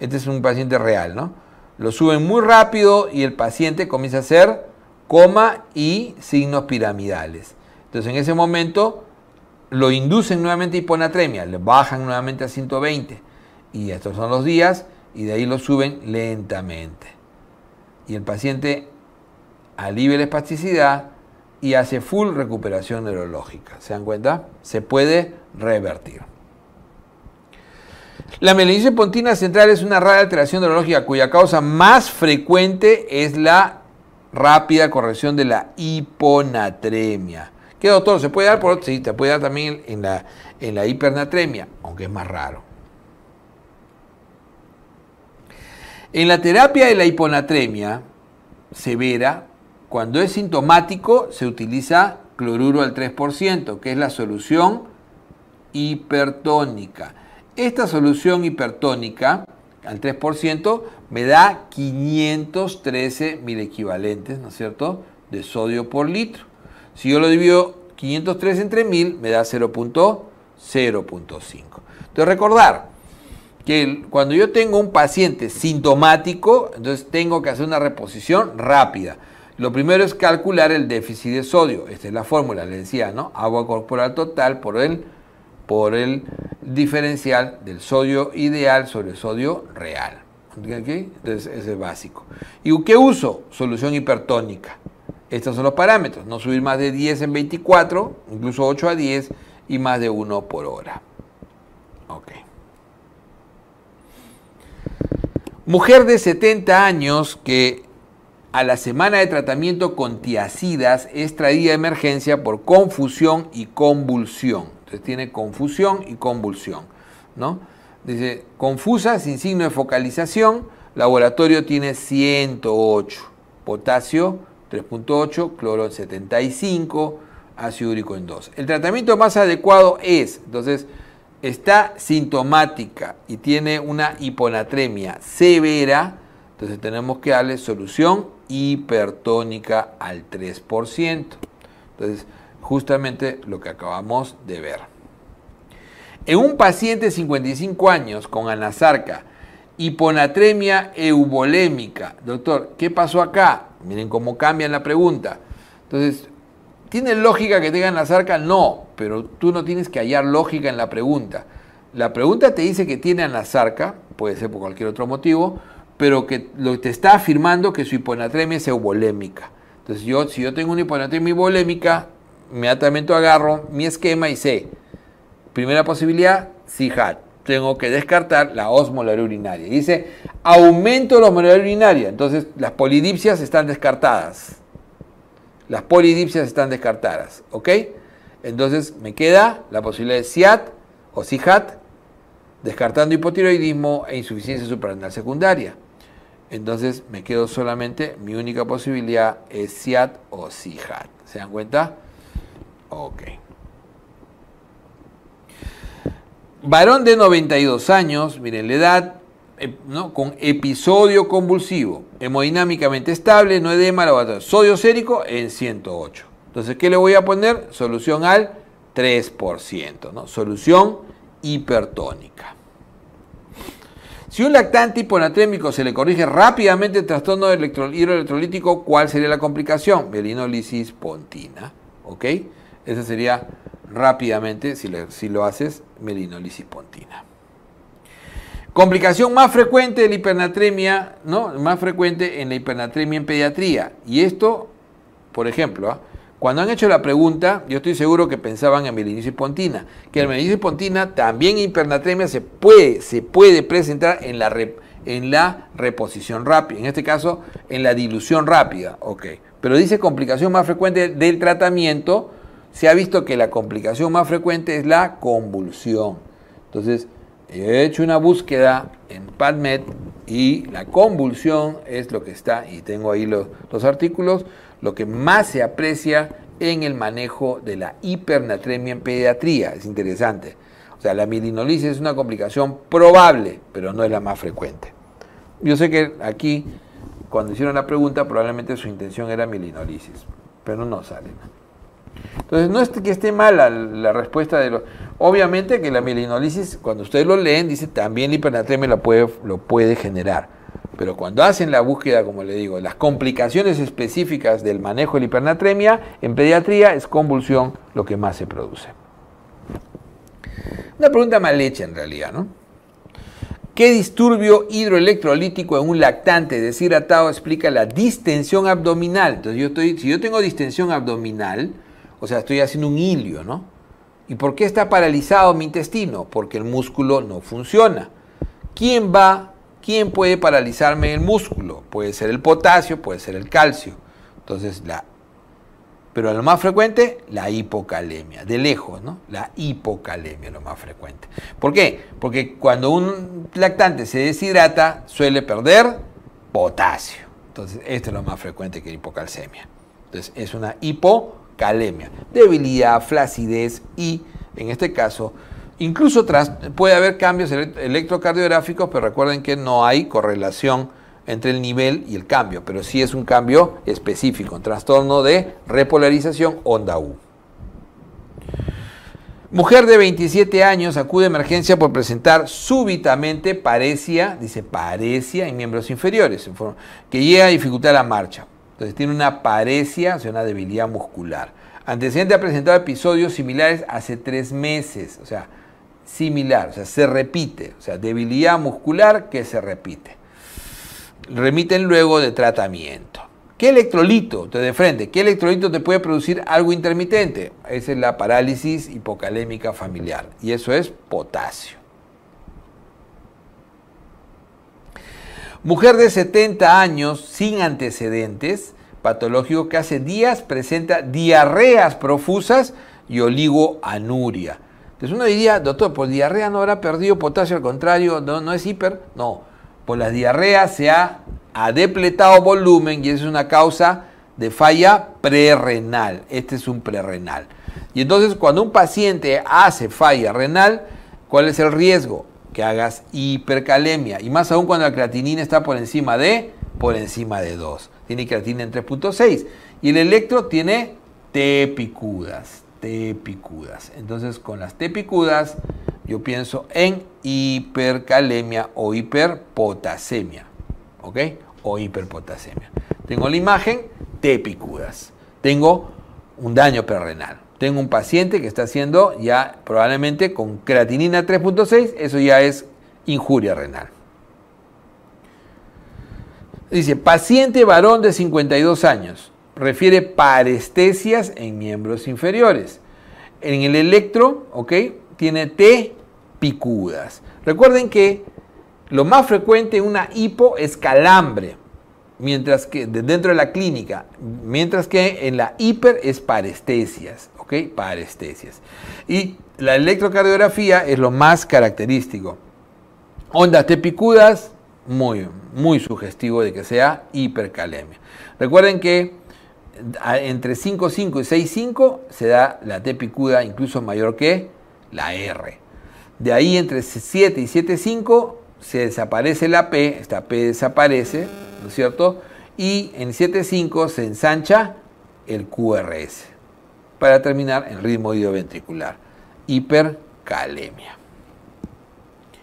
este es un paciente real, ¿no? Lo suben muy rápido y el paciente comienza a hacer coma y signos piramidales. Entonces en ese momento lo inducen nuevamente a hiponatremia, le bajan nuevamente a 120 y estos son los días y de ahí lo suben lentamente. Y el paciente alivia la espasticidad y hace full recuperación neurológica. ¿Se dan cuenta? Se puede revertir. La melanitis pontina central es una rara alteración neurológica cuya causa más frecuente es la rápida corrección de la hiponatremia. ¿Qué doctor? ¿Se puede dar por otro? Sí, te puede dar también en la, en la hipernatremia, aunque es más raro. En la terapia de la hiponatremia severa, cuando es sintomático, se utiliza cloruro al 3%, que es la solución hipertónica. Esta solución hipertónica al 3% me da 513 mil equivalentes, ¿no es cierto?, de sodio por litro. Si yo lo divido 513 entre 1000, me da 0.0.5. Entonces recordar que cuando yo tengo un paciente sintomático, entonces tengo que hacer una reposición rápida. Lo primero es calcular el déficit de sodio. Esta es la fórmula, le decía, ¿no? Agua corporal total por el por el diferencial del sodio ideal sobre el sodio real. Entonces, ese es básico. ¿Y qué uso? Solución hipertónica. Estos son los parámetros. No subir más de 10 en 24, incluso 8 a 10 y más de 1 por hora. Ok. Mujer de 70 años que a la semana de tratamiento con tiacidas es traída de emergencia por confusión y convulsión. Entonces tiene confusión y convulsión. ¿no? Dice, confusa, sin signo de focalización, laboratorio tiene 108, potasio 3.8, cloro 75, ácido úrico en 2. El tratamiento más adecuado es, entonces, está sintomática y tiene una hiponatremia severa, entonces tenemos que darle solución hipertónica al 3%. Entonces, justamente lo que acabamos de ver. En un paciente de 55 años con anasarca, hiponatremia eubolémica, doctor, ¿qué pasó acá? Miren cómo cambia la pregunta. Entonces, ¿tiene lógica que tenga anasarca? No, pero tú no tienes que hallar lógica en la pregunta. La pregunta te dice que tiene anasarca, puede ser por cualquier otro motivo, pero que lo, te está afirmando que su hiponatremia es eubolémica. Entonces, yo, si yo tengo una hiponatremia eubolémica, inmediatamente agarro mi esquema y sé, primera posibilidad, si tengo que descartar la osmolar urinaria. Dice, aumento la osmolar urinaria. Entonces, las polidipsias están descartadas. Las polidipsias están descartadas, ¿ok? Entonces, me queda la posibilidad de SIAT o SIHAT, descartando hipotiroidismo e insuficiencia suprarrenal secundaria. Entonces, me quedo solamente, mi única posibilidad es SIAT o SIHAT. ¿Se dan cuenta? Ok. Varón de 92 años, miren la edad, eh, ¿no? con episodio convulsivo, hemodinámicamente estable, no edema, tener sodio sérico en 108. Entonces, ¿qué le voy a poner? Solución al 3%, ¿no? solución hipertónica. Si un lactante hiponatrémico se le corrige rápidamente el trastorno hidroelectrolítico, ¿cuál sería la complicación? melinólisis pontina, ¿ok? Esa sería rápidamente, si lo, haces, melinolisis pontina. Complicación más frecuente de la hipernatremia, ¿no? Más frecuente en la hipernatremia en pediatría. Y esto, por ejemplo, ¿ah? cuando han hecho la pregunta, yo estoy seguro que pensaban en melinolisis pontina, que en melinolisis pontina también hipernatremia se puede, se puede presentar en la, en la reposición rápida, en este caso en la dilución rápida, ok. Pero dice complicación más frecuente del tratamiento se ha visto que la complicación más frecuente es la convulsión. Entonces, he hecho una búsqueda en PadMed y la convulsión es lo que está, y tengo ahí los, artículos, lo que más se aprecia en el manejo de la hipernatremia en pediatría. Es interesante. O sea, la milinolisis es una complicación probable, pero no es la más frecuente. Yo sé que aquí, cuando hicieron la pregunta, probablemente su intención era milinolisis, pero no sale. Entonces, no es que esté mala la respuesta de los... Obviamente que la mielinólisis, cuando ustedes lo leen, dice también la hipernatremia lo puede, lo puede generar. Pero cuando hacen la búsqueda, como le digo, las complicaciones específicas del manejo de la hipernatremia, en pediatría es convulsión lo que más se produce. Una pregunta mal hecha en realidad, ¿no? ¿Qué disturbio hidroelectrolítico en un lactante deshidratado explica la distensión abdominal? Entonces, si yo tengo distensión abdominal, o sea, estoy haciendo un hilio, ¿no? ¿Y por qué está paralizado mi intestino? Porque el músculo no funciona. ¿Quién va? ¿Quién puede paralizarme el músculo? Puede ser el potasio, puede ser el calcio. Entonces, la pero lo más frecuente, la hipocalemia, de lejos, ¿no? La hipocalemia, lo más frecuente. ¿Por qué? Porque cuando un lactante se deshidrata, suele perder potasio. Entonces, esto es lo más frecuente que la hipocalcemia. Entonces, es una hipo calemia, debilidad, flacidez y, en este caso, incluso tras, puede haber cambios electrocardiográficos, pero recuerden que no hay correlación entre el nivel y el cambio, pero sí es un cambio específico, un trastorno de repolarización onda U. Mujer de 27 años acude a emergencia por presentar súbitamente parecía, dice parecía en miembros inferiores, que llega a dificultar la marcha. Entonces tiene una parecia, o sea, una debilidad muscular. Antecedente ha presentado episodios similares hace tres meses, o sea, similar, o sea, se repite, o sea, debilidad muscular que se repite. Remiten luego de tratamiento. ¿Qué electrolito? te de frente, ¿qué electrolito te puede producir algo intermitente? Esa es la parálisis hipocalémica familiar y eso es potasio. Mujer de 70 años sin antecedentes, patológico que hace días presenta diarreas profusas y oligoanuria. Entonces uno diría, doctor, por pues diarrea no habrá perdido potasio, al contrario, no, es hiper. No, por pues las diarreas se ha, ha depletado volumen y es una causa de falla prerrenal. Este es un prerrenal. Y entonces cuando un paciente hace falla renal, ¿cuál es el riesgo? que hagas hipercalemia. Y más aún cuando la creatinina está por encima de, por encima de 2. Tiene creatinina en 3.6. Y el electro tiene tepicudas, picudas, Entonces con las tepicudas yo pienso en hipercalemia o hiperpotasemia. ¿Ok? O hiperpotasemia. Tengo la imagen, tepicudas, Tengo un daño perrenal tengo un paciente que está haciendo ya probablemente con creatinina 3.6, eso ya es injuria renal. Dice, paciente varón de 52 años, refiere parestesias en miembros inferiores. En el electro, ¿ok? Tiene T picudas. Recuerden que lo más frecuente en una hipo es calambre, mientras que dentro de la clínica, mientras que en la hiper es parestesias, ¿ok? Parestesias. Y la electrocardiografía es lo más característico. Ondas tepicudas, muy, muy sugestivo de que sea hipercalemia. Recuerden que entre 5.5 y 6.5 se da la T picuda incluso mayor que la R. De ahí entre 7 y 7.5 se desaparece la P, esta P desaparece, ¿no es cierto? Y en 7.5 se ensancha el QRS para terminar en ritmo idioventricular, hipercalemia.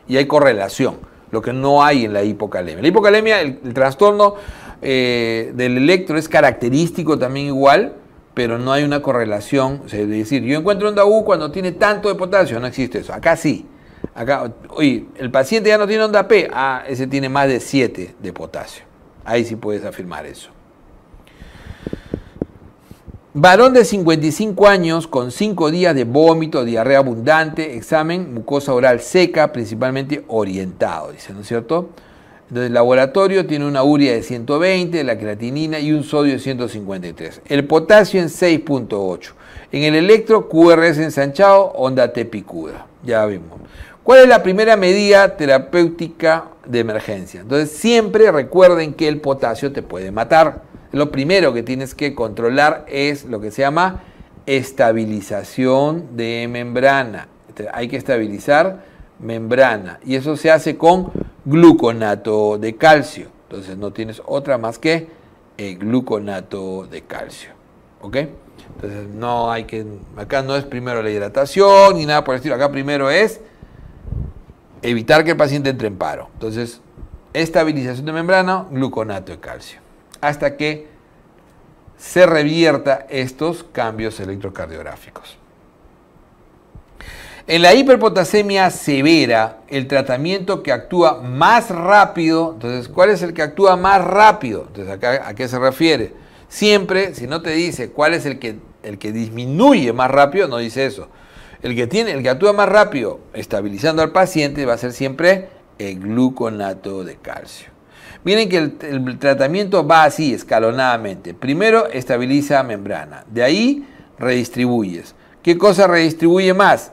Y hay correlación, lo que no hay en la hipocalemia. La hipocalemia, el, trastorno eh, del electro es característico también igual, pero no hay una correlación. es decir, yo encuentro onda U cuando tiene tanto de potasio, no existe eso. Acá sí. Acá, oye, el paciente ya no tiene onda P, ah, ese tiene más de 7 de potasio. Ahí sí puedes afirmar eso. Varón de 55 años con 5 días de vómito, diarrea abundante, examen, mucosa oral seca, principalmente orientado, dice, ¿no es cierto? Entonces, el laboratorio tiene una urea de 120, la creatinina y un sodio de 153. El potasio en 6.8. En el electro, QRS ensanchado, onda T picuda. Ya vimos. ¿Cuál es la primera medida terapéutica de emergencia? Entonces, siempre recuerden que el potasio te puede matar lo primero que tienes que controlar es lo que se llama estabilización de membrana. Hay que estabilizar membrana y eso se hace con gluconato de calcio. Entonces no tienes otra más que el eh, gluconato de calcio. ¿Ok? Entonces no hay que, acá no es primero la hidratación ni nada por el estilo, acá primero es evitar que el paciente entre en paro. Entonces, estabilización de membrana, gluconato de calcio hasta que se revierta estos cambios electrocardiográficos. En la hiperpotasemia severa, el tratamiento que actúa más rápido, entonces, ¿cuál es el que actúa más rápido? Entonces, ¿a qué se refiere? Siempre, si no te dice cuál es el que, el que disminuye más rápido, no dice eso. El que, tiene, el que actúa más rápido, estabilizando al paciente, va a ser siempre el gluconato de calcio. Miren que el, tratamiento va así, escalonadamente. Primero estabiliza membrana, de ahí redistribuyes. ¿Qué cosa redistribuye más?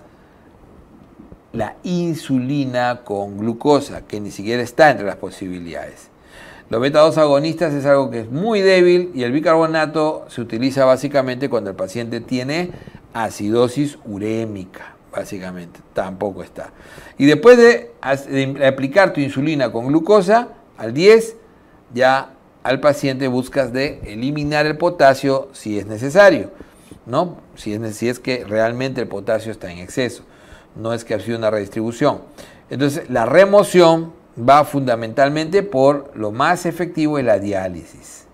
La insulina con glucosa, que ni siquiera está entre las posibilidades. Los beta-2 agonistas es algo que es muy débil y el bicarbonato se utiliza básicamente cuando el paciente tiene acidosis urémica básicamente, tampoco está. Y después de, aplicar tu insulina con glucosa, al 10, ya al paciente buscas de eliminar el potasio si es necesario, ¿no? Si es, si es que realmente el potasio está en exceso, no es que ha sido una redistribución. Entonces, la remoción va fundamentalmente por lo más efectivo es la diálisis.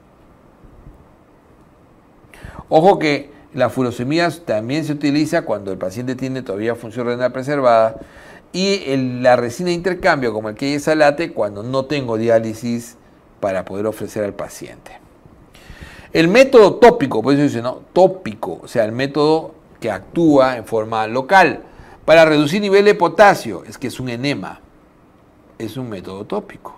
Ojo que la furosemida también se utiliza cuando el paciente tiene todavía función renal preservada y la resina de intercambio, como el que alate cuando no tengo diálisis para poder ofrecer al paciente. El método tópico, por eso dice, ¿no? Tópico, o sea, el método que actúa en forma local para reducir nivel de potasio, es que es un enema, es un método tópico.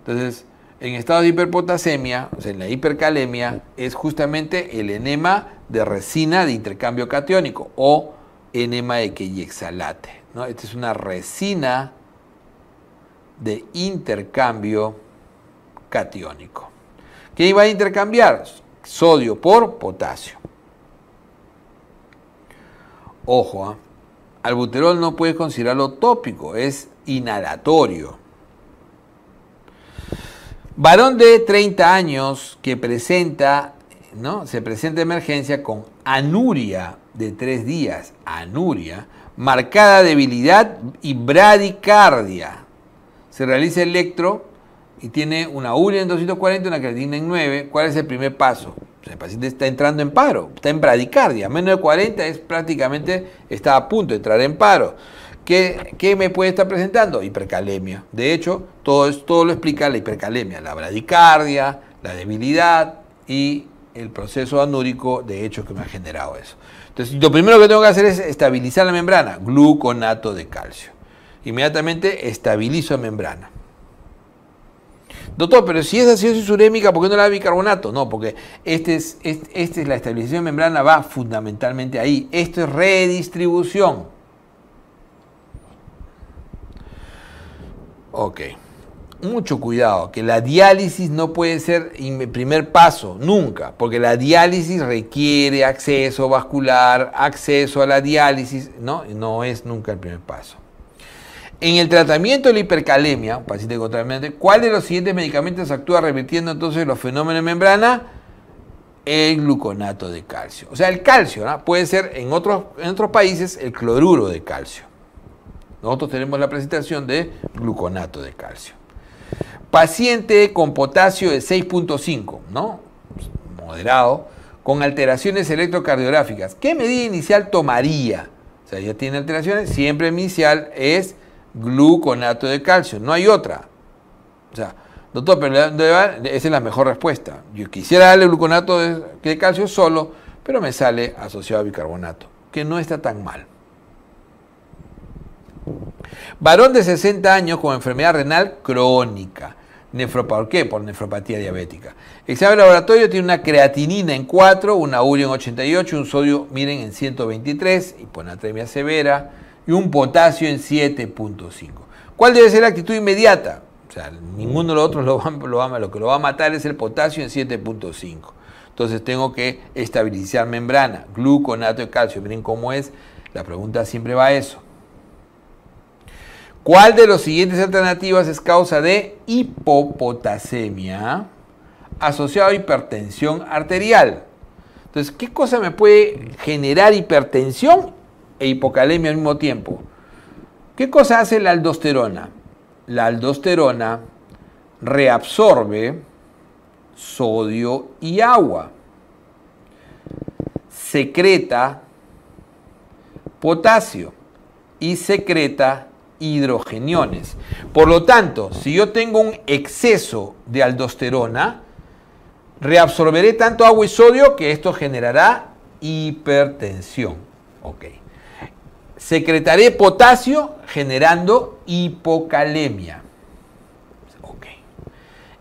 Entonces, en estado de hiperpotasemia, o sea, en la hipercalemia, es justamente el enema de resina de intercambio catiónico o enema de queyexalate. ¿no? Esta es una resina de intercambio catiónico. ¿Qué iba a intercambiar? Sodio por potasio. Ojo, al ¿ah? albuterol no puedes considerarlo tópico, es inhalatorio. Varón de 30 años que presenta, ¿no? se presenta emergencia con anuria de tres días, anuria, marcada debilidad y bradicardia. Se realiza electro y tiene una urea en 240 una creatina en 9. ¿Cuál es el primer paso? el paciente está entrando en paro, está en bradicardia. Menos de 40 es prácticamente, está a punto de entrar en paro. ¿Qué, me puede estar presentando? Hipercalemia. De hecho, todo, es, todo lo explica la hipercalemia, la bradicardia, la debilidad y el proceso anúrico, de hecho, que me ha generado eso lo primero que tengo que hacer es estabilizar la membrana, gluconato de calcio. Inmediatamente estabilizo la membrana. Doctor, pero si es acidosis urémica, ¿por qué no la da bicarbonato? No, porque esta este es, la estabilización de membrana, va fundamentalmente ahí. Esto es redistribución. Ok mucho cuidado, que la diálisis no puede ser el primer paso, nunca, porque la diálisis requiere acceso vascular, acceso a la diálisis, no, no es nunca el primer paso. En el tratamiento de la hipercalemia, un paciente tratamiento ¿cuál de los siguientes medicamentos actúa revirtiendo entonces los fenómenos de membrana? El gluconato de calcio. O sea, el calcio puede ser en otros, en otros países el cloruro de calcio. Nosotros tenemos la presentación de gluconato de calcio. Paciente con potasio de 6.5, ¿no? Pues, moderado, con alteraciones electrocardiográficas. ¿Qué medida inicial tomaría? O sea, ya tiene alteraciones, siempre inicial es gluconato de calcio, no hay otra. O sea, doctor, pero esa es la mejor respuesta. Yo quisiera darle gluconato de calcio solo, pero me sale asociado a bicarbonato, que no está tan mal. Varón de 60 años con enfermedad renal crónica nefropatía. ¿Por qué? Por nefropatía diabética. El examen laboratorio tiene una creatinina en 4, una urea en 88, un sodio, miren, en 123, hiponatremia severa, y un potasio en 7.5. ¿Cuál debe ser la actitud inmediata? O sea, ninguno de los otros lo, va, lo, lo que lo va a matar es el potasio en 7.5. Entonces tengo que estabilizar membrana, gluconato y calcio. Miren cómo es, la pregunta siempre va a eso. ¿Cuál de las siguientes alternativas es causa de hipopotasemia asociada a hipertensión arterial? Entonces, ¿qué cosa me puede generar hipertensión e hipocalemia al mismo tiempo? ¿Qué cosa hace la aldosterona? La aldosterona reabsorbe sodio y agua. Secreta potasio y secreta hidrogeniones. Por lo tanto, si yo tengo un exceso de aldosterona, reabsorberé tanto agua y sodio que esto generará hipertensión. Secretaré potasio generando hipocalemia.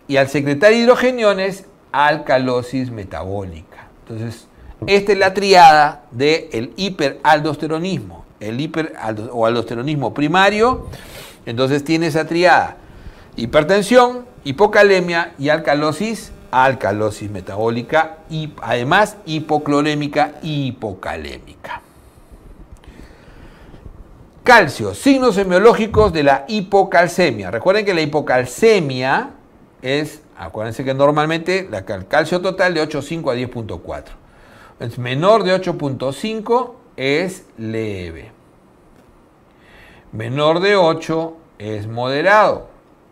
Y al secretar hidrogeniones, alcalosis metabólica. Entonces, esta es la triada del hiperaldosteronismo el hiper o aldosteronismo primario, entonces tiene esa triada. Hipertensión, hipocalemia y alcalosis, alcalosis metabólica y además hipoclorémica y hipocalémica. Calcio, signos semiológicos de la hipocalcemia. Recuerden que la hipocalcemia es, acuérdense que normalmente el calcio total de 8.5 a 10.4. Es menor de 8.5 es leve. Menor de 8 es moderado.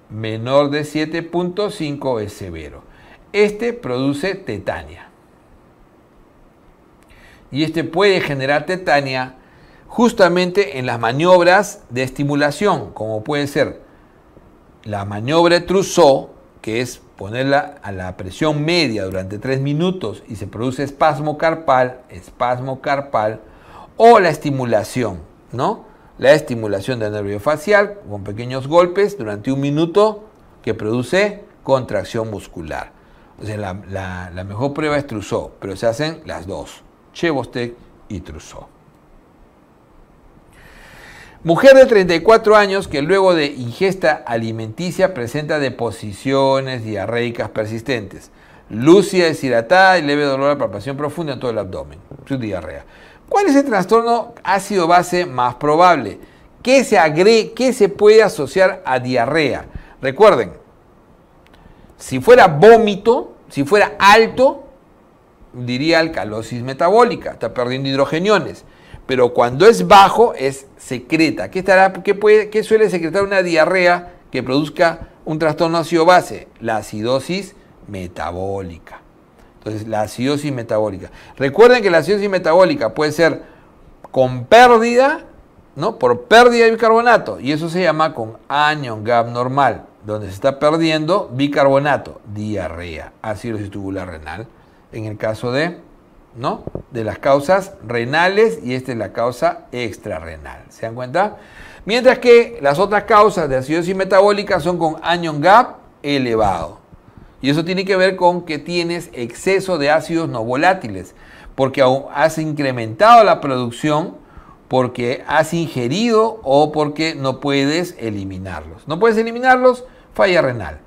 Menor de 7.5 es severo. Este produce tetania. Y este puede generar tetania justamente en las maniobras de estimulación, como puede ser la maniobra de Trousseau, que es ponerla a la presión media durante 3 minutos y se produce espasmo carpal, espasmo carpal, o la estimulación, ¿no? La estimulación del nervio facial con pequeños golpes durante un minuto que produce contracción muscular. O sea, la, mejor prueba es Trousseau, pero se hacen las dos, Chevostek y Trousseau. Mujer de 34 años que luego de ingesta alimenticia presenta deposiciones diarreicas persistentes, lucia deshidratada y leve dolor a palpación profunda en todo el abdomen, su diarrea. ¿Cuál es el trastorno ácido-base más probable? ¿Qué se, se puede asociar a diarrea? Recuerden, si fuera vómito, si fuera alto, diría alcalosis metabólica, está perdiendo hidrogeniones. Pero cuando es bajo, es secreta. estará, puede, qué suele secretar una diarrea que produzca un trastorno ácido-base? La acidosis metabólica. Entonces, la acidosis metabólica. Recuerden que la acidosis metabólica puede ser con pérdida, ¿no? Por pérdida de bicarbonato. Y eso se llama con anion gap normal, donde se está perdiendo bicarbonato, diarrea, acidosis tubular renal. En el caso de, ¿no? De las causas renales y esta es la causa extrarenal. ¿Se dan cuenta? Mientras que las otras causas de acidosis metabólica son con anion gap elevado. Y eso tiene que ver con que tienes exceso de ácidos no volátiles, porque has incrementado la producción, porque has ingerido o porque no puedes eliminarlos. No puedes eliminarlos, falla renal.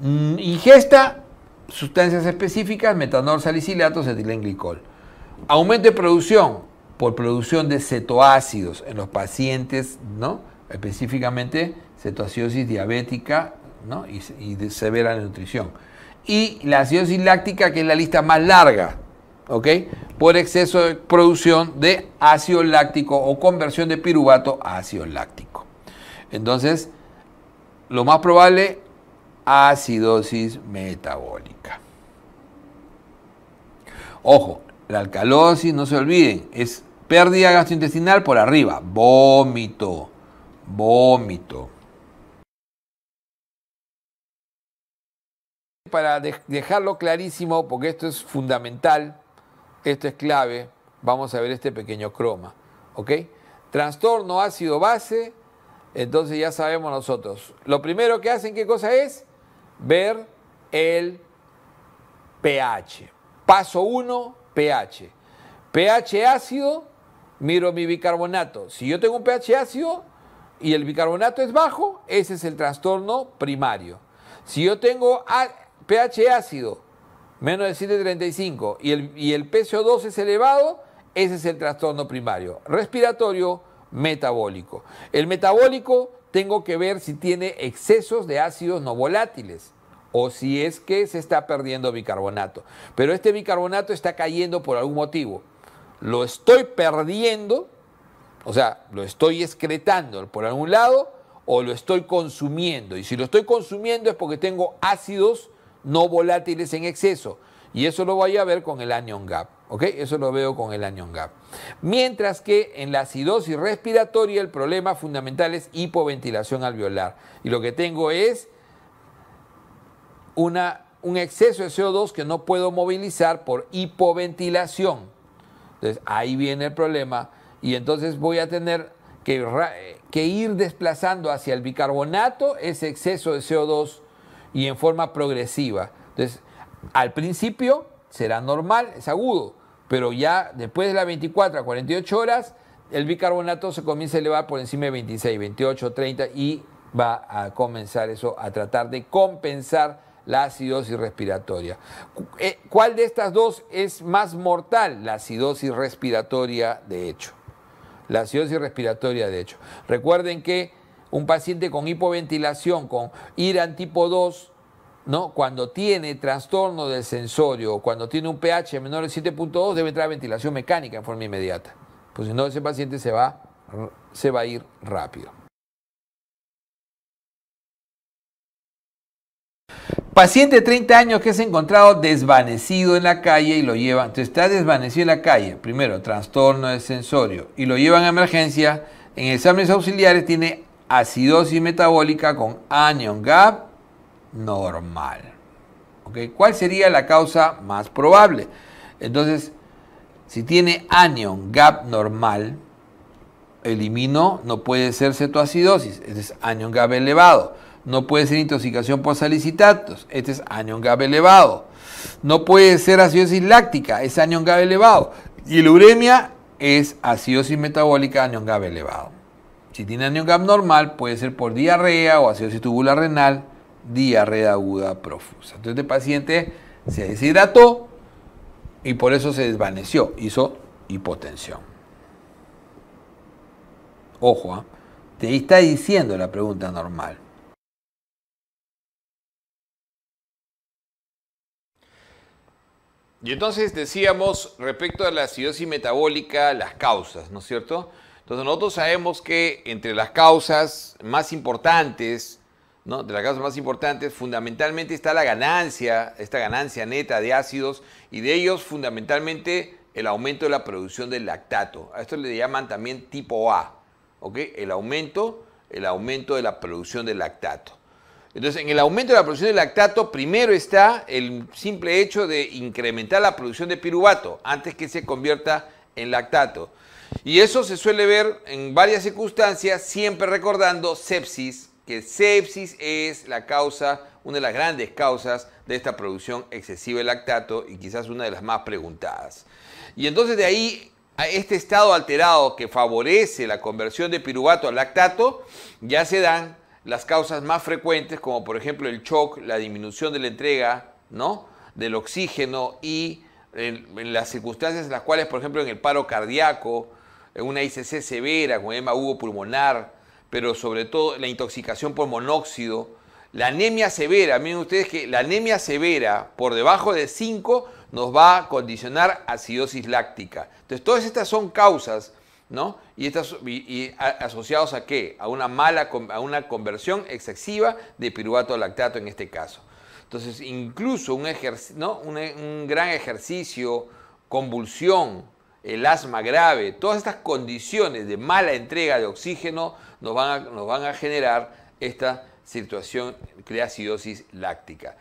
Mm, ingesta sustancias específicas, metanol, salicilato, cetilenglicol. Aumento de producción por producción de cetoácidos en los pacientes, ¿no? específicamente cetoacidosis diabética y, de severa nutrición. Y la acidosis láctica, que es la lista más larga, ¿ok? Por exceso de producción de ácido láctico o conversión de piruvato a ácido láctico. Entonces, lo más probable, acidosis metabólica. Ojo, la alcalosis, no se olviden, es pérdida gastrointestinal por arriba, vómito, vómito. Para dejarlo clarísimo, porque esto es fundamental, esto es clave, vamos a ver este pequeño croma. ¿Ok? Trastorno ácido base, entonces ya sabemos nosotros. Lo primero que hacen, ¿qué cosa es? Ver el pH. Paso 1, pH. pH ácido, miro mi bicarbonato. Si yo tengo un pH ácido y el bicarbonato es bajo, ese es el trastorno primario. Si yo tengo pH ácido, menos de 7,35, y el, y PCO2 es elevado, ese es el trastorno primario. Respiratorio, metabólico. El metabólico tengo que ver si tiene excesos de ácidos no volátiles o si es que se está perdiendo bicarbonato. Pero este bicarbonato está cayendo por algún motivo. Lo estoy perdiendo, o sea, lo estoy excretando por algún lado o lo estoy consumiendo. Y si lo estoy consumiendo es porque tengo ácidos no volátiles en exceso. Y eso lo voy a ver con el anion gap. ¿ok? Eso lo veo con el anion gap. Mientras que en la acidosis respiratoria el problema fundamental es hipoventilación alveolar. Y lo que tengo es una, un exceso de CO2 que no puedo movilizar por hipoventilación. Entonces ahí viene el problema. Y entonces voy a tener que, que ir desplazando hacia el bicarbonato ese exceso de CO2 y en forma progresiva. Entonces, al principio será normal, es agudo, pero ya después de las 24 a 48 horas, el bicarbonato se comienza a elevar por encima de 26, 28, 30 y va a comenzar eso a tratar de compensar la acidosis respiratoria. Eh, ¿Cuál de estas dos es más mortal? La acidosis respiratoria, de hecho. La acidosis respiratoria, de hecho. Recuerden que un paciente con hipoventilación, con IRAN tipo 2, ¿no? cuando tiene trastorno del sensorio, cuando tiene un pH menor de 7.2, debe entrar a ventilación mecánica en forma inmediata. Pues si no, ese paciente se va, se va a ir rápido. Paciente de 30 años que se ha encontrado desvanecido en la calle y lo llevan, entonces está desvanecido en la calle, primero, trastorno del sensorio, y lo llevan a emergencia, en exámenes auxiliares tiene acidosis metabólica con anion gap normal. ¿Cuál sería la causa más probable? Entonces, si tiene anion gap normal, elimino, no puede ser cetoacidosis, este es anion gap elevado. No puede ser intoxicación por salicitatos, este es anion gap elevado. No puede ser acidosis láctica, es anion gap elevado. Y la uremia es acidosis metabólica, anion gap elevado. Si tiene anemia normal, puede ser por diarrea o acidosis tubular renal, diarrea aguda profusa. Entonces el paciente se deshidrató y por eso se desvaneció, hizo hipotensión. Ojo, ¿ah? te está diciendo la pregunta normal. Y entonces decíamos respecto a la acidosis metabólica, las causas, ¿no es cierto? Entonces nosotros sabemos que entre las causas más importantes, ¿no? de las causas más importantes, fundamentalmente está la ganancia, esta ganancia neta de ácidos y de ellos fundamentalmente el aumento de la producción del lactato. A esto le llaman también tipo A, ¿ok? El aumento, el aumento de la producción del lactato. Entonces, en el aumento de la producción de lactato, primero está el simple hecho de incrementar la producción de piruvato antes que se convierta en lactato. Y eso se suele ver en varias circunstancias, siempre recordando sepsis, que sepsis es la causa, una de las grandes causas de esta producción excesiva de lactato y quizás una de las más preguntadas. Y entonces de ahí a este estado alterado que favorece la conversión de piruvato al lactato, ya se dan las causas más frecuentes como por ejemplo el shock, la disminución de la entrega, ¿no? del oxígeno y en, en las circunstancias en las cuales, por ejemplo, en el paro cardíaco, una ICC severa con edema pulmonar, pero sobre todo la intoxicación por monóxido, la anemia severa, miren ustedes que la anemia severa por debajo de 5 nos va a condicionar acidosis láctica. Entonces, todas estas son causas, ¿no? Y, estas, asociados a qué? A una mala, una conversión excesiva de piruvato lactato en este caso. Entonces, incluso un, ¿no? un gran ejercicio, convulsión, el asma grave, todas estas condiciones de mala entrega de oxígeno nos van a, generar esta situación de acidosis láctica.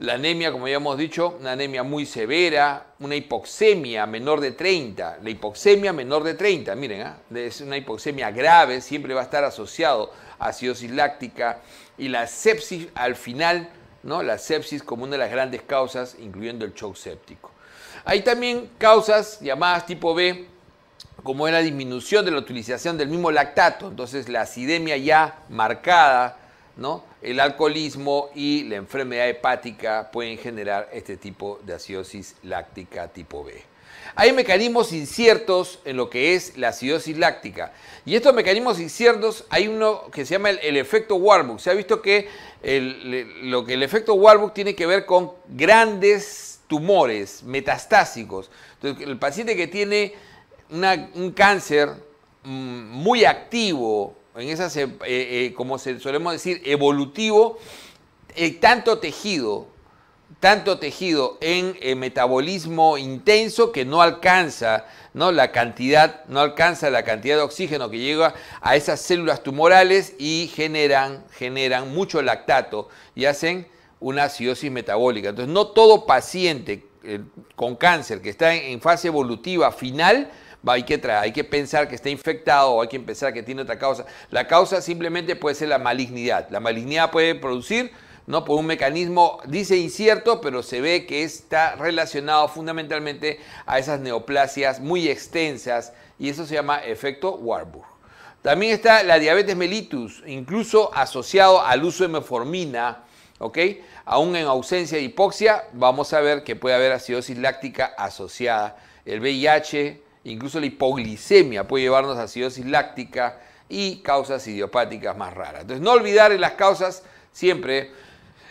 La anemia, como ya hemos dicho, una anemia muy severa, una hipoxemia menor de 30. La hipoxemia menor de 30, miren, ¿eh? es una hipoxemia grave, siempre va a estar asociado a acidosis láctica y la sepsis al final, ¿no? La sepsis como una de las grandes causas, incluyendo el shock séptico. Hay también causas llamadas tipo B, como es la disminución de la utilización del mismo lactato, entonces la acidemia ya marcada, ¿no? el alcoholismo y la enfermedad hepática pueden generar este tipo de acidosis láctica tipo B. Hay mecanismos inciertos en lo que es la acidosis láctica. Y estos mecanismos inciertos, hay uno que se llama el, efecto Warburg. Se ha visto que el, lo que el efecto Warburg tiene que ver con grandes tumores metastásicos. Entonces, el paciente que tiene un cáncer mm, muy activo, en esas, eh, eh, como se solemos decir, evolutivo, eh, tanto tejido, tanto tejido en metabolismo intenso que no alcanza ¿no? la cantidad, no alcanza la cantidad de oxígeno que llega a esas células tumorales y generan, generan mucho lactato y hacen una acidosis metabólica. Entonces, no todo paciente eh, con cáncer que está en, fase evolutiva final va, hay, que hay que pensar que está infectado o hay que pensar que tiene otra causa. La causa simplemente puede ser la malignidad. La malignidad puede producir ¿no? por un mecanismo, dice incierto, pero se ve que está relacionado fundamentalmente a esas neoplasias muy extensas y eso se llama efecto Warburg. También está la diabetes mellitus, incluso asociado al uso de meformina, ¿ok? Aún en ausencia de hipoxia, vamos a ver que puede haber acidosis láctica asociada. El VIH, incluso la hipoglicemia puede llevarnos a acidosis láctica y causas idiopáticas más raras. Entonces, no olvidar en las causas siempre,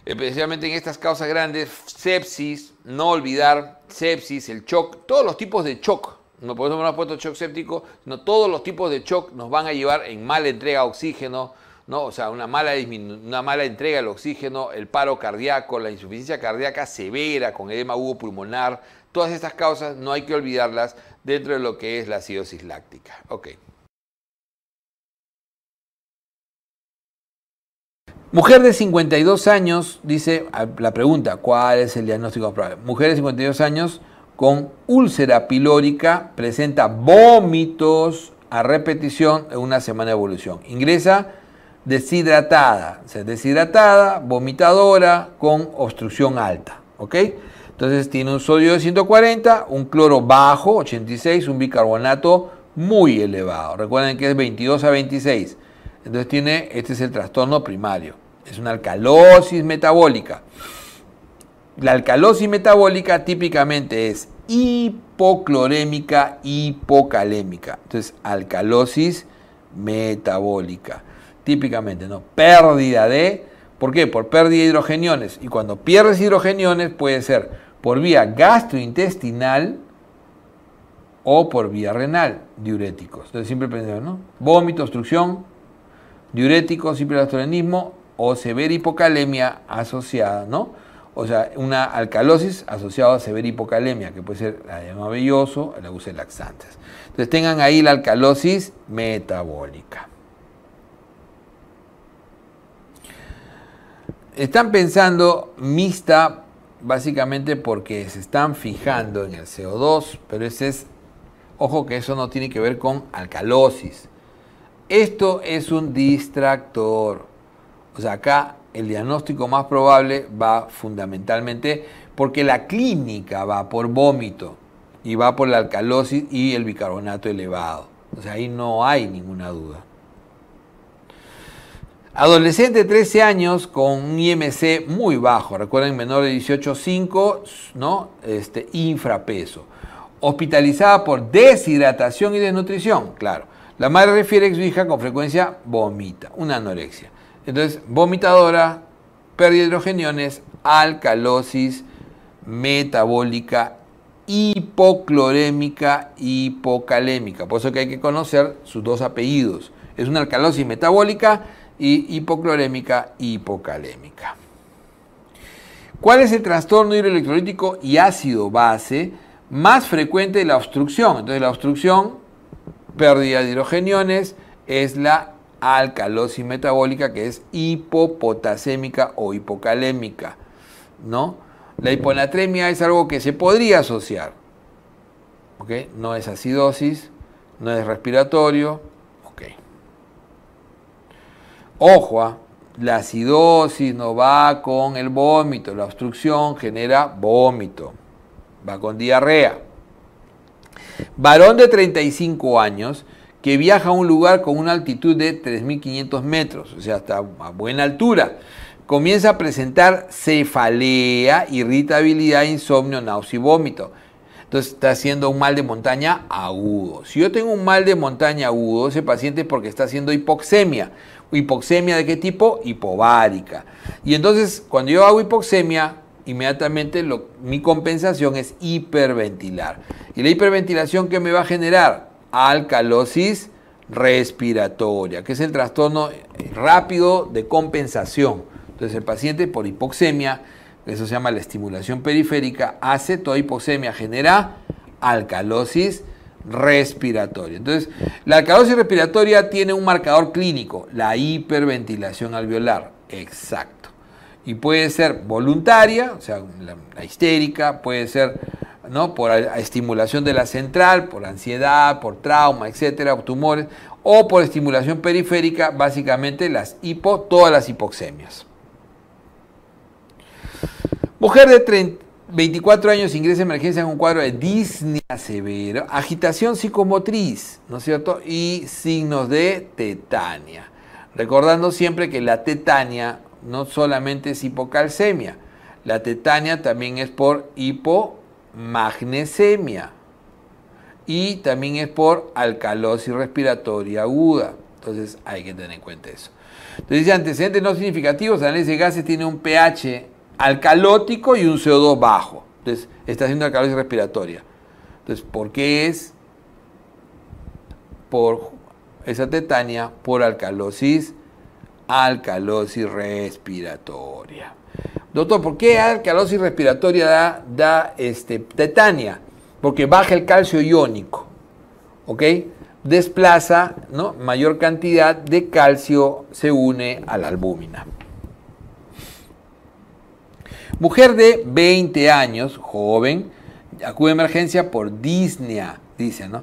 especialmente en estas causas grandes, sepsis, no olvidar sepsis, el shock, todos los tipos de shock. No podemos un puesto shock séptico, no todos los tipos de shock nos van a llevar en mala entrega de oxígeno, ¿no? O sea, una mala, una mala entrega del oxígeno, el paro cardíaco, la insuficiencia cardíaca severa con edema pulmonar, todas estas causas no hay que olvidarlas dentro de lo que es la acidosis láctica. Mujer de 52 años, dice ah, la pregunta, ¿cuál es el diagnóstico probable? Mujer de 52 años con úlcera pilórica presenta vómitos a repetición en una semana de evolución. Ingresa deshidratada, o deshidratada, vomitadora con obstrucción alta, ¿ok? Entonces tiene un sodio de 140, un cloro bajo, 86, un bicarbonato muy elevado. Recuerden que es 22 a 26. Entonces tiene, este es el trastorno primario. Es una alcalosis metabólica. La alcalosis metabólica típicamente es hipoclorémica, hipocalémica. Entonces, alcalosis metabólica típicamente, ¿no? Pérdida de, ¿por qué? Por pérdida de hidrogeniones. Y cuando pierdes hidrogeniones puede ser por vía gastrointestinal o por vía renal, diuréticos. Entonces siempre pensamos, ¿no? Vómito, obstrucción, diuréticos, gastroenismo o severa hipocalemia asociada, ¿no? O sea, una alcalosis asociada a severa hipocalemia, que puede ser la de velloso, el uso de laxantes. Entonces tengan ahí la alcalosis metabólica. están pensando mixta básicamente porque se están fijando en el CO2, pero ese es, ojo que eso no tiene que ver con alcalosis. Esto es un distractor. O sea, acá el diagnóstico más probable va fundamentalmente porque la clínica va por vómito y va por la alcalosis y el bicarbonato elevado. O sea, ahí no hay ninguna duda. Adolescente de 13 años con un IMC muy bajo, recuerden menor de 18.5, ¿no? Este infrapeso. Hospitalizada por deshidratación y desnutrición, claro. La madre refiere que su hija con frecuencia vomita, una anorexia. Entonces, vomitadora, pérdida de hidrogeniones, alcalosis metabólica hipoclorémica, hipocalémica. Por eso que hay que conocer sus dos apellidos. Es una alcalosis metabólica y hipoclorémica hipocalémica. ¿Cuál es el trastorno hidroelectrolítico y ácido-base más frecuente de la obstrucción? Entonces la obstrucción, pérdida de hidrogeniones, es la alcalosis metabólica que es hipopotasémica o hipocalémica, ¿no? La hiponatremia es algo que se podría asociar, No es acidosis, no es respiratorio, Ojo, ¿ah? la acidosis no va con el vómito, la obstrucción genera vómito, va con diarrea. Varón de 35 años que viaja a un lugar con una altitud de 3.500 metros, o sea, hasta a buena altura, comienza a presentar cefalea, irritabilidad, insomnio, náusea y vómito. Entonces está haciendo un mal de montaña agudo. Si yo tengo un mal de montaña agudo, ese paciente es porque está haciendo hipoxemia. ¿Hipoxemia de qué tipo? Hipovárica. Y entonces, cuando yo hago hipoxemia, inmediatamente mi compensación es hiperventilar. ¿Y la hiperventilación qué me va a generar? Alcalosis respiratoria, que es el trastorno rápido de compensación. Entonces el paciente por hipoxemia, eso se llama la estimulación periférica, hace toda hipoxemia, genera alcalosis respiratoria. Entonces, la acidosis respiratoria tiene un marcador clínico, la hiperventilación alveolar. Exacto. Y puede ser voluntaria, o sea, la, histérica, puede ser ¿no? por estimulación de la central, por ansiedad, por trauma, etcétera, o tumores, o por estimulación periférica, básicamente las todas las hipoxemias. Mujer de 30 24 años ingresa emergencia en un cuadro de disnea severo, agitación psicomotriz, ¿no es cierto? Y signos de tetania. Recordando siempre que la tetania no solamente es hipocalcemia, la tetania también es por hipomagnesemia y también es por alcalosis respiratoria aguda. Entonces hay que tener en cuenta eso. Entonces, antecedentes no significativos, análisis de gases tiene un pH alcalótico y un CO2 bajo. Entonces, está haciendo alcalosis respiratoria. Entonces, ¿por qué es? Por esa tetania, por alcalosis, alcalosis respiratoria. Doctor, ¿por qué alcalosis respiratoria da, este, tetania? Porque baja el calcio iónico, ¿ok? Desplaza, ¿no? Mayor cantidad de calcio se une a la albúmina. Mujer de 20 años, joven, acude a emergencia por disnea, dice, ¿no?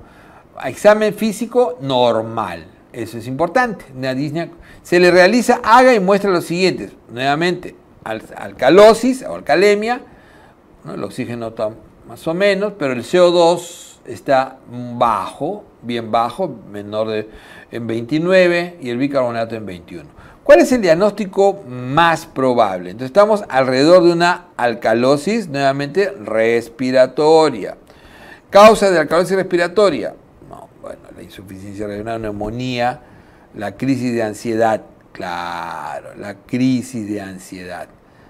Examen físico normal. Eso es importante. disnea. Se le realiza, haga y muestra los siguientes. Nuevamente, alcalosis o alcalemia, el oxígeno está más o menos, pero el CO2 está bajo, bien bajo, menor de en 29 y el bicarbonato en 21. ¿Cuál es el diagnóstico más probable? Entonces estamos alrededor de una alcalosis, nuevamente respiratoria. Causa de alcalosis respiratoria. No, bueno, la insuficiencia renal, neumonía, la crisis de ansiedad. Claro, la crisis de ansiedad.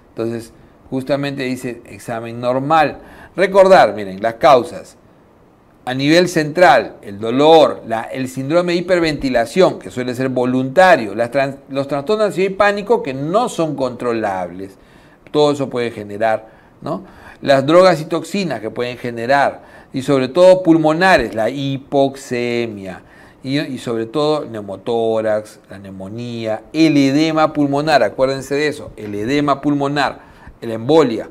Entonces, justamente dice examen normal. Recordar, miren, las causas a nivel central, el dolor, el síndrome de hiperventilación, que suele ser voluntario, las los trastornos de ansiedad y pánico que no son controlables, todo eso puede generar, ¿no? Las drogas y toxinas que pueden generar, y sobre todo pulmonares, la hipoxemia, y, sobre todo neumotórax, la neumonía, el edema pulmonar, acuérdense de eso, el edema pulmonar, la embolia,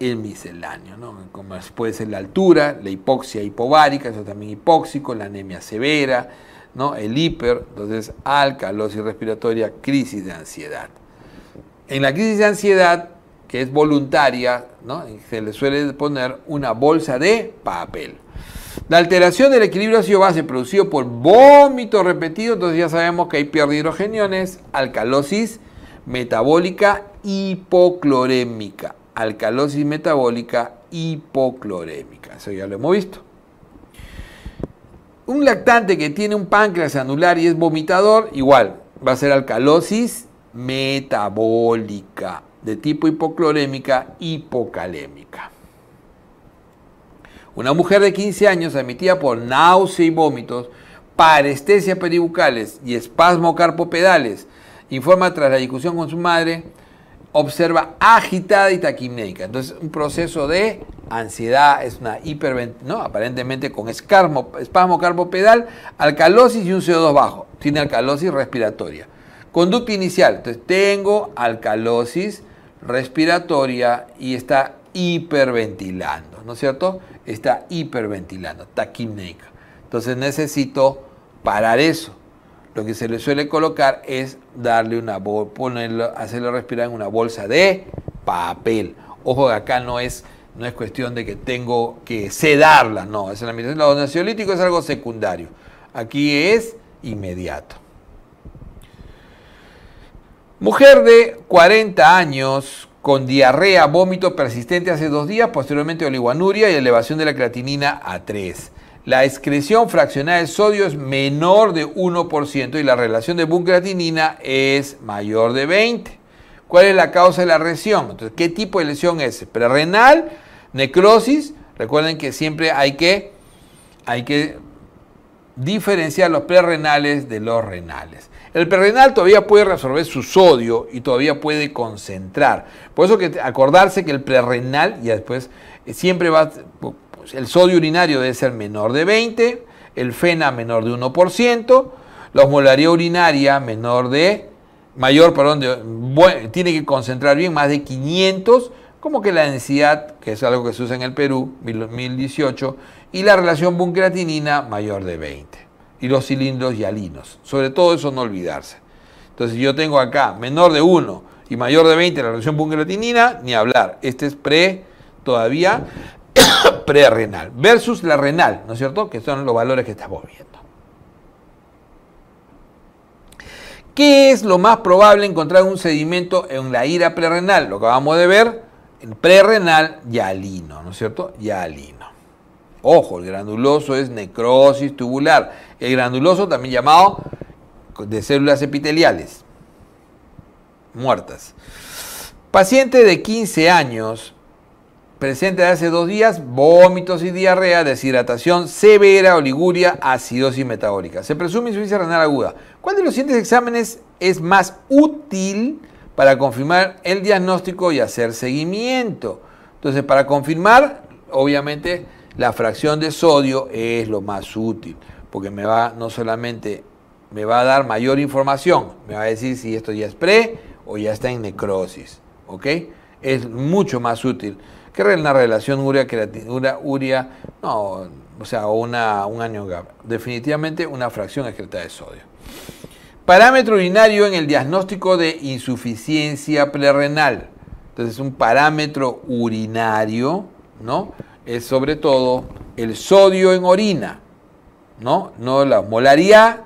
el misceláneo, ¿no? Como puede ser la altura, la hipoxia hipovárica, eso también hipóxico, la anemia severa, ¿no? el hiper, entonces alcalosis respiratoria, crisis de ansiedad. En la crisis de ansiedad, que es voluntaria, se le suele poner una bolsa de papel. La alteración del equilibrio ácido-base producido por vómito repetido, entonces ya sabemos que hay pierde de hidrogeniones, alcalosis metabólica hipoclorémica alcalosis metabólica hipoclorémica. Eso ya lo hemos visto. Un lactante que tiene un páncreas anular y es vomitador, igual, va a ser alcalosis metabólica de tipo hipoclorémica hipocalémica. Una mujer de 15 años admitida por náusea y vómitos, parestesia peribucales y espasmo carpopedales, informa tras la discusión con su madre, observa agitada y taquimédica. Entonces, un proceso de ansiedad, es una hiperventilación, aparentemente con escarmo, espasmo carpopedal, alcalosis y un CO2 bajo. Tiene alcalosis respiratoria. Conducta inicial, entonces tengo alcalosis respiratoria y está hiperventilando, ¿no es cierto? Está hiperventilando, taquiméica. Entonces necesito parar eso lo que se le suele colocar es darle una hacerlo respirar en una bolsa de papel. Ojo, acá no es, no es cuestión de que tengo que sedarla, no. Es la medicina es algo secundario. Aquí es inmediato. Mujer de 40 años con diarrea, vómito persistente hace dos días, posteriormente oliguanuria y elevación de la creatinina a 3 la excreción fraccionada de sodio es menor de 1% y la relación de creatinina es mayor de 20. ¿Cuál es la causa de la lesión? Entonces, ¿qué tipo de lesión es? Prerrenal, necrosis. Recuerden que siempre hay que, hay que diferenciar los prerrenales de los renales. El prerrenal todavía puede resolver su sodio y todavía puede concentrar. Por eso que acordarse que el prerrenal, ya después, eh, siempre va, pues, el sodio urinario debe ser menor de 20, el FENA menor de 1%, la osmolaría urinaria menor de, mayor, perdón, tiene que concentrar bien más de 500, como que la densidad, que es algo que se usa en el Perú, 1018, y la relación buncreatinina mayor de 20, y los cilindros y Sobre todo eso no olvidarse. Entonces, yo tengo acá menor de 1 y mayor de 20 la relación buncreatinina, ni hablar. Este es pre todavía prerrenal versus la renal, ¿no es cierto? Que son los valores que estamos viendo. ¿Qué es lo más probable encontrar un sedimento en la ira prerrenal? Lo que acabamos de ver, en prerrenal yalino, ¿no es cierto? Yalino. Ojo, el granuloso es necrosis tubular. El granuloso también llamado de células epiteliales muertas. Paciente de 15 años presente de hace dos días, vómitos y diarrea, deshidratación severa, oliguria, acidosis metabólica. Se presume insuficiencia renal aguda. ¿Cuál de los siguientes exámenes es más útil para confirmar el diagnóstico y hacer seguimiento? Entonces, para confirmar, obviamente, la fracción de sodio es lo más útil, porque me va no solamente me va a dar mayor información, me va a decir si esto ya es pre o ya está en necrosis, ¿ok? Es mucho más útil. ¿Qué es una relación urea uria no, o sea, un año gap. Definitivamente una fracción excreta de sodio. Parámetro urinario en el diagnóstico de insuficiencia prerrenal. Entonces, un parámetro urinario, ¿no? Es sobre todo el sodio en orina, ¿no? No la molaría,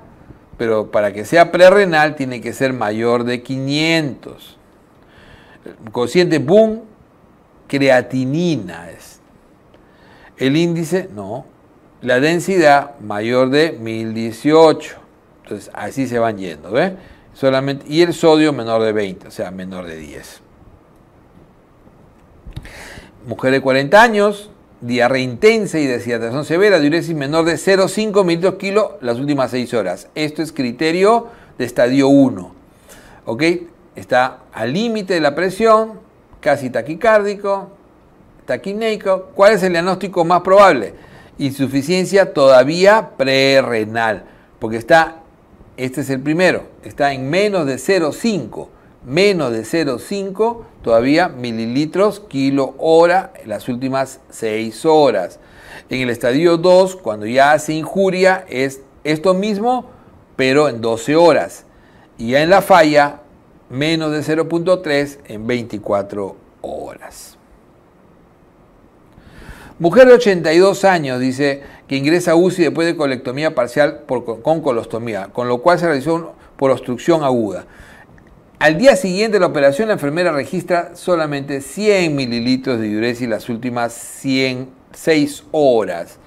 pero para que sea prerrenal tiene que ser mayor de 500. Consciente, cociente boom creatinina es. El índice, no. La densidad mayor de 1018. Entonces, así se van yendo, ¿ves? Solamente, y el sodio menor de 20, o sea, menor de 10. Mujer de 40 años, diarrea intensa y deshidratación severa, diuresis menor de 0,5 mil kilo las últimas 6 horas. Esto es criterio de estadio 1. ¿Ok? Está al límite de la presión, casi taquicárdico, taquineico. ¿Cuál es el diagnóstico más probable? Insuficiencia todavía prerrenal, porque está, este es el primero, está en menos de 0,5, menos de 0,5 todavía mililitros kilo hora en las últimas 6 horas. En el estadio 2, cuando ya hace injuria, es esto mismo, pero en 12 horas. Y ya en la falla, menos de 0.3 en 24 horas. Mujer de 82 años, dice, que ingresa a UCI después de colectomía parcial con colostomía, con lo cual se realizó por obstrucción aguda. Al día siguiente de la operación, la enfermera registra solamente 100 mililitros de diuresis las últimas 106 horas.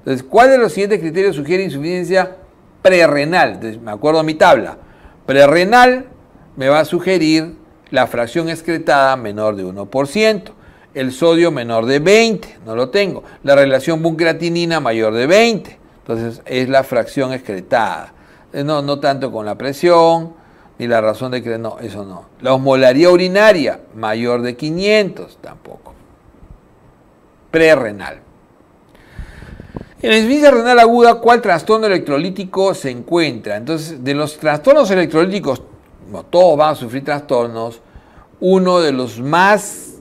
Entonces, ¿cuál de los siguientes criterios sugiere insuficiencia prerrenal? me acuerdo mi tabla. Prerrenal, me va a sugerir la fracción excretada menor de 1%, el sodio menor de 20, no lo tengo, la relación buncreatinina mayor de 20, entonces es la fracción excretada. Eh, no, tanto con la presión, ni la razón de que no, eso no. La osmolaría urinaria mayor de 500 tampoco. Prerrenal. En la insuficiencia renal aguda, ¿cuál trastorno electrolítico se encuentra? Entonces, de los trastornos electrolíticos no todos van a sufrir trastornos, uno de los más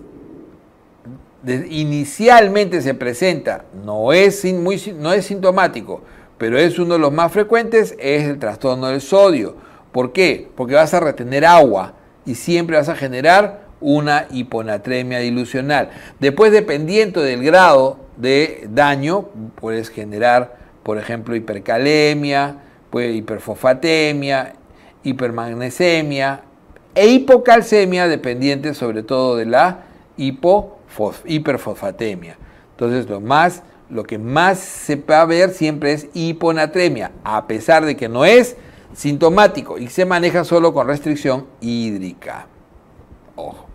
inicialmente se presenta, no es, muy, no es sintomático, pero es uno de los más frecuentes, es el trastorno del sodio. ¿Por qué? Porque vas a retener agua y siempre vas a generar una hiponatremia dilucional. Después, dependiendo del grado de daño, puedes generar, por ejemplo, hipercalemia, hiperfosfatemia, hipermagnesemia e hipocalcemia dependientes sobre todo de la hiperfosfatemia. Entonces, lo, más, lo que más se va a ver siempre es hiponatremia, a pesar de que no es sintomático y se maneja solo con restricción hídrica. Ojo.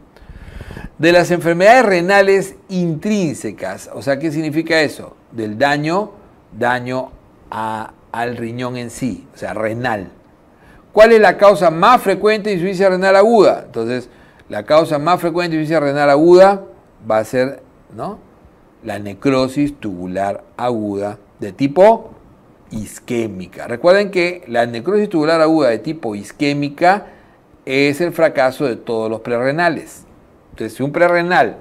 De las enfermedades renales intrínsecas, o sea, ¿qué significa eso? Del daño, daño al riñón en sí, o sea, renal. ¿Cuál es la causa más frecuente de insuficiencia renal aguda? Entonces, la causa más frecuente de insuficiencia renal aguda va a ser la necrosis tubular aguda de tipo isquémica. Recuerden que la necrosis tubular aguda de tipo isquémica es el fracaso de todos los prerrenales. Entonces, si un prerrenal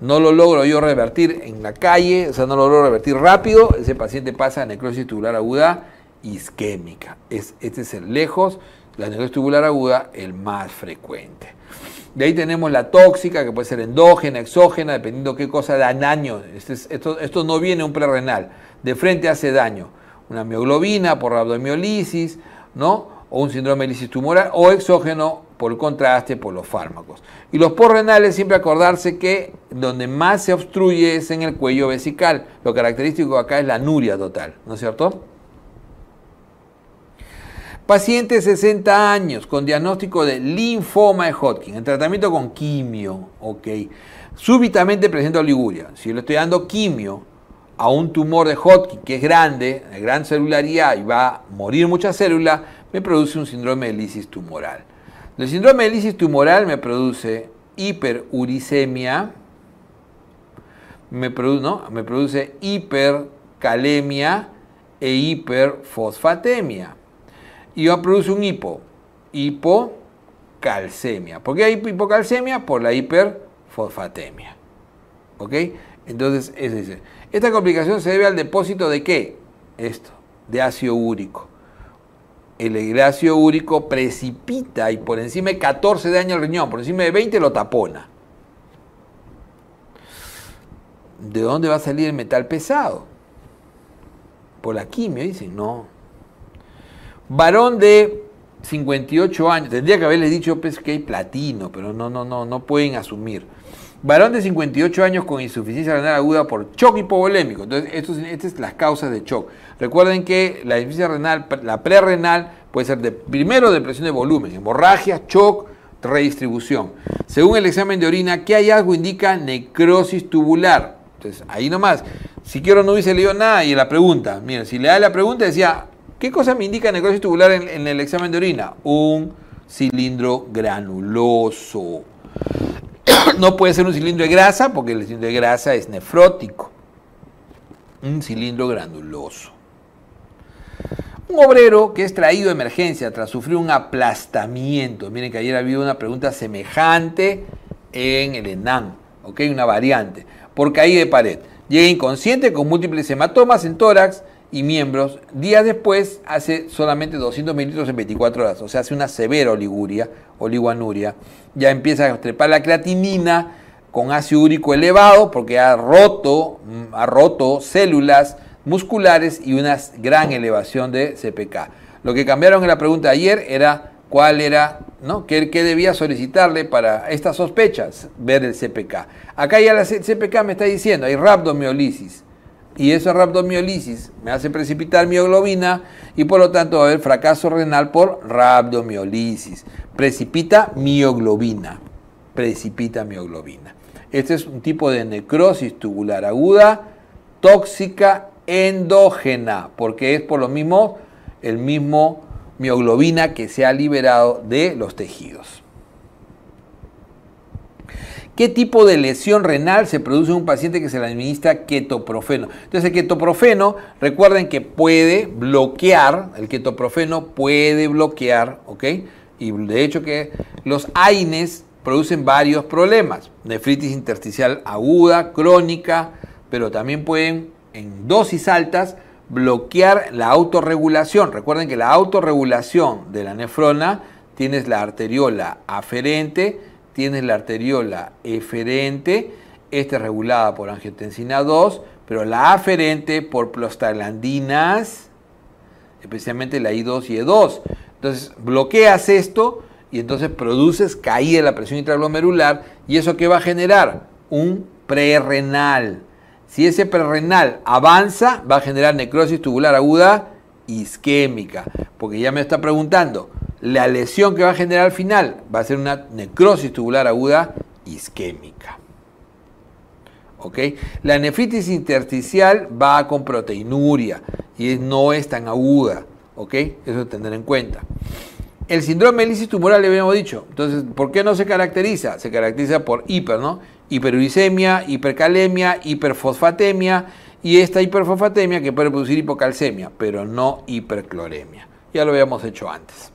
no lo logro yo revertir en la calle, o sea, no lo logro revertir rápido, ese paciente pasa a necrosis tubular aguda isquémica. Es, este es el lejos, la neurosis tubular aguda, el más frecuente. De ahí tenemos la tóxica, que puede ser endógena, exógena, dependiendo qué cosa da daño. Este esto, no viene un prerrenal, de frente hace daño. Una mioglobina por rabdomiolisis, ¿no? O un síndrome de lisis tumoral, o exógeno por contraste, por los fármacos. Y los porrenales, siempre acordarse que donde más se obstruye es en el cuello vesical. Lo característico acá es la nuria total, ¿no es cierto? Paciente de 60 años con diagnóstico de linfoma de Hodgkin, en tratamiento con quimio, ok. Súbitamente presenta oliguria. Si le estoy dando quimio a un tumor de Hodgkin que es grande, de gran celularidad y va a morir muchas células, me produce un síndrome de lisis tumoral. El síndrome de lisis tumoral me produce hiperuricemia, me produce hipercalemia e hiperfosfatemia y va a producir un hipo, hipocalcemia. ¿Por qué hay hipocalcemia? Por la hiperfosfatemia. ¿Ok? Entonces, eso Esta complicación se debe al depósito de qué? Esto, de ácido úrico. El ácido úrico precipita y por encima de 14 daña el riñón, por encima de 20 lo tapona. ¿De dónde va a salir el metal pesado? Por la quimio, dicen, no. Varón de 58 años, tendría que haberles dicho pues, que hay platino, pero no, no, no, no pueden asumir. Varón de 58 años con insuficiencia renal aguda por shock hipovolémico. Entonces, esto, estas son las causas de shock. Recuerden que la insuficiencia renal, la prerrenal, puede ser de, primero depresión de volumen, hemorragia, shock, redistribución. Según el examen de orina, ¿qué hallazgo indica necrosis tubular? Entonces, ahí nomás. Si quiero no hubiese leído nada y la pregunta. miren si le da la pregunta decía ¿Qué cosa me indica necrosis tubular en, el examen de orina? Un cilindro granuloso. No puede ser un cilindro de grasa porque el cilindro de grasa es nefrótico. Un cilindro granuloso. Un obrero que es traído de emergencia tras sufrir un aplastamiento. Miren que ayer había una pregunta semejante en el ENAM, ¿ok? Una variante. Por caída de pared. Llega inconsciente con múltiples hematomas en tórax y miembros. Días después hace solamente 200 mililitros en 24 horas, o sea, hace una severa oliguria, oliguanuria. Ya empieza a trepar la creatinina con ácido úrico elevado porque ha roto, mm, ha roto células musculares y una gran elevación de CPK. Lo que cambiaron en la pregunta de ayer era cuál era, ¿no? ¿Qué, qué debía solicitarle para estas sospechas? Ver el CPK. Acá ya la CPK me está diciendo, hay rhabdomiolisis y esa rhabdomiolisis me hace precipitar mioglobina y por lo tanto va a haber fracaso renal por rabdomiolisis. Precipita mioglobina. Precipita mioglobina. Este es un tipo de necrosis tubular aguda, tóxica, endógena, porque es por lo mismo el mismo mioglobina que se ha liberado de los tejidos. ¿Qué tipo de lesión renal se produce en un paciente que se le administra ketoprofeno? Entonces el ketoprofeno, recuerden que puede bloquear, el ketoprofeno puede bloquear, ¿ok? Y de hecho que los AINES producen varios problemas, nefritis intersticial aguda, crónica, pero también pueden en dosis altas bloquear la autorregulación. Recuerden que la autorregulación de la nefrona tienes la arteriola aferente, tienes la arteriola eferente, esta es regulada por angiotensina 2, pero la aferente por prostaglandinas, especialmente la I2 y E2. Entonces bloqueas esto y entonces produces caída de la presión intraglomerular y eso que va a generar un prerrenal. Si ese prerrenal avanza, va a generar necrosis tubular aguda isquémica, porque ya me está preguntando, la lesión que va a generar al final va a ser una necrosis tubular aguda isquémica. ¿OK? La nefritis intersticial va con proteinuria y no es tan aguda. ¿OK? Eso tener en cuenta. El síndrome de lisis tumoral le habíamos dicho. Entonces, ¿por qué no se caracteriza? Se caracteriza por hiper, ¿no? Hiperuricemia, hipercalemia, hiperfosfatemia y esta hiperfosfatemia que puede producir hipocalcemia, pero no hipercloremia. Ya lo habíamos hecho antes.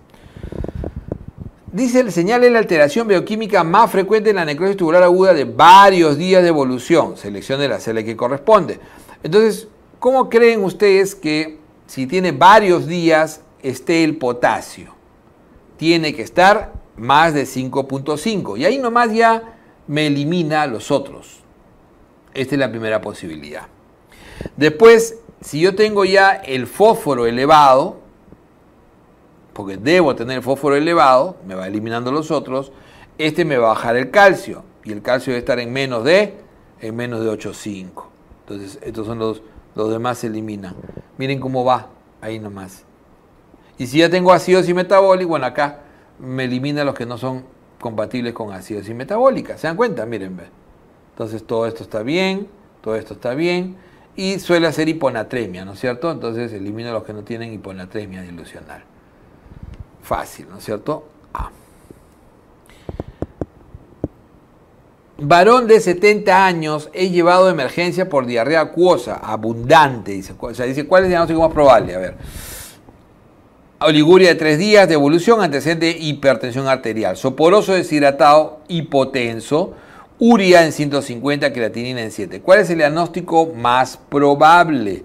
Dice el señal la alteración bioquímica más frecuente en la necrosis tubular aguda de varios días de evolución, selección de la célula que corresponde. Entonces, ¿cómo creen ustedes que si tiene varios días esté el potasio? Tiene que estar más de 5.5 y ahí nomás ya me elimina a los otros. Esta es la primera posibilidad. Después, si yo tengo ya el fósforo elevado, porque debo tener fósforo elevado, me va eliminando los otros, este me va a bajar el calcio y el calcio debe estar en menos de, en menos de 8,5. Entonces, estos son los, los demás se eliminan. Miren cómo va, ahí nomás. Y si ya tengo ácidos y metabólicos, bueno, acá me elimina los que no son compatibles con ácidos y ¿Se dan cuenta? Miren, Entonces todo esto está bien, todo esto está bien. Y suele hacer hiponatremia, ¿no es cierto? Entonces elimina los que no tienen hiponatremia dilucional fácil, ¿no es cierto? Varón de 70 años es llevado de emergencia por diarrea acuosa, abundante, dice. O sea, dice, ¿cuál es el diagnóstico más probable? A ver. Oliguria de 3 días, de evolución, antecedente de hipertensión arterial, soporoso deshidratado, hipotenso, uria en 150, creatinina en 7. ¿Cuál es el diagnóstico más probable?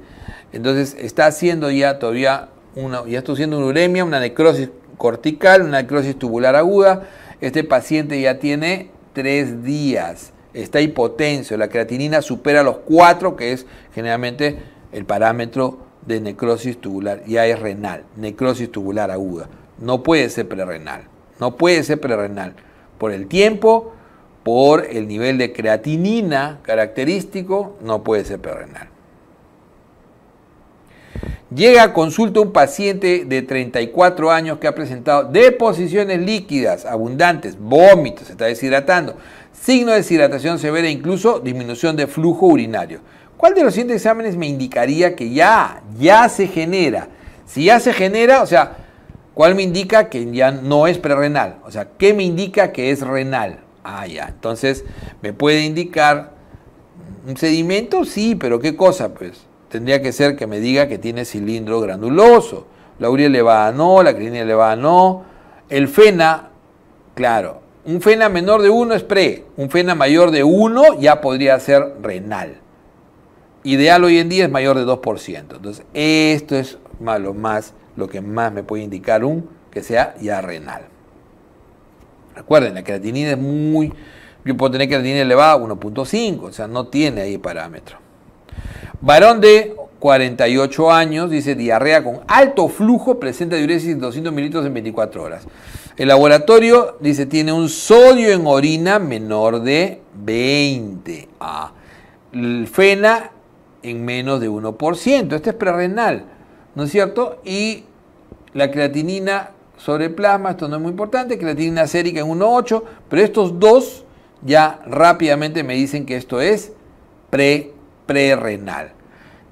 Entonces, está haciendo ya todavía una, ya está haciendo una uremia, una necrosis cortical, una necrosis tubular aguda. Este paciente ya tiene tres días, está hipotenso, la creatinina supera los cuatro que es generalmente el parámetro de necrosis tubular, ya es renal, necrosis tubular aguda. No puede ser prerrenal, no puede ser prerrenal. Por el tiempo, por el nivel de creatinina característico, no puede ser prerrenal. Llega a consulta un paciente de 34 años que ha presentado deposiciones líquidas abundantes, vómitos, se está deshidratando, signo de deshidratación severa e incluso disminución de flujo urinario. ¿Cuál de los siguientes exámenes me indicaría que ya, ya se genera? Si ya se genera, o sea, ¿cuál me indica que ya no es prerrenal? O sea, ¿qué me indica que es renal? Ah, ya. Entonces, me puede indicar un sedimento, sí, pero ¿qué cosa? Pues tendría que ser que me diga que tiene cilindro granuloso. La urea elevada no, la creatinina elevada no. El FENA, claro, un FENA menor de 1 es pre, un FENA mayor de 1 ya podría ser renal. Ideal hoy en día es mayor de 2%. Entonces, esto es lo, más, lo que más me puede indicar un que sea ya renal. Recuerden, la creatinina es muy... Yo puedo tener creatinina elevada 1.5, o sea, no tiene ahí parámetro. Varón de 48 años, dice diarrea con alto flujo, presenta diuresis 200 mililitros en 24 horas. El laboratorio, dice, tiene un sodio en orina menor de 20. El fena en menos de 1%. Este es prerrenal, ¿no es cierto? Y la creatinina sobre plasma, esto no es muy importante, creatinina sérica en 1,8, pero estos dos ya rápidamente me dicen que esto es pre prerrenal.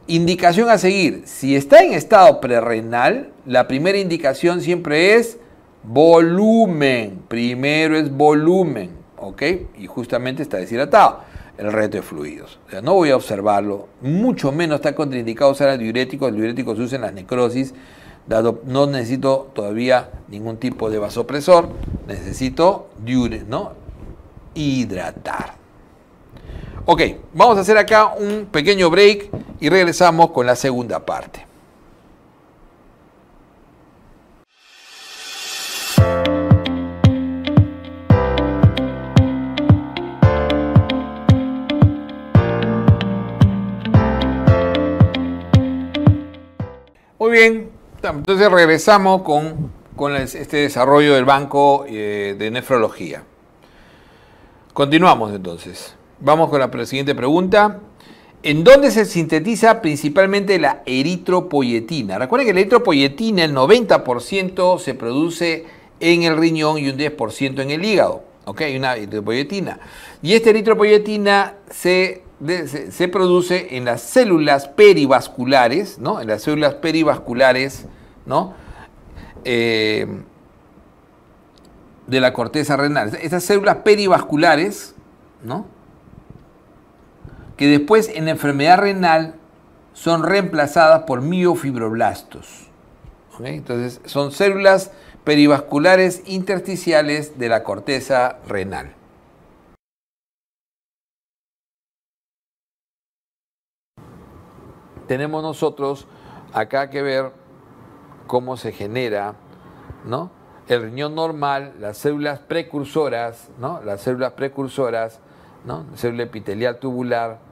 Indicación a seguir, si está en estado prerrenal, la primera indicación siempre es volumen. Primero es volumen, Y justamente está deshidratado el reto de fluidos. no voy a observarlo, mucho menos está contraindicado usar diurético, el diurético se usa en las necrosis, dado no necesito todavía ningún tipo de vasopresor, necesito Hidratar. Ok, vamos a hacer acá un pequeño break y regresamos con la segunda parte. Muy bien, entonces regresamos con, este desarrollo del banco eh, de nefrología. Continuamos entonces. Vamos con la siguiente pregunta. ¿En dónde se sintetiza principalmente la eritropoyetina? Recuerden que la eritropoyetina, el 90% se produce en el riñón y un 10% en el hígado. ¿Ok? Una eritropoyetina. Y esta eritropoyetina se, se, produce en las células perivasculares, ¿no? En las células perivasculares, ¿no? Eh, de la corteza renal. Estas células perivasculares, ¿no? que después en enfermedad renal son reemplazadas por miofibroblastos. Entonces, son células perivasculares intersticiales de la corteza renal. Tenemos nosotros acá que ver cómo se genera ¿no? el riñón normal, las células precursoras, ¿no? las células precursoras, célula epitelial tubular,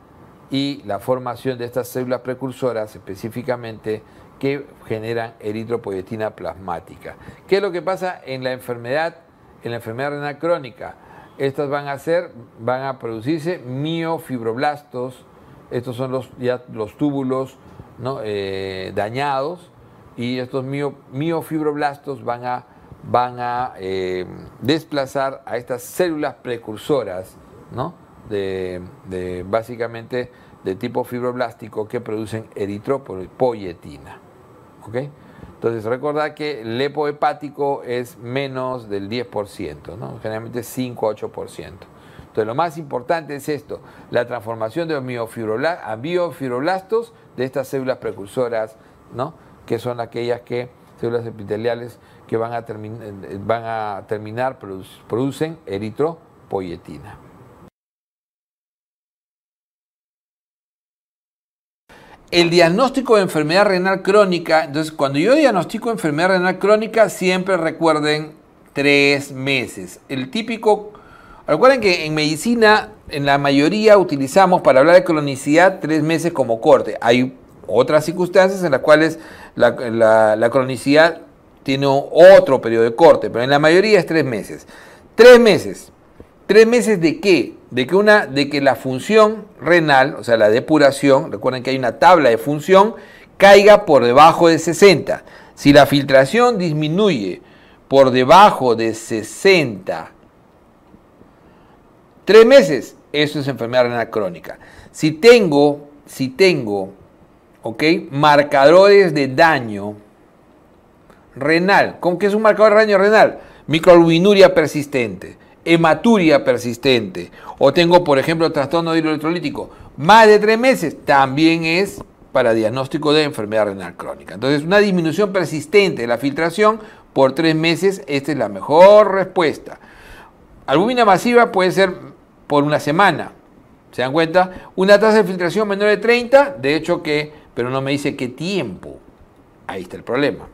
y la formación de estas células precursoras específicamente que generan eritropoietina plasmática. ¿Qué es lo que pasa en la enfermedad, en la enfermedad renal crónica? Estas van a ser, van a producirse miofibroblastos, estos son los, túbulos eh, dañados, y estos miofibroblastos van a, van a eh, desplazar a estas células precursoras, ¿no? de, básicamente de tipo fibroblástico que producen eritropoyetina. Entonces, recordad que el lepo hepático es menos del 10%, generalmente 5 a 8%. Entonces, lo más importante es esto, la transformación de los a biofibroblastos de estas células precursoras, ¿no? que son aquellas que, células epiteliales que van a, eh, van a terminar, producen eritropoyetina. el diagnóstico de enfermedad renal crónica, entonces cuando yo diagnostico enfermedad renal crónica, siempre recuerden tres meses. El típico, recuerden que en medicina, en la mayoría utilizamos para hablar de cronicidad tres meses como corte. Hay otras circunstancias en las cuales la, cronicidad tiene otro periodo de corte, pero en la mayoría es tres meses. Tres meses. ¿Tres meses de qué? de que, una, de que la función renal, o sea, la depuración, recuerden que hay una tabla de función, caiga por debajo de 60. Si la filtración disminuye por debajo de 60, tres meses, eso es enfermedad renal crónica. Si tengo, si tengo, ok, marcadores de daño renal, ¿con qué es un marcador de daño renal? Microalbuminuria persistente hematuria persistente. O tengo, por ejemplo, trastorno hidroelectrolítico. Más de tres meses también es para diagnóstico de enfermedad renal crónica. Entonces, una disminución persistente de la filtración por tres meses, esta es la mejor respuesta. Albúmina masiva puede ser por una semana. ¿Se dan cuenta? Una tasa de filtración menor de 30, de hecho que, pero no me dice qué tiempo. Ahí está el problema.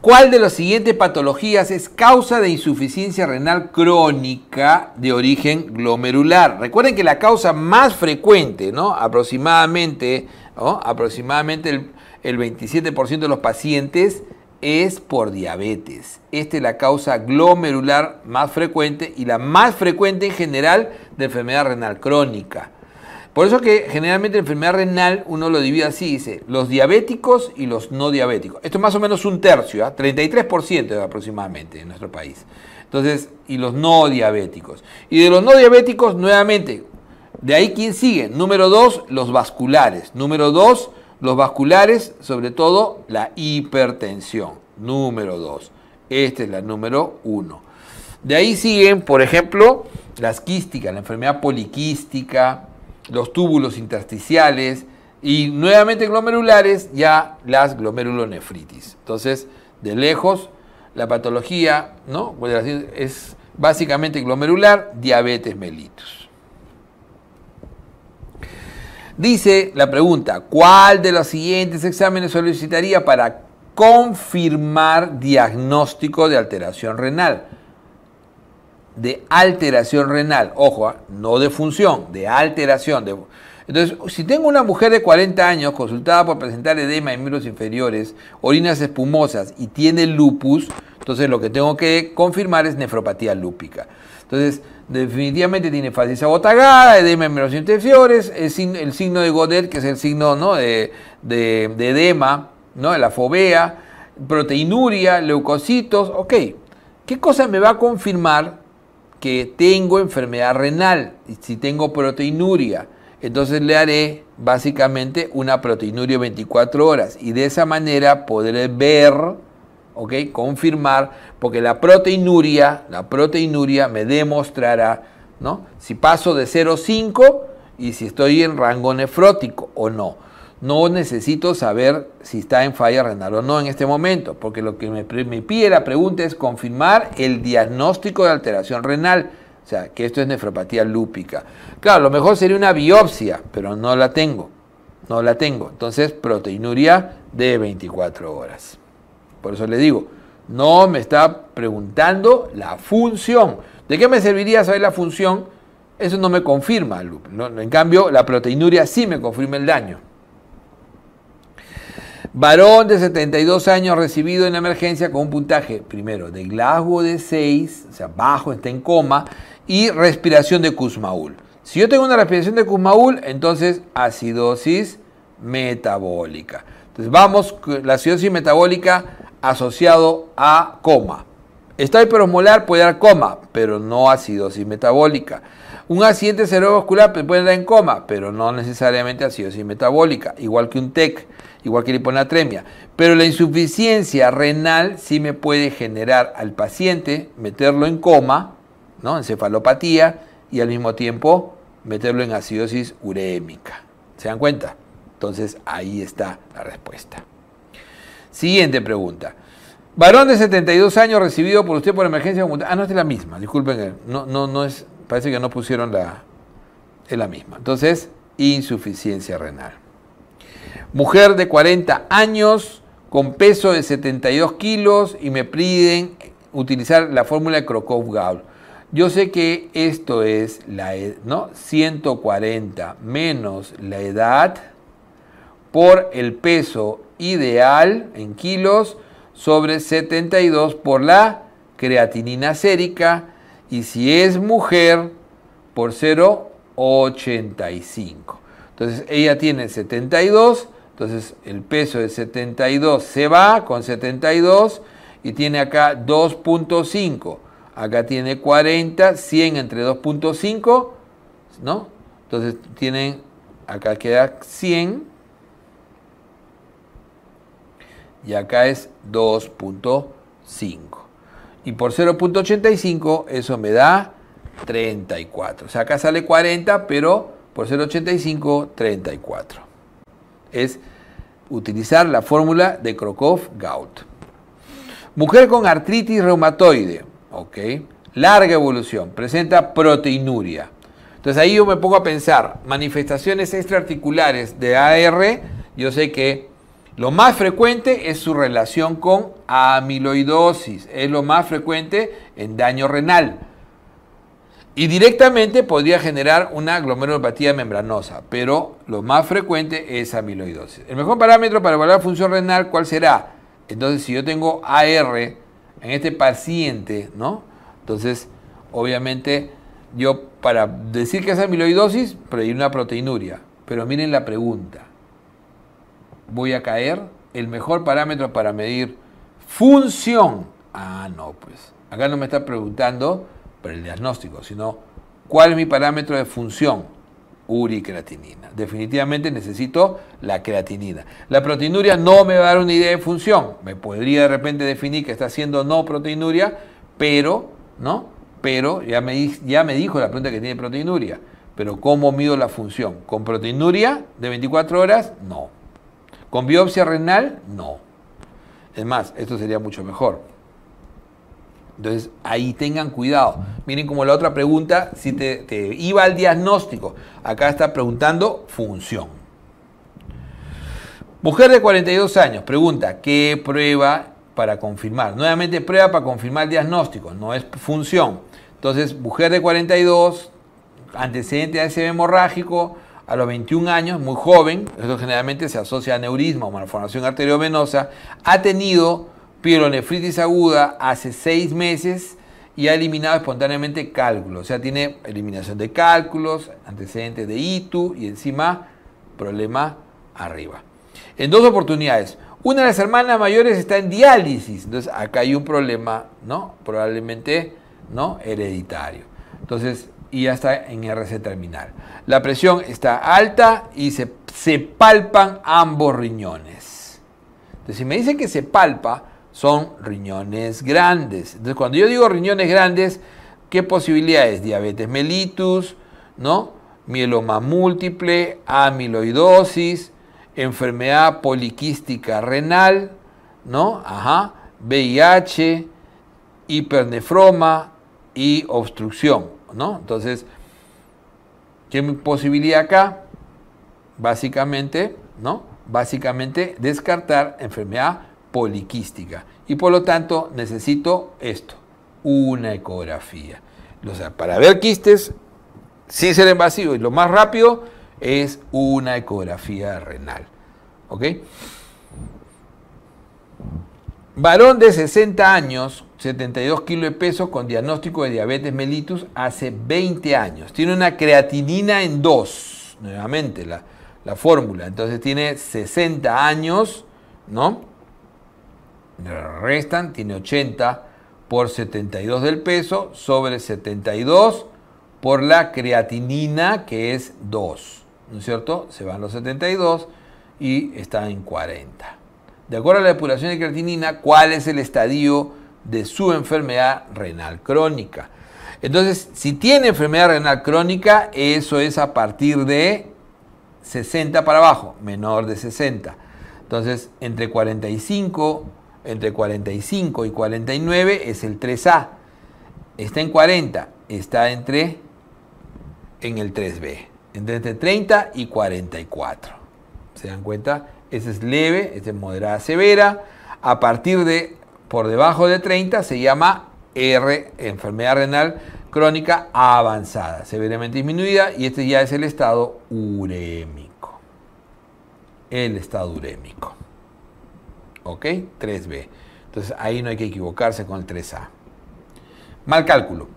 ¿Cuál de las siguientes patologías es causa de insuficiencia renal crónica de origen glomerular? Recuerden que la causa más frecuente, ¿no? aproximadamente, aproximadamente el 27% de los pacientes es por diabetes. Esta es la causa glomerular más frecuente y la más frecuente en general de enfermedad renal crónica. Por eso que generalmente la enfermedad renal uno lo divide así, dice, los diabéticos y los no diabéticos. Esto es más o menos un tercio, 33% ¿ah? aproximadamente en nuestro país. Entonces, y los no diabéticos. Y de los no diabéticos, nuevamente, de ahí quién sigue. Número dos los vasculares. Número dos los vasculares, sobre todo la hipertensión. Número dos Esta es la número uno De ahí siguen, por ejemplo, las quísticas, la enfermedad poliquística, los túbulos intersticiales y nuevamente glomerulares ya las glomerulonefritis. Entonces, de lejos, la patología es básicamente glomerular, diabetes mellitus. Dice la pregunta, ¿cuál de los siguientes exámenes solicitaría para confirmar diagnóstico de alteración renal? de alteración renal, ojo, ¿ah? no de función, de alteración. Entonces, si tengo una mujer de 40 años consultada por presentar edema en miembros inferiores, orinas espumosas y tiene lupus, entonces lo que tengo que confirmar es nefropatía lúpica. Entonces, definitivamente tiene fascia agotagada, edema en miembros inferiores, el, signo de Godet, que es el signo ¿no? de, de, edema, ¿no? la fobea, proteinuria, leucocitos, ok. ¿Qué cosa me va a confirmar que tengo enfermedad renal, si tengo proteinuria, entonces le haré básicamente una proteinuria 24 horas y de esa manera podré ver, ¿ok? confirmar, porque la proteinuria, la proteinuria me demostrará, ¿no? Si paso de 0,5 y si estoy en rango nefrótico o no no necesito saber si está en falla renal o no en este momento, porque lo que me, pide la pregunta es confirmar el diagnóstico de alteración renal, o sea, que esto es nefropatía lúpica. Claro, lo mejor sería una biopsia, pero no la tengo, no la tengo. Entonces, proteinuria de 24 horas. Por eso le digo, no me está preguntando la función. ¿De qué me serviría saber la función? Eso no me confirma, En cambio, la proteinuria sí me confirma el daño. Varón de 72 años recibido en emergencia con un puntaje, primero, de Glasgow de 6, o sea, bajo, está en coma, y respiración de Kuzmaul. Si yo tengo una respiración de Kuzmaul, entonces acidosis metabólica. Entonces vamos, la acidosis metabólica asociado a coma. Está hiperosmolar puede dar coma, pero no acidosis metabólica. Un accidente cerebrovascular pues, puede dar en coma, pero no necesariamente acidosis metabólica, igual que un TEC igual que la hiponatremia. Pero la insuficiencia renal sí me puede generar al paciente meterlo en coma, ¿no? encefalopatía, y al mismo tiempo meterlo en acidosis urémica. ¿Se dan cuenta? Entonces ahí está la respuesta. Siguiente pregunta. Varón de 72 años recibido por usted por emergencia. Ah, no, es la misma, disculpen. No, no, no es, parece que no pusieron la... Es la misma. Entonces, insuficiencia renal. Mujer de 40 años con peso de 72 kilos y me piden utilizar la fórmula de Krokov-Gaul. Yo sé que esto es la 140 e, menos la edad por el peso ideal en kilos sobre 72 por la creatinina sérica y si es mujer por 0,85. Entonces ella tiene 72, entonces el peso de 72 se va con 72 y tiene acá 2.5. Acá tiene 40, 100 entre 2.5, ¿no? Entonces tienen, acá queda 100 y acá es 2.5. Y por 0.85 eso me da 34. O sea, acá sale 40, pero por 0,8534. Es utilizar la fórmula de krokov gaut Mujer con artritis reumatoide, ok, larga evolución, presenta proteinuria. Entonces ahí yo me pongo a pensar, manifestaciones extraarticulares de AR, yo sé que lo más frecuente es su relación con amiloidosis, es lo más frecuente en daño renal. Y directamente podría generar una glomerulopatía membranosa, pero lo más frecuente es amiloidosis. El mejor parámetro para evaluar función renal, ¿cuál será? Entonces, si yo tengo AR en este paciente, ¿no? Entonces, obviamente, yo para decir que es amiloidosis, pedir una proteinuria. Pero miren la pregunta. ¿Voy a caer? El mejor parámetro para medir función. Ah, no, pues. Acá no me está preguntando el diagnóstico, sino cuál es mi parámetro de función, uricreatinina. Definitivamente necesito la creatinina. La proteinuria no me va a dar una idea de función. Me podría de repente definir que está haciendo no proteinuria, pero, ¿no? Pero ya me, ya me dijo la pregunta que tiene proteinuria. Pero ¿cómo mido la función? ¿Con proteinuria de 24 horas? No. ¿Con biopsia renal? No. Es más, esto sería mucho mejor. Entonces, ahí tengan cuidado. Miren como la otra pregunta, si te, iba al diagnóstico, acá está preguntando función. Mujer de 42 años, pregunta, ¿qué prueba para confirmar? Nuevamente, prueba para confirmar el diagnóstico, no es función. Entonces, mujer de 42, antecedente de ese hemorrágico, a los 21 años, muy joven, eso generalmente se asocia a aneurisma o malformación arteriovenosa, ha tenido pironefritis aguda hace seis meses y ha eliminado espontáneamente cálculos. O sea, tiene eliminación de cálculos, antecedentes de ITU y encima problema arriba. En dos oportunidades. Una de las hermanas mayores está en diálisis. Entonces, acá hay un problema, ¿no? Probablemente, ¿no? Hereditario. Entonces, y ya está en RC terminal. La presión está alta y se, se palpan ambos riñones. Entonces, si me dicen que se palpa, son riñones grandes. Entonces, cuando yo digo riñones grandes, ¿qué posibilidades? Diabetes mellitus, ¿no? Mieloma múltiple, amiloidosis, enfermedad poliquística renal, ¿no? Ajá, VIH, hipernefroma y obstrucción, ¿no? Entonces, ¿qué posibilidad acá? Básicamente, ¿no? Básicamente descartar enfermedad poliquística y por lo tanto necesito esto, una ecografía. O sea, para ver quistes sin ser invasivo y lo más rápido es una ecografía renal. ¿Ok? Varón de 60 años, 72 kilos de peso, con diagnóstico de diabetes mellitus hace 20 años. Tiene una creatinina en 2, nuevamente la, la fórmula. Entonces tiene 60 años, ¿no? restan, tiene 80 por 72 del peso sobre 72 por la creatinina que es 2, ¿no es cierto? Se van los 72 y está en 40. De acuerdo a la depuración de creatinina, ¿cuál es el estadio de su enfermedad renal crónica? Entonces, si tiene enfermedad renal crónica, eso es a partir de 60 para abajo, menor de 60. Entonces, entre 45 entre 45 y 49 es el 3A. Está en 40, está entre en el 3B, entre 30 y 44. ¿Se dan cuenta? Ese es leve, ese es moderada severa. A partir de por debajo de 30 se llama R, enfermedad renal crónica avanzada, severamente disminuida, y este ya es el estado urémico. El estado urémico. ¿ok? 3B. Entonces ahí no hay que equivocarse con el 3A. Mal cálculo.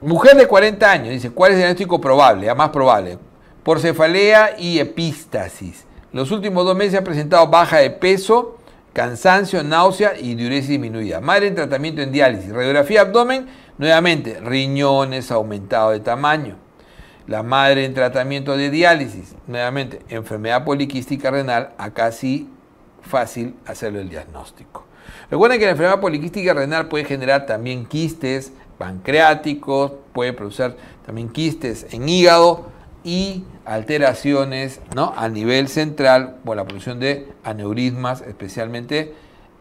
Mujer de 40 años, dice, ¿cuál es el diagnóstico probable, a ah, más probable? Por cefalea y epístasis. Los últimos dos meses ha presentado baja de peso, cansancio, náusea y diuresis disminuida. Madre en tratamiento en diálisis. Radiografía abdomen, nuevamente, riñones aumentado de tamaño. La madre en tratamiento de diálisis, nuevamente, enfermedad poliquística renal, acá sí fácil hacerlo el diagnóstico. Recuerden que la enfermedad poliquística renal puede generar también quistes pancreáticos, puede producir también quistes en hígado y alteraciones ¿no? a nivel central por la producción de aneurismas, especialmente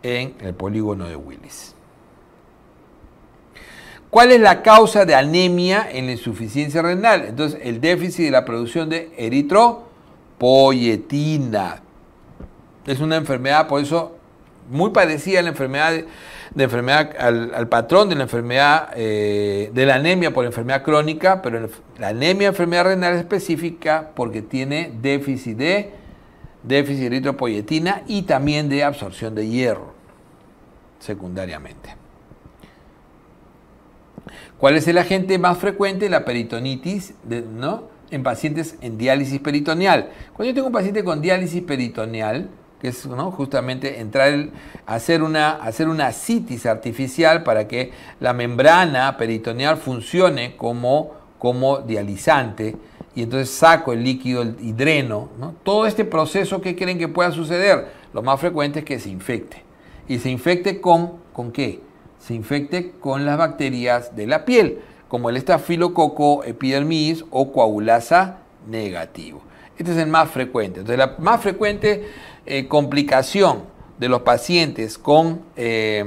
en el polígono de Willis. ¿Cuál es la causa de anemia en la insuficiencia renal? Entonces, el déficit de la producción de eritropoyetina. Es una enfermedad, por eso muy parecida a la enfermedad, de enfermedad al, patrón de la enfermedad eh, de la anemia por enfermedad crónica, pero la anemia enfermedad renal específica porque tiene déficit de déficit y también de absorción de hierro secundariamente. ¿Cuál es el agente más frecuente? La peritonitis, ¿no? En pacientes en diálisis peritoneal. Cuando yo tengo un paciente con diálisis peritoneal, que es justamente entrar, hacer una, hacer una citis artificial para que la membrana peritoneal funcione como, como dializante y entonces saco el líquido y dreno. Todo este proceso, ¿qué creen que pueda suceder? Lo más frecuente es que se infecte. ¿Y se infecte con, con qué? Se infecte con las bacterias de la piel, como el estafilococo epidermis o coagulasa negativo. Este es el más frecuente. Entonces, la más frecuente eh, complicación de los pacientes con eh,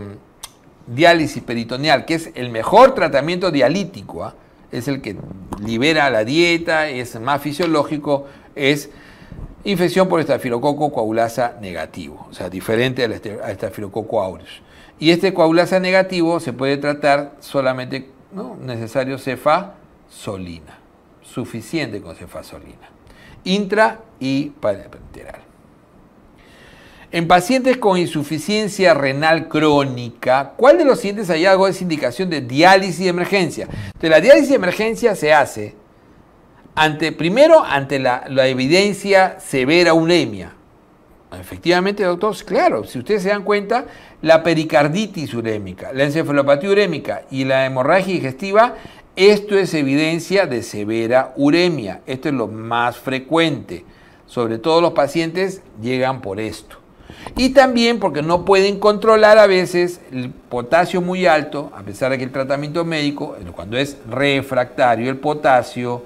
diálisis peritoneal, que es el mejor tratamiento dialítico, ¿ah? es el que libera la dieta, es más fisiológico, es infección por estafilococo coagulasa negativo, o sea, diferente al este, estafilococo aureus. Y este coagulasa negativo se puede tratar solamente, no necesario cefasolina, suficiente con cefasolina, intra y parenteral. En pacientes con insuficiencia renal crónica, ¿cuál de los siguientes hallazgos es indicación de diálisis de emergencia? Entonces, la diálisis de emergencia se hace ante, primero ante la, evidencia severa uremia. Efectivamente, doctor, claro, si ustedes se dan cuenta, la pericarditis urémica, la encefalopatía urémica y la hemorragia digestiva, esto es evidencia de severa uremia. Esto es lo más frecuente. Sobre todo los pacientes llegan por esto. Y también porque no pueden controlar a veces el potasio muy alto, a pesar de que el tratamiento médico, eh, cuando es refractario, el potasio,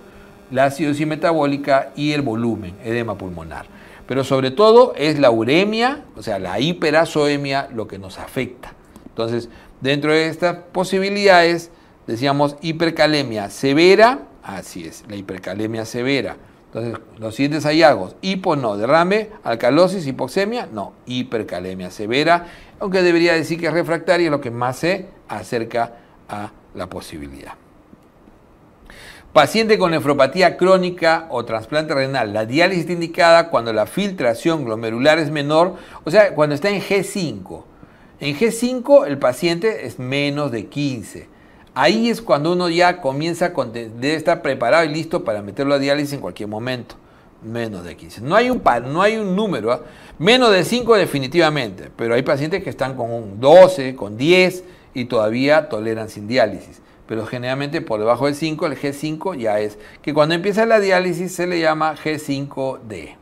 la acidosis metabólica y el volumen, edema pulmonar. Pero sobre todo es la uremia, o sea, la hiperazoemia, lo que nos afecta. Entonces, dentro de estas posibilidades, decíamos hipercalemia severa, así es, la hipercalemia severa entonces, los siguientes hallazgos, hipo no, derrame, alcalosis, hipoxemia, no, hipercalemia severa, aunque debería decir que es refractaria, es lo que más se acerca a la posibilidad. Paciente con nefropatía crónica o trasplante renal, la diálisis está indicada cuando la filtración glomerular es menor, o sea, cuando está en G5. En G5 el paciente es menos de 15. Ahí es cuando uno ya comienza con, estar preparado y listo para meterlo a diálisis en cualquier momento. Menos de 15. No hay un, no hay un número, ¿ah? menos de 5 definitivamente, pero hay pacientes que están con un 12, con 10 y todavía toleran sin diálisis. Pero generalmente por debajo del 5, el G5 ya es, que cuando empieza la diálisis se le llama G5D.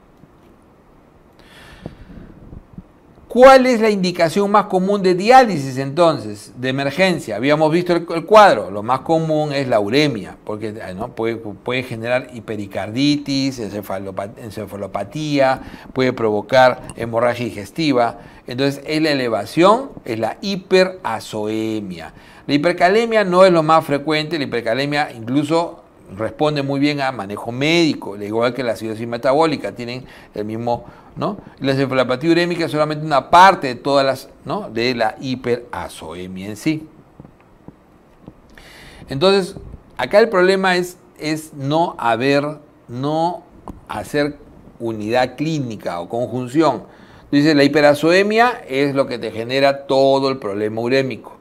¿Cuál es la indicación más común de diálisis entonces, de emergencia? Habíamos visto el, cuadro, lo más común es la uremia, porque ah, ¿no? puede, puede, generar hipericarditis, encefalopatía, puede provocar hemorragia digestiva. Entonces es la elevación, es la hiperazoemia. La hipercalemia no es lo más frecuente, la hipercalemia incluso responde muy bien a manejo médico, igual que la acidosis metabólica, tienen el mismo, ¿no? La encefalopatía urémica es solamente una parte de todas las, ¿no? De la hiperazoemia en sí. Entonces, acá el problema es, es no haber, no hacer unidad clínica o conjunción. Dice, la hiperazoemia es lo que te genera todo el problema urémico.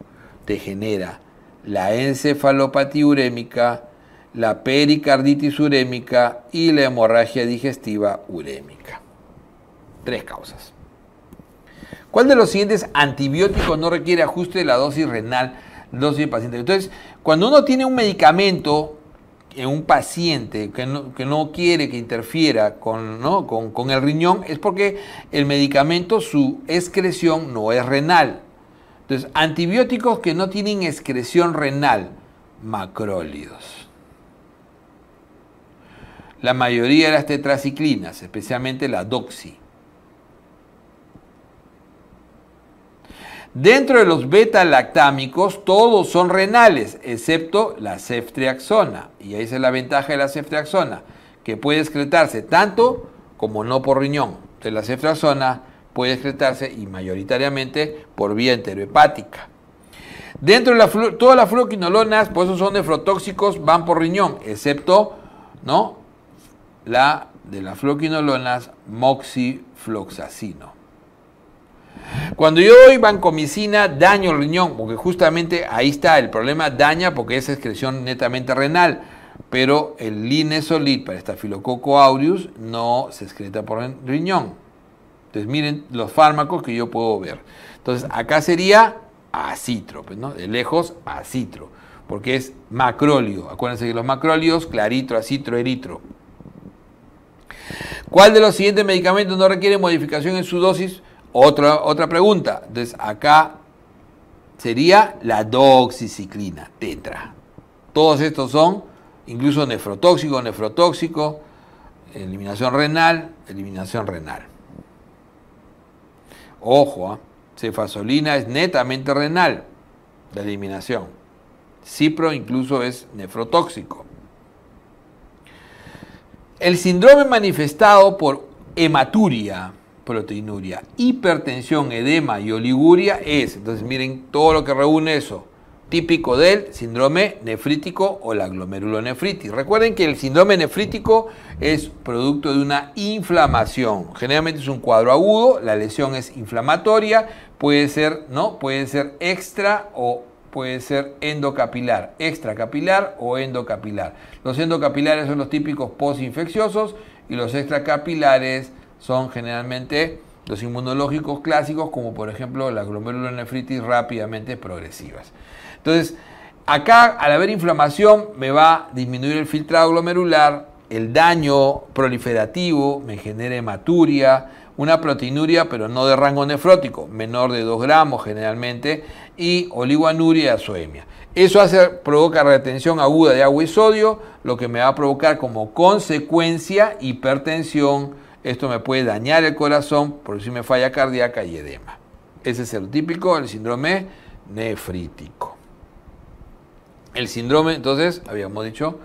Te genera la encefalopatía urémica, la pericarditis urémica y la hemorragia digestiva urémica. Tres causas. ¿Cuál de los siguientes antibióticos no requiere ajuste de la dosis renal, dosis de paciente? Entonces, cuando uno tiene un medicamento en un paciente que no, quiere que interfiera con, con el riñón, es porque el medicamento, su excreción no es renal. Entonces, antibióticos que no tienen excreción renal, macrólidos la mayoría de las tetraciclinas, especialmente la doxi. Dentro de los beta-lactámicos, todos son renales, excepto la ceftriaxona. Y ahí es la ventaja de la ceftriaxona, que puede excretarse tanto como no por riñón. Entonces, la ceftriaxona puede excretarse y mayoritariamente por vía enterohepática. Dentro de la todas las fluoquinolonas, pues eso son nefrotóxicos, van por riñón, excepto ¿no? la de las floquinolonas moxifloxacino. Cuando yo doy vancomicina, daño el riñón, porque justamente ahí está el problema, daña porque es excreción netamente renal, pero el linesolid para estafilococo aureus no se excreta por el riñón. Entonces miren los fármacos que yo puedo ver. Entonces acá sería acitro, ¿no? de lejos acitro, porque es macróleo. Acuérdense que los macróleos, claritro, acitro, eritro. ¿Cuál de los siguientes medicamentos no requiere modificación en su dosis? Otra, otra pregunta. Entonces, acá sería la doxiciclina, tetra. Todos estos son incluso nefrotóxico, nefrotóxico, eliminación renal, eliminación renal. Ojo, ¿ah? cefasolina es netamente renal, la eliminación. Cipro incluso es nefrotóxico. El síndrome manifestado por hematuria, proteinuria, hipertensión, edema y oliguria es, entonces miren todo lo que reúne eso, típico del síndrome nefrítico o la glomerulonefritis. Recuerden que el síndrome nefrítico es producto de una inflamación. Generalmente es un cuadro agudo, la lesión es inflamatoria, puede ser, ¿no? Puede ser extra o puede ser endocapilar, extracapilar o endocapilar. Los endocapilares son los típicos posinfecciosos y los extracapilares son generalmente los inmunológicos clásicos, como por ejemplo la glomerulonefritis rápidamente progresivas. Entonces, acá al haber inflamación me va a disminuir el filtrado glomerular, el daño proliferativo, me genera hematuria, una proteinuria, pero no de rango nefrótico, menor de 2 gramos generalmente, y oliguanuria y azoemia. Eso hace, provoca retención aguda de agua y sodio, lo que me va a provocar como consecuencia hipertensión. Esto me puede dañar el corazón, por si me falla cardíaca y edema. Ese es el típico, el síndrome nefrítico. El síndrome, entonces, habíamos dicho,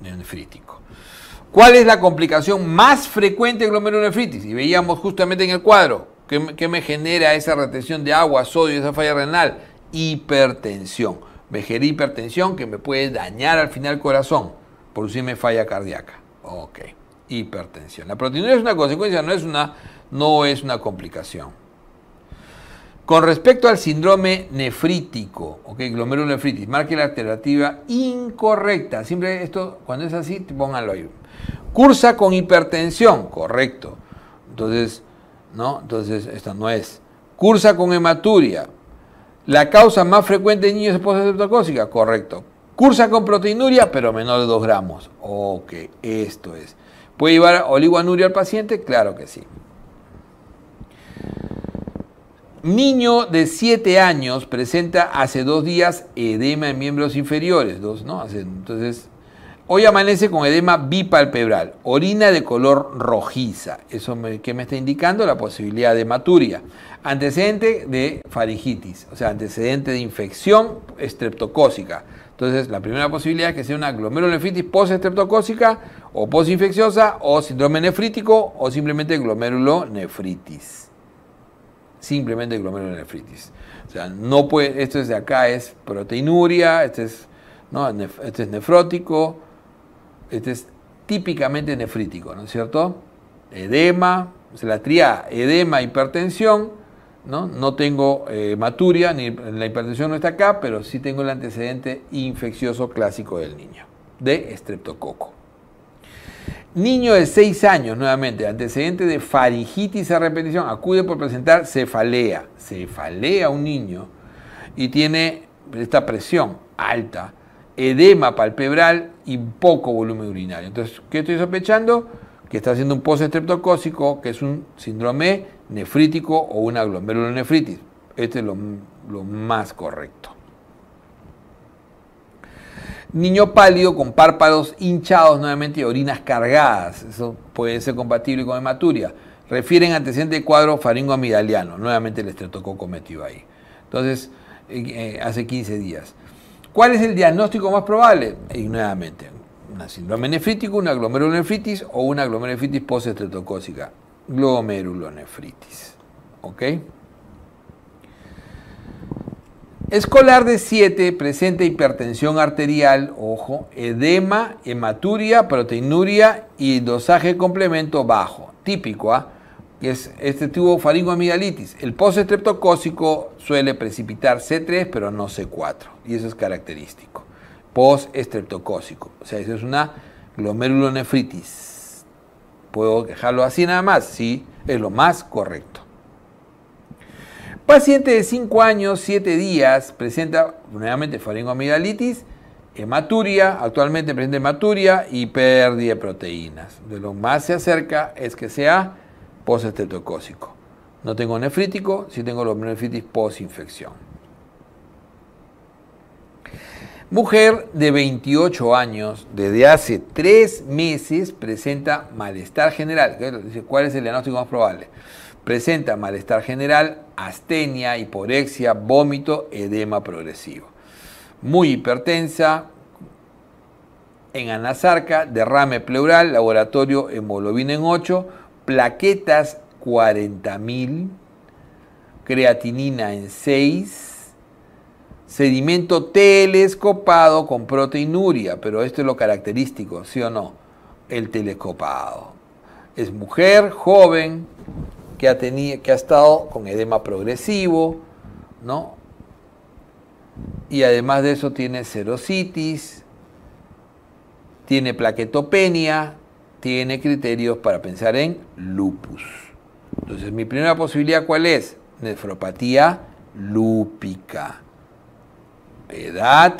nefrítico. ¿Cuál es la complicación más frecuente de glomerulonefritis? Y veíamos justamente en el cuadro, ¿qué, me genera esa retención de agua, sodio, esa falla renal? Hipertensión. Me hipertensión que me puede dañar al final el corazón, producirme falla cardíaca. Ok, hipertensión. La proteína es una consecuencia, no es una, no es una complicación. Con respecto al síndrome nefrítico, ok, glomerulonefritis, marque la alternativa incorrecta. Siempre esto, cuando es así, pónganlo ahí cursa con hipertensión, correcto. Entonces, ¿no? Entonces, esta no es. Cursa con hematuria. La causa más frecuente en niños es septocócica, correcto. Cursa con proteinuria, pero menor de 2 gramos. Ok, esto es. ¿Puede llevar oliguanuria al paciente? Claro que sí. Niño de 7 años presenta hace dos días edema en miembros inferiores. Dos, ¿no? Entonces, Hoy amanece con edema bipalpebral, orina de color rojiza. Eso me, me está indicando la posibilidad de hematuria. Antecedente de faringitis, o sea, antecedente de infección estreptocócica. Entonces, la primera posibilidad es que sea una glomerulonefritis postestreptocócica o post-infecciosa o síndrome nefrítico o simplemente glomerulonefritis. Simplemente glomerulonefritis. O sea, no puede, esto es de acá es proteinuria, este es, ¿no? este es nefrótico, este es típicamente nefrítico, ¿no es cierto? Edema, se la tría edema, hipertensión, ¿no? No tengo eh, maturia, ni la hipertensión no está acá, pero sí tengo el antecedente infeccioso clásico del niño, de estreptococo. Niño de 6 años, nuevamente, antecedente de faringitis a repetición, acude por presentar cefalea. Cefalea un niño y tiene esta presión alta edema palpebral y poco volumen urinario. Entonces, ¿qué estoy sospechando? Que está haciendo un estreptocócico, que es un síndrome nefrítico o una glomerulonefritis. Este es lo, más correcto. Niño pálido con párpados hinchados nuevamente y orinas cargadas. Eso puede ser compatible con hematuria. Refieren antecedente de cuadro faringoamidaliano. Nuevamente el estreptococo ahí. Entonces, eh, eh, hace 15 días. ¿Cuál es el diagnóstico más probable? Y nuevamente, una síndrome nefrítico, una glomerulonefritis o una glomerulonefritis postestreptocócica. Glomerulonefritis. ¿Ok? Escolar de 7 presenta hipertensión arterial, ojo, edema, hematuria, proteinuria y dosaje complemento bajo. Típico, ¿ah? es este tubo faringoamigdalitis. El postestreptocócico suele precipitar C3, pero no C4, y eso es característico. Postestreptocócico, o sea, eso es una glomerulonefritis. Puedo dejarlo así nada más, sí, es lo más correcto. Paciente de 5 años, 7 días, presenta nuevamente faringoamigdalitis, hematuria, actualmente presenta hematuria y pérdida de proteínas. De lo más se acerca es que sea post No tengo nefrítico, sí tengo nefritis post-infección. Mujer de 28 años, desde hace 3 meses, presenta malestar general. ¿Cuál es el diagnóstico más probable? Presenta malestar general, astenia, hiporexia, vómito, edema progresivo. Muy hipertensa, en anasarca, derrame pleural, laboratorio hemoglobina en 8, plaquetas 40.000, creatinina en 6, sedimento telescopado con proteinuria, pero esto es lo característico, ¿sí o no? El telescopado. Es mujer joven que ha, que ha estado con edema progresivo, ¿no? Y además de eso tiene serositis, tiene plaquetopenia, tiene criterios para pensar en lupus. Entonces, mi primera posibilidad, ¿cuál es? Nefropatía lúpica. Edad,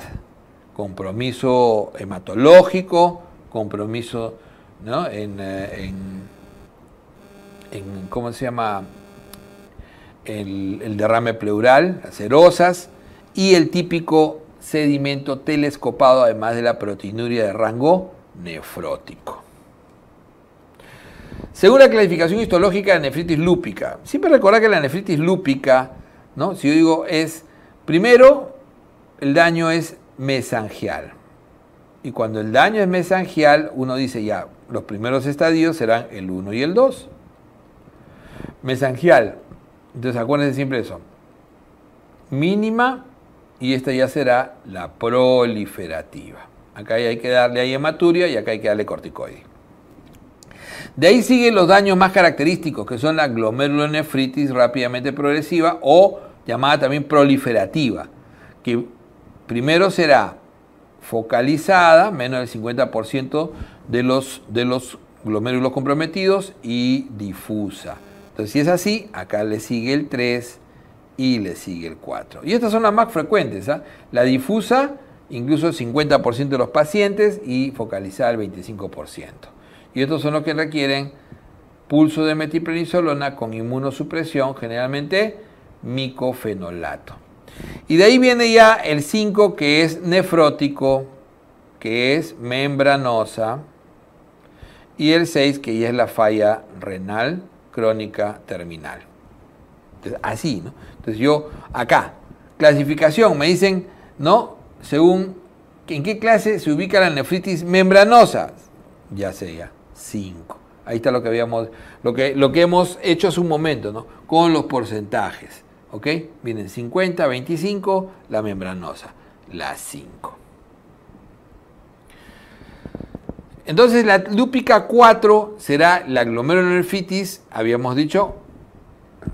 compromiso hematológico, compromiso eh, en, ¿cómo se llama? El, derrame pleural, las y el típico sedimento telescopado, además de la proteinuria de rango nefrótico. Según la clasificación histológica de nefritis lúpica, siempre recordar que la nefritis lúpica, ¿no? si yo digo es, primero, el daño es mesangial. Y cuando el daño es mesangial, uno dice ya, los primeros estadios serán el 1 y el 2. Mesangial. Entonces acuérdense siempre eso. Mínima y esta ya será la proliferativa. Acá hay que darle a hematuria y acá hay que darle corticoide. De ahí siguen los daños más característicos, que son la glomerulonefritis rápidamente progresiva o llamada también proliferativa, que primero será focalizada, menos del 50% de los, de los glomérulos comprometidos, y difusa. Entonces, si es así, acá le sigue el 3 y le sigue el 4. Y estas son las más frecuentes. ¿ah? La difusa, incluso el 50% de los pacientes, y focalizada el 25% y estos son los que requieren pulso de metiprenisolona con inmunosupresión, generalmente micofenolato. Y de ahí viene ya el 5 que es nefrótico, que es membranosa, y el 6 que ya es la falla renal crónica terminal. así, ¿no? Entonces yo acá, clasificación, me dicen, ¿no? Según en qué clase se ubica la nefritis membranosa. Ya sé ya. 5. Ahí está lo que habíamos, lo que, lo que hemos hecho hace un momento, ¿no? Con los porcentajes. ¿Ok? Miren, 50, 25, la membranosa, la 5. Entonces la lúpica 4 será la glomerulonefritis habíamos dicho,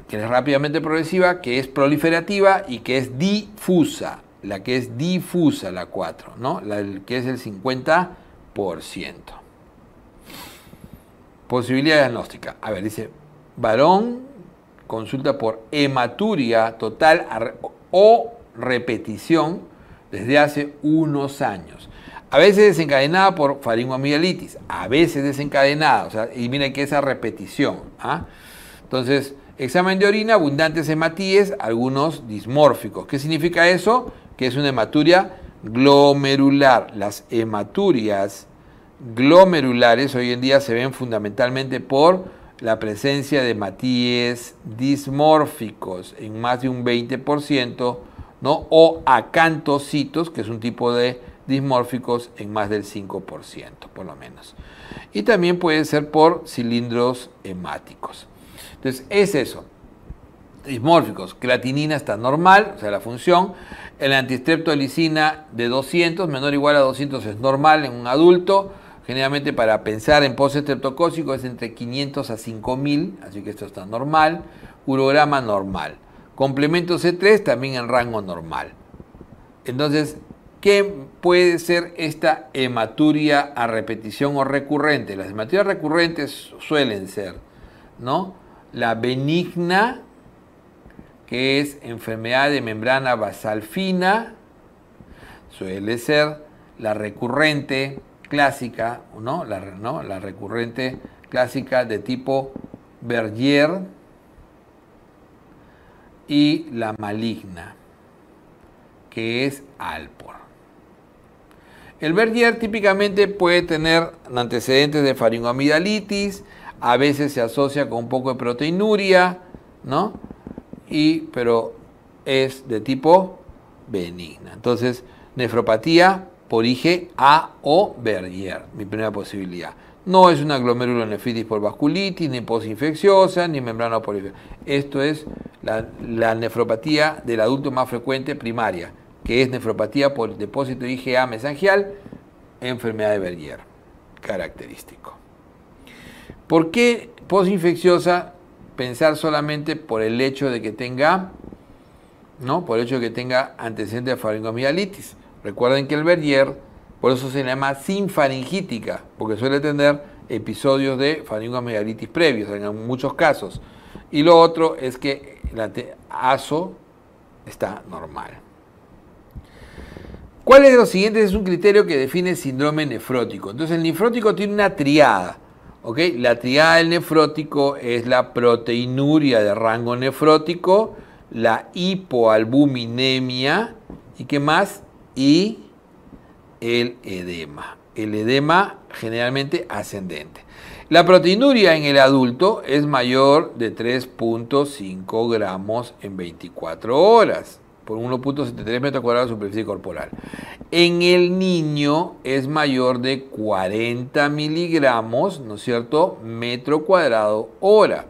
que es rápidamente progresiva, que es proliferativa y que es difusa, la que es difusa la 4, ¿no? La que es el 50%. Posibilidad diagnóstica. A ver, dice, varón, consulta por hematuria total o repetición desde hace unos años. A veces desencadenada por mielitis, a veces desencadenada, o sea, y miren que esa repetición. ¿ah? Entonces, examen de orina, abundantes hematíes, algunos dismórficos. ¿Qué significa eso? Que es una hematuria glomerular. Las hematurias glomerulares hoy en día se ven fundamentalmente por la presencia de matíes dismórficos en más de un 20%, ¿no? o acantocitos, que es un tipo de dismórficos en más del 5%, por lo menos. Y también puede ser por cilindros hemáticos. Entonces, es eso. Dismórficos, creatinina está normal, o sea, la función. El antistreptolicina de 200, menor o igual a 200 es normal en un adulto. Generalmente para pensar en post es entre 500 a 5000, así que esto está normal. Urograma normal. Complemento C3 también en rango normal. Entonces, ¿qué puede ser esta hematuria a repetición o recurrente? Las hematurias recurrentes suelen ser, ¿no? La benigna, que es enfermedad de membrana basal fina, suele ser la recurrente, clásica, ¿no? La, recurrente clásica de tipo Bergier y la maligna, que es Alpor. El Bergier típicamente puede tener antecedentes de faringoamidalitis, a veces se asocia con un poco de proteinuria, ¿no? Y, pero es de tipo benigna. Entonces, nefropatía por IGA A o Berger, mi primera posibilidad. No es una glomerulonefritis por vasculitis, ni posinfecciosa, ni membrana por Esto es la, nefropatía del adulto más frecuente primaria, que es nefropatía por depósito IgA mesangial, enfermedad de Berger, característico. ¿Por qué posinfecciosa pensar solamente por el hecho de que tenga, ¿no? Por el hecho de que tenga antecedentes de faringomialitis? Recuerden que el Verdier, por eso se llama sinfaringítica, porque suele tener episodios de faringomegalitis previos en muchos casos. Y lo otro es que la ASO está normal. ¿Cuál de los siguientes es un criterio que define el síndrome nefrótico? Entonces el nefrótico tiene una triada. ¿ok? La triada del nefrótico es la proteinuria de rango nefrótico, la hipoalbuminemia y qué más? y el edema. El edema generalmente ascendente. La proteinuria en el adulto es mayor de 3.5 gramos en 24 horas por 1.73 metros cuadrados de superficie corporal. En el niño es mayor de 40 miligramos, ¿no es cierto?, metro cuadrado hora.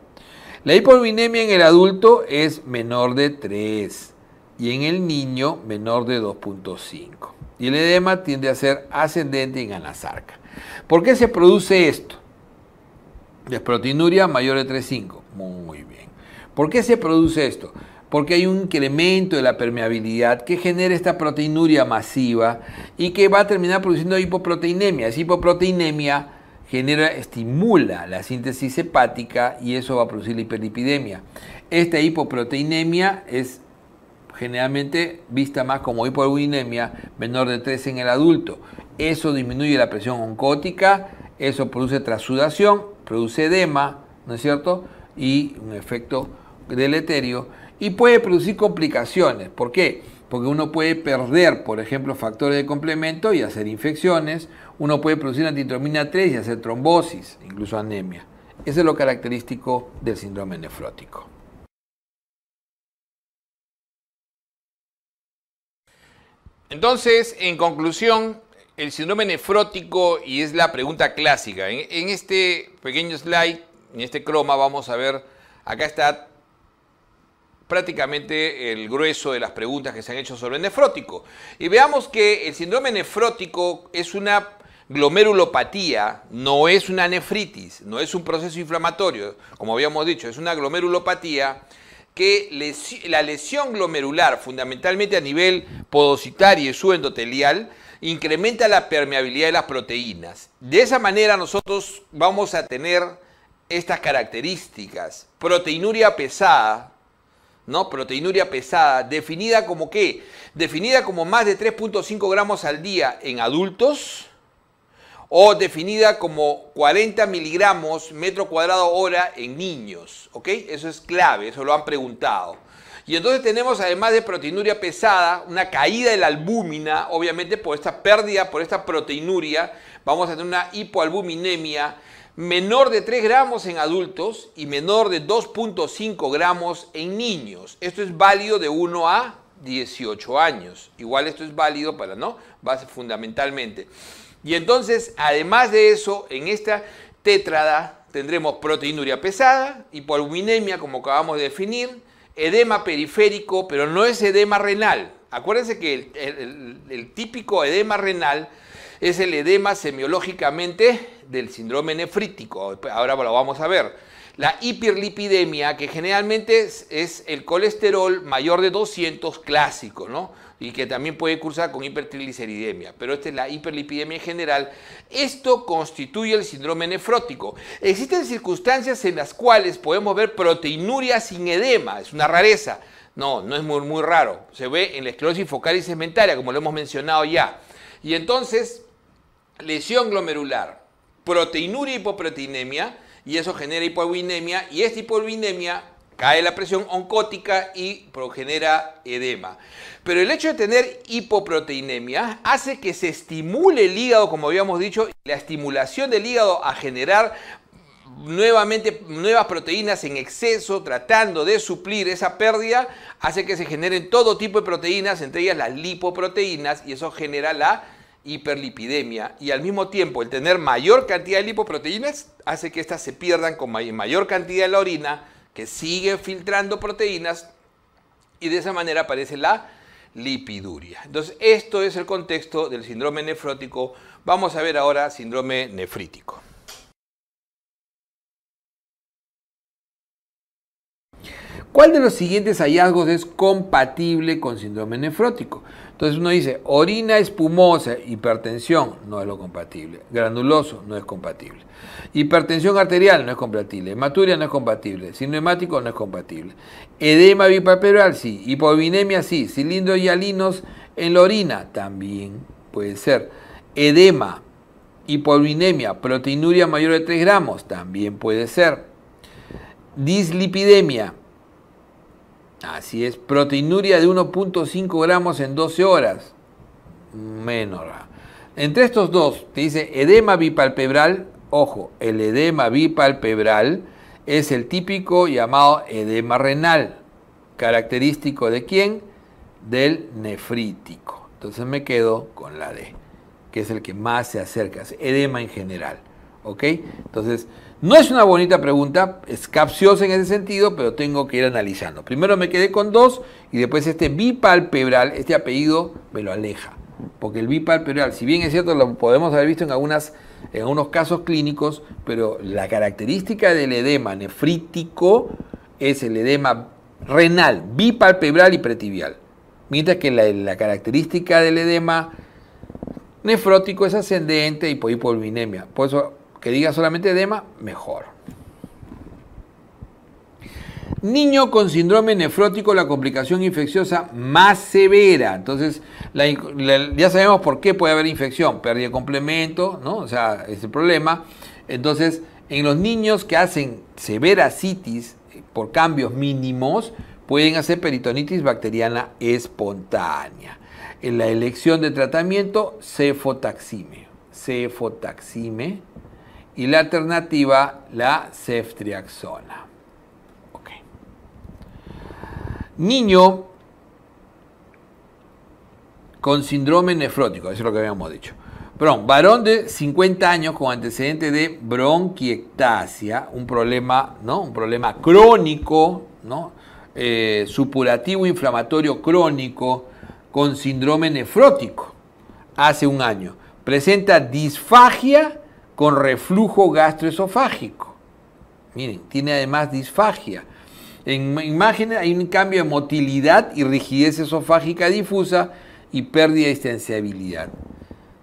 La hipovinemia en el adulto es menor de 3 y en el niño menor de 2.5. Y el edema tiende a ser ascendente en anasarca. ¿Por qué se produce esto? Desproteinuria mayor de 3.5. Muy bien. ¿Por qué se produce esto? Porque hay un incremento de la permeabilidad que genera esta proteinuria masiva y que va a terminar produciendo hipoproteinemia. Esa hipoproteinemia genera, estimula la síntesis hepática y eso va a producir la hiperlipidemia. Esta hipoproteinemia es generalmente vista más como hipoalbuminemia menor de 3 en el adulto. Eso disminuye la presión oncótica, eso produce trasudación, produce edema, ¿no es cierto? Y un efecto deleterio y puede producir complicaciones. ¿Por qué? Porque uno puede perder, por ejemplo, factores de complemento y hacer infecciones. Uno puede producir antitromina 3 y hacer trombosis, incluso anemia. Eso es lo característico del síndrome nefrótico. Entonces, en conclusión, el síndrome nefrótico, y es la pregunta clásica, en, este pequeño slide, en este croma, vamos a ver, acá está prácticamente el grueso de las preguntas que se han hecho sobre el nefrótico. Y veamos que el síndrome nefrótico es una glomerulopatía, no es una nefritis, no es un proceso inflamatorio, como habíamos dicho, es una glomerulopatía que la lesión glomerular, fundamentalmente a nivel podocitario y suendotelial, incrementa la permeabilidad de las proteínas. De esa manera nosotros vamos a tener estas características. Proteinuria pesada, ¿no? Proteinuria pesada, definida como qué? Definida como más de 3.5 gramos al día en adultos o definida como 40 miligramos metro cuadrado hora en niños. ¿Ok? Eso es clave, eso lo han preguntado. Y entonces tenemos además de proteinuria pesada, una caída de la albúmina, obviamente por esta pérdida, por esta proteinuria, vamos a tener una hipoalbuminemia menor de 3 gramos en adultos y menor de 2.5 gramos en niños. Esto es válido de 1 a 18 años. Igual esto es válido para, ¿no? Base fundamentalmente. Y entonces, además de eso, en esta tétrada tendremos proteinuria pesada, hipoalbuminemia, como acabamos de definir, edema periférico, pero no es edema renal. Acuérdense que el, típico edema renal es el edema semiológicamente del síndrome nefrítico. Ahora lo vamos a ver. La hiperlipidemia, que generalmente es el colesterol mayor de 200 clásico, ¿no? y que también puede cursar con hipertrigliceridemia, pero esta es la hiperlipidemia en general. Esto constituye el síndrome nefrótico. Existen circunstancias en las cuales podemos ver proteinuria sin edema, es una rareza. No, no es muy, muy raro. Se ve en la esclerosis focal y segmentaria, como lo hemos mencionado ya. Y entonces, lesión glomerular, proteinuria y hipoproteinemia, y eso genera hipovinemia, y esta hipovinemia Cae la presión oncótica y progenera edema. Pero el hecho de tener hipoproteinemia hace que se estimule el hígado, como habíamos dicho, la estimulación del hígado a generar nuevamente nuevas proteínas en exceso, tratando de suplir esa pérdida, hace que se generen todo tipo de proteínas, entre ellas las lipoproteínas, y eso genera la hiperlipidemia. Y al mismo tiempo, el tener mayor cantidad de lipoproteínas hace que éstas se pierdan con mayor cantidad de la orina, que sigue filtrando proteínas y de esa manera aparece la lipiduria. Entonces, esto es el contexto del síndrome nefrótico. Vamos a ver ahora síndrome nefrítico. ¿Cuál de los siguientes hallazgos es compatible con síndrome nefrótico? Entonces uno dice, orina espumosa, hipertensión, no es lo compatible. Granuloso, no es compatible. Hipertensión arterial, no es compatible. Hematuria, no es compatible. Cinemático, no es compatible. Edema bipaperal, sí. Hipovinemia, sí. Cilindros y alinos en la orina, también puede ser. Edema, hipovinemia, proteinuria mayor de 3 gramos, también puede ser. Dislipidemia, Así es, proteinuria de 1.5 gramos en 12 horas. Menor. Entre estos dos, te dice edema bipalpebral. Ojo, el edema bipalpebral es el típico llamado edema renal, característico de quién? Del nefrítico. Entonces me quedo con la D, que es el que más se acerca, edema en general. ¿Ok? Entonces, no es una bonita pregunta, es capciosa en ese sentido, pero tengo que ir analizando. Primero me quedé con dos y después este bipalpebral, este apellido me lo aleja. Porque el bipalpebral, si bien es cierto, lo podemos haber visto en, algunos casos clínicos, pero la característica del edema nefrítico es el edema renal, bipalpebral y pretibial. Mientras que la, característica del edema nefrótico es ascendente y hipolvinemia. Por eso que diga solamente edema, mejor. Niño con síndrome nefrótico, la complicación infecciosa más severa. Entonces, ya sabemos por qué puede haber infección, pérdida de complemento, ¿no? O sea, es problema. Entonces, en los niños que hacen severa citis eh, por cambios mínimos, pueden hacer peritonitis bacteriana espontánea. En la elección de tratamiento, cefotaxime. Cefotaxime y la alternativa la ceftriaxona. Niño con síndrome nefrótico, eso es lo que habíamos dicho. Perdón, varón de 50 años con antecedente de bronquiectasia, un problema, ¿no? Un problema crónico, ¿no? Eh, supurativo inflamatorio crónico con síndrome nefrótico hace un año. Presenta disfagia con reflujo gastroesofágico. Miren, tiene además disfagia. En imágenes hay un cambio de motilidad y rigidez esofágica difusa y pérdida de distanciabilidad.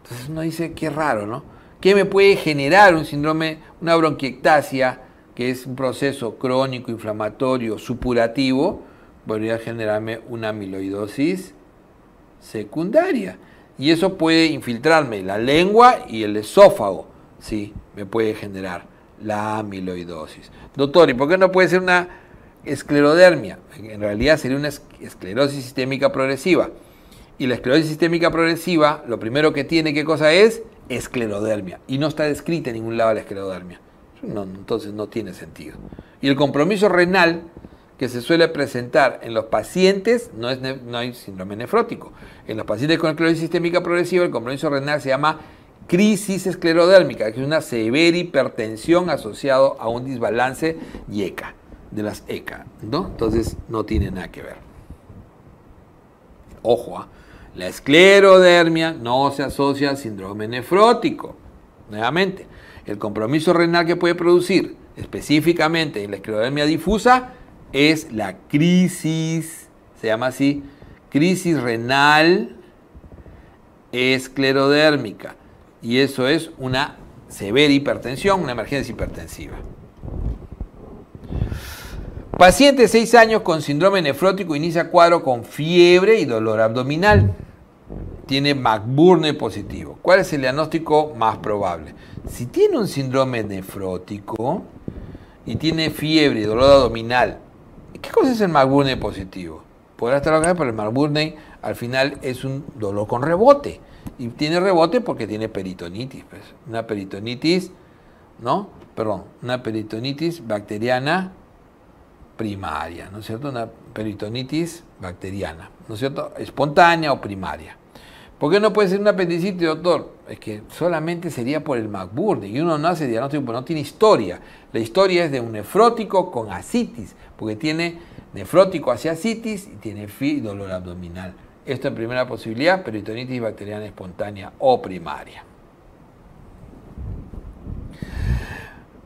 Entonces uno dice, qué raro, ¿no? ¿Qué me puede generar un síndrome, una bronquiectasia, que es un proceso crónico, inflamatorio, supurativo? Podría generarme una amiloidosis secundaria. Y eso puede infiltrarme la lengua y el esófago ¿sí? me puede generar la amiloidosis. Doctor, ¿y por qué no puede ser una esclerodermia? En realidad sería una esclerosis sistémica progresiva. Y la esclerosis sistémica progresiva, lo primero que tiene, ¿qué cosa es? Esclerodermia. Y no está descrita en ningún lado la esclerodermia. entonces no tiene sentido. Y el compromiso renal que se suele presentar en los pacientes no, es, no hay síndrome nefrótico. En los pacientes con esclerosis sistémica progresiva, el compromiso renal se llama crisis esclerodérmica, que es una severa hipertensión asociada a un desbalance yeca, de las ECA, ¿no? Entonces no tiene nada que ver. Ojo, ¿ah? la esclerodermia no se asocia al síndrome nefrótico. Nuevamente, el compromiso renal que puede producir específicamente en la esclerodermia difusa es la crisis, se llama así, crisis renal esclerodérmica y eso es una severa hipertensión, una emergencia hipertensiva. Paciente de 6 años con síndrome nefrótico inicia cuadro con fiebre y dolor abdominal. Tiene McBurney positivo. ¿Cuál es el diagnóstico más probable? Si tiene un síndrome nefrótico y tiene fiebre y dolor abdominal, ¿qué cosa es el McBurney positivo? Podrá estar acá, pero el McBurney al final es un dolor con rebote. Y tiene rebote porque tiene peritonitis, pues. Una peritonitis, ¿no? Perdón, una peritonitis bacteriana primaria, ¿no es cierto? Una peritonitis bacteriana, ¿no es cierto? Espontánea o primaria. ¿Por qué no puede ser un apendicitis, doctor? Es que solamente sería por el McBurney y uno no hace diagnóstico no tiene historia. La historia es de un nefrótico con asitis, porque tiene nefrótico hacia asitis y tiene dolor abdominal. Esto en primera posibilidad, peritonitis bacteriana espontánea o primaria.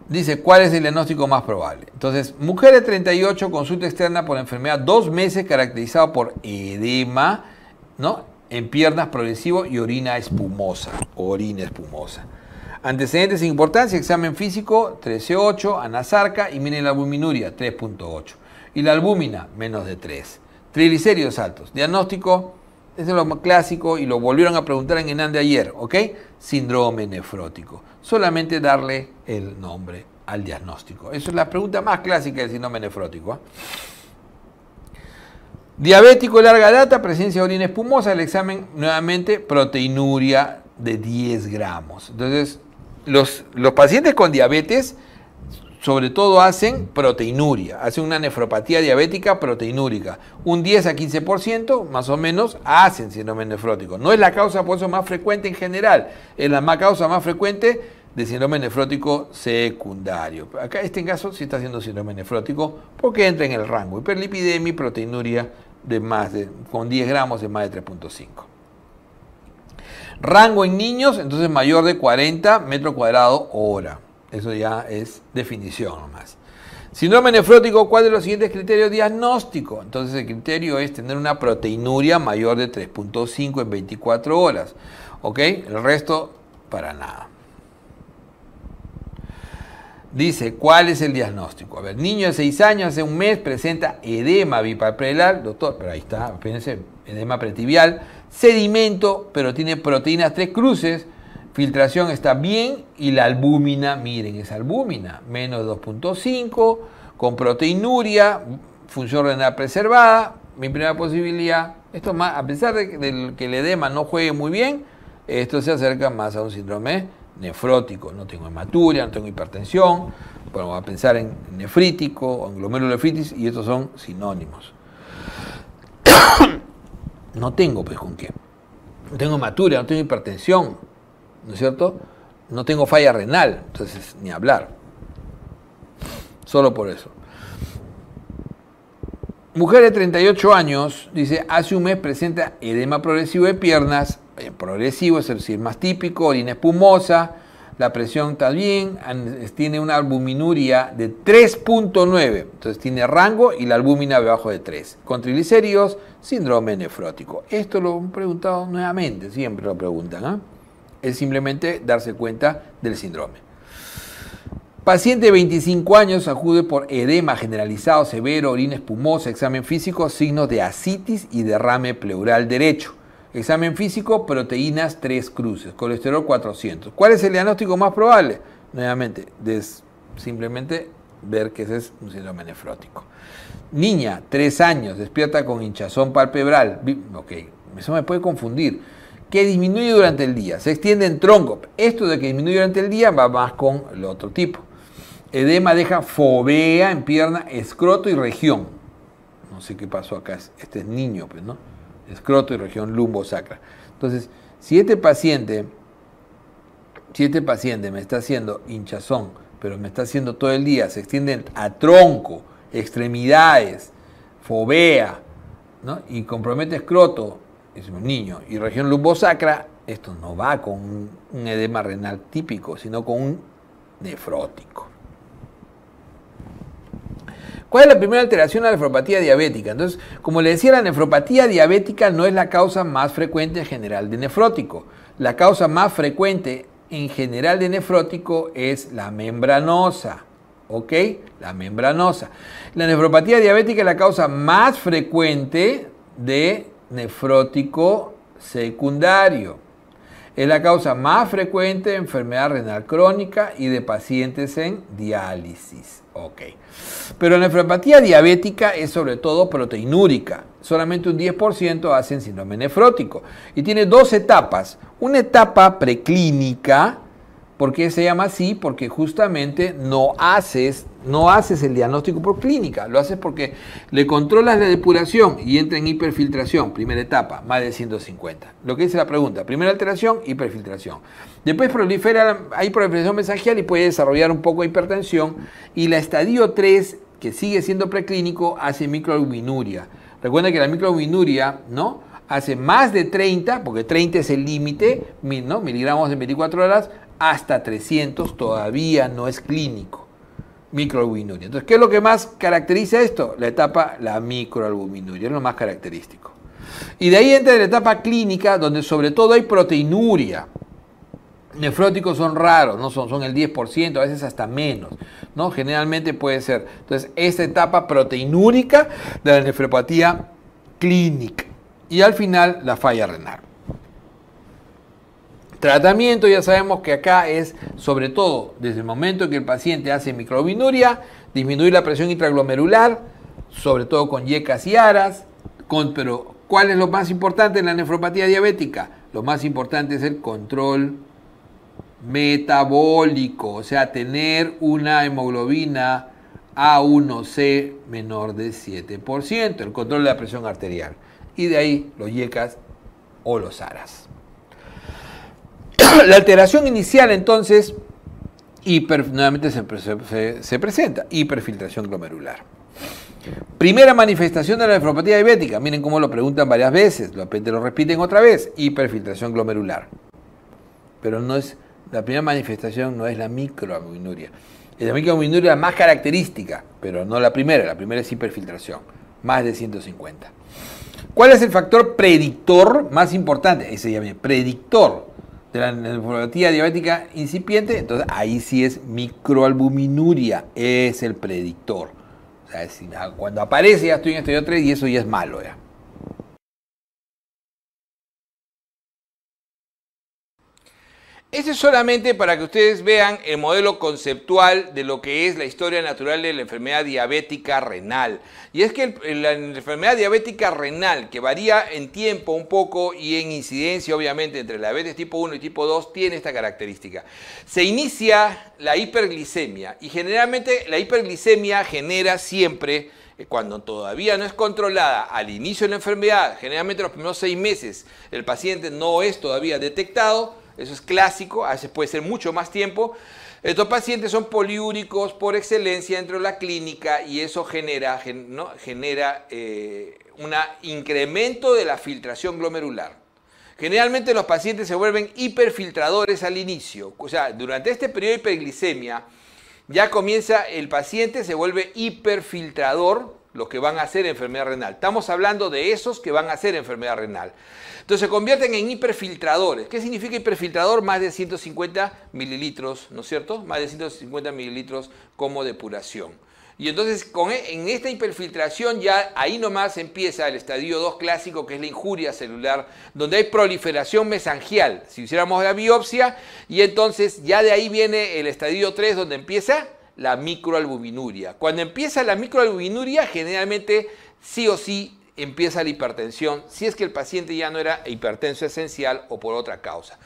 Dice, ¿cuál es el diagnóstico más probable? Entonces, mujer de 38, consulta externa por enfermedad dos meses caracterizado por edema, ¿no? En piernas progresivo y orina espumosa, orina espumosa. Antecedentes sin importancia, examen físico 13.8, anasarca y miren la albuminuria 3.8. Y la albúmina menos de 3. Triglicéridos altos. Diagnóstico, ese es lo clásico y lo volvieron a preguntar en Enan de ayer, ¿ok? Síndrome nefrótico. Solamente darle el nombre al diagnóstico. Esa es la pregunta más clásica del síndrome nefrótico. ¿ah? Diabético de larga data, presencia de orina espumosa, el examen nuevamente proteinuria de 10 gramos. Entonces, los, los pacientes con diabetes sobre todo hacen proteinuria, hacen una nefropatía diabética proteinúrica. Un 10 a 15% más o menos hacen síndrome nefrótico. No es la causa por eso más frecuente en general, es la causa más frecuente de síndrome nefrótico secundario. Acá este caso sí está haciendo síndrome nefrótico porque entra en el rango hiperlipidemia y proteinuria de más con 10 gramos de más de 3.5. Rango en niños, entonces mayor de 40 metros cuadrados hora. Eso ya es definición nomás. Síndrome nefrótico, ¿cuál de los siguientes criterios diagnóstico? Entonces el criterio es tener una proteinuria mayor de 3.5 en 24 horas. ¿Ok? El resto, para nada. Dice, ¿cuál es el diagnóstico? A ver, niño de 6 años, hace un mes, presenta edema bipapelar. doctor, pero ahí está, fíjense, edema pretibial, sedimento, pero tiene proteínas tres cruces, filtración está bien y la albúmina, miren, es albúmina, menos de 2.5, con proteinuria, función renal preservada, mi primera posibilidad, esto más, a pesar de, que el edema no juegue muy bien, esto se acerca más a un síndrome nefrótico, no tengo hematuria, no tengo hipertensión, bueno, a pensar en nefrítico en glomerulonefritis y estos son sinónimos. no tengo pues con qué, no tengo hematuria, no tengo hipertensión, ¿no es cierto? No tengo falla renal, entonces ni hablar. Solo por eso. Mujer de 38 años, dice, hace un mes presenta edema progresivo de piernas, eh, progresivo, es decir, más típico, orina espumosa, la presión también, tiene una albuminuria de 3.9, entonces tiene rango y la albúmina debajo de 3, con triglicéridos, síndrome nefrótico. Esto lo han preguntado nuevamente, siempre lo preguntan. ¿ah? es simplemente darse cuenta del síndrome. Paciente de 25 años acude por edema generalizado severo, orina espumosa, examen físico, signos de asitis y derrame pleural derecho. Examen físico, proteínas 3 cruces, colesterol 400. ¿Cuál es el diagnóstico más probable? Nuevamente, des, simplemente ver que ese es un síndrome nefrótico. Niña, 3 años, despierta con hinchazón palpebral. Ok, eso me puede confundir que disminuye durante el día, se extiende en tronco. Esto de que disminuye durante el día va más con el otro tipo. Edema deja fobea en pierna, escroto y región. No sé qué pasó acá, este es niño, pues, ¿no? Escroto y región lumbosacra. Entonces, si este paciente, si este paciente me está haciendo hinchazón, pero me está haciendo todo el día, se extiende a tronco, extremidades, fobea, ¿no? Y compromete escroto, es un niño, y región lumbosacra, esto no va con un, edema renal típico, sino con un nefrótico. ¿Cuál es la primera alteración a la nefropatía diabética? Entonces, como le decía, la nefropatía diabética no es la causa más frecuente en general de nefrótico. La causa más frecuente en general de nefrótico es la membranosa. ¿Ok? La membranosa. La nefropatía diabética es la causa más frecuente de nefrótico secundario. Es la causa más frecuente de enfermedad renal crónica y de pacientes en diálisis. Pero la nefropatía diabética es sobre todo proteinúrica. Solamente un 10% hacen síndrome nefrótico. Y tiene dos etapas. Una etapa preclínica, ¿Por qué se llama así? Porque justamente no haces, no haces el diagnóstico por clínica, lo haces porque le controlas la depuración y entra en hiperfiltración, primera etapa, más de 150. Lo que dice la pregunta, primera alteración, hiperfiltración. Después prolifera, hay proliferación mesangial y puede desarrollar un poco de hipertensión y la estadio 3, que sigue siendo preclínico, hace microalbuminuria. Recuerda que la microalbuminuria, ¿no? Hace más de 30, porque 30 es el límite, miligramos en 24 horas, hasta 300 todavía no es clínico. Microalbuminuria. Entonces, ¿qué es lo que más caracteriza esto? La etapa, la microalbuminuria, es lo más característico. Y de ahí entra la etapa clínica, donde sobre todo hay proteinuria. Nefróticos son raros, ¿no? son, son el 10%, a veces hasta menos. ¿no? Generalmente puede ser. Entonces, esta etapa proteinúrica de la nefropatía clínica. Y al final, la falla renal. Tratamiento, ya sabemos que acá es sobre todo desde el momento que el paciente hace microbinuria, disminuir la presión intraglomerular, sobre todo con yecas y aras, con, pero ¿cuál es lo más importante en la nefropatía diabética? Lo más importante es el control metabólico, o sea, tener una hemoglobina A1C menor de 7%, el control de la presión arterial. Y de ahí los yecas o los aras. la alteración inicial entonces, nuevamente se, presenta, hiperfiltración glomerular. Primera manifestación de la nefropatía diabética, miren cómo lo preguntan varias veces, lo, repiten otra vez, hiperfiltración glomerular. Pero no es, la primera manifestación no es la Es La microalbuminuria es más característica, pero no la primera, la primera es hiperfiltración, más de 150. ¿Cuál es el factor predictor más importante? Ese ya viene, predictor de la diabética incipiente, entonces ahí sí es microalbuminuria, es el predictor. O sea, ah, cuando aparece ya estoy en estadio 3 y eso ya es malo ya. Ese es solamente para que ustedes vean el modelo conceptual de lo que es la historia natural de la enfermedad diabética renal. Y es que la enfermedad diabética renal, que varía en tiempo un poco y en incidencia obviamente entre la diabetes tipo 1 y tipo 2, tiene esta característica. Se inicia la hiperglicemia y generalmente la hiperglicemia genera siempre eh, cuando todavía no es controlada al inicio de la enfermedad, generalmente los primeros seis meses el paciente no es todavía detectado, eso es clásico, a puede ser mucho más tiempo. Estos pacientes son poliúricos por excelencia dentro de la clínica y eso genera, genera eh, un incremento de la filtración glomerular. Generalmente los pacientes se vuelven hiperfiltradores al inicio. O sea, durante este periodo de hiperglicemia ya comienza el paciente, se vuelve hiperfiltrador los que van a hacer enfermedad renal. Estamos hablando de esos que van a hacer enfermedad renal. Entonces se convierten en hiperfiltradores. ¿Qué significa hiperfiltrador? Más de 150 mililitros, ¿no es cierto? Más de 150 mililitros como depuración. Y entonces con, e, en esta hiperfiltración ya ahí nomás empieza el estadio 2 clásico que es la injuria celular, donde hay proliferación mesangial, si hiciéramos la biopsia, y entonces ya de ahí viene el estadio 3 donde empieza la microalbuminuria. Cuando empieza la microalbuminuria, generalmente sí o sí empieza la hipertensión, si es que el paciente ya no era hipertenso esencial o por otra causa.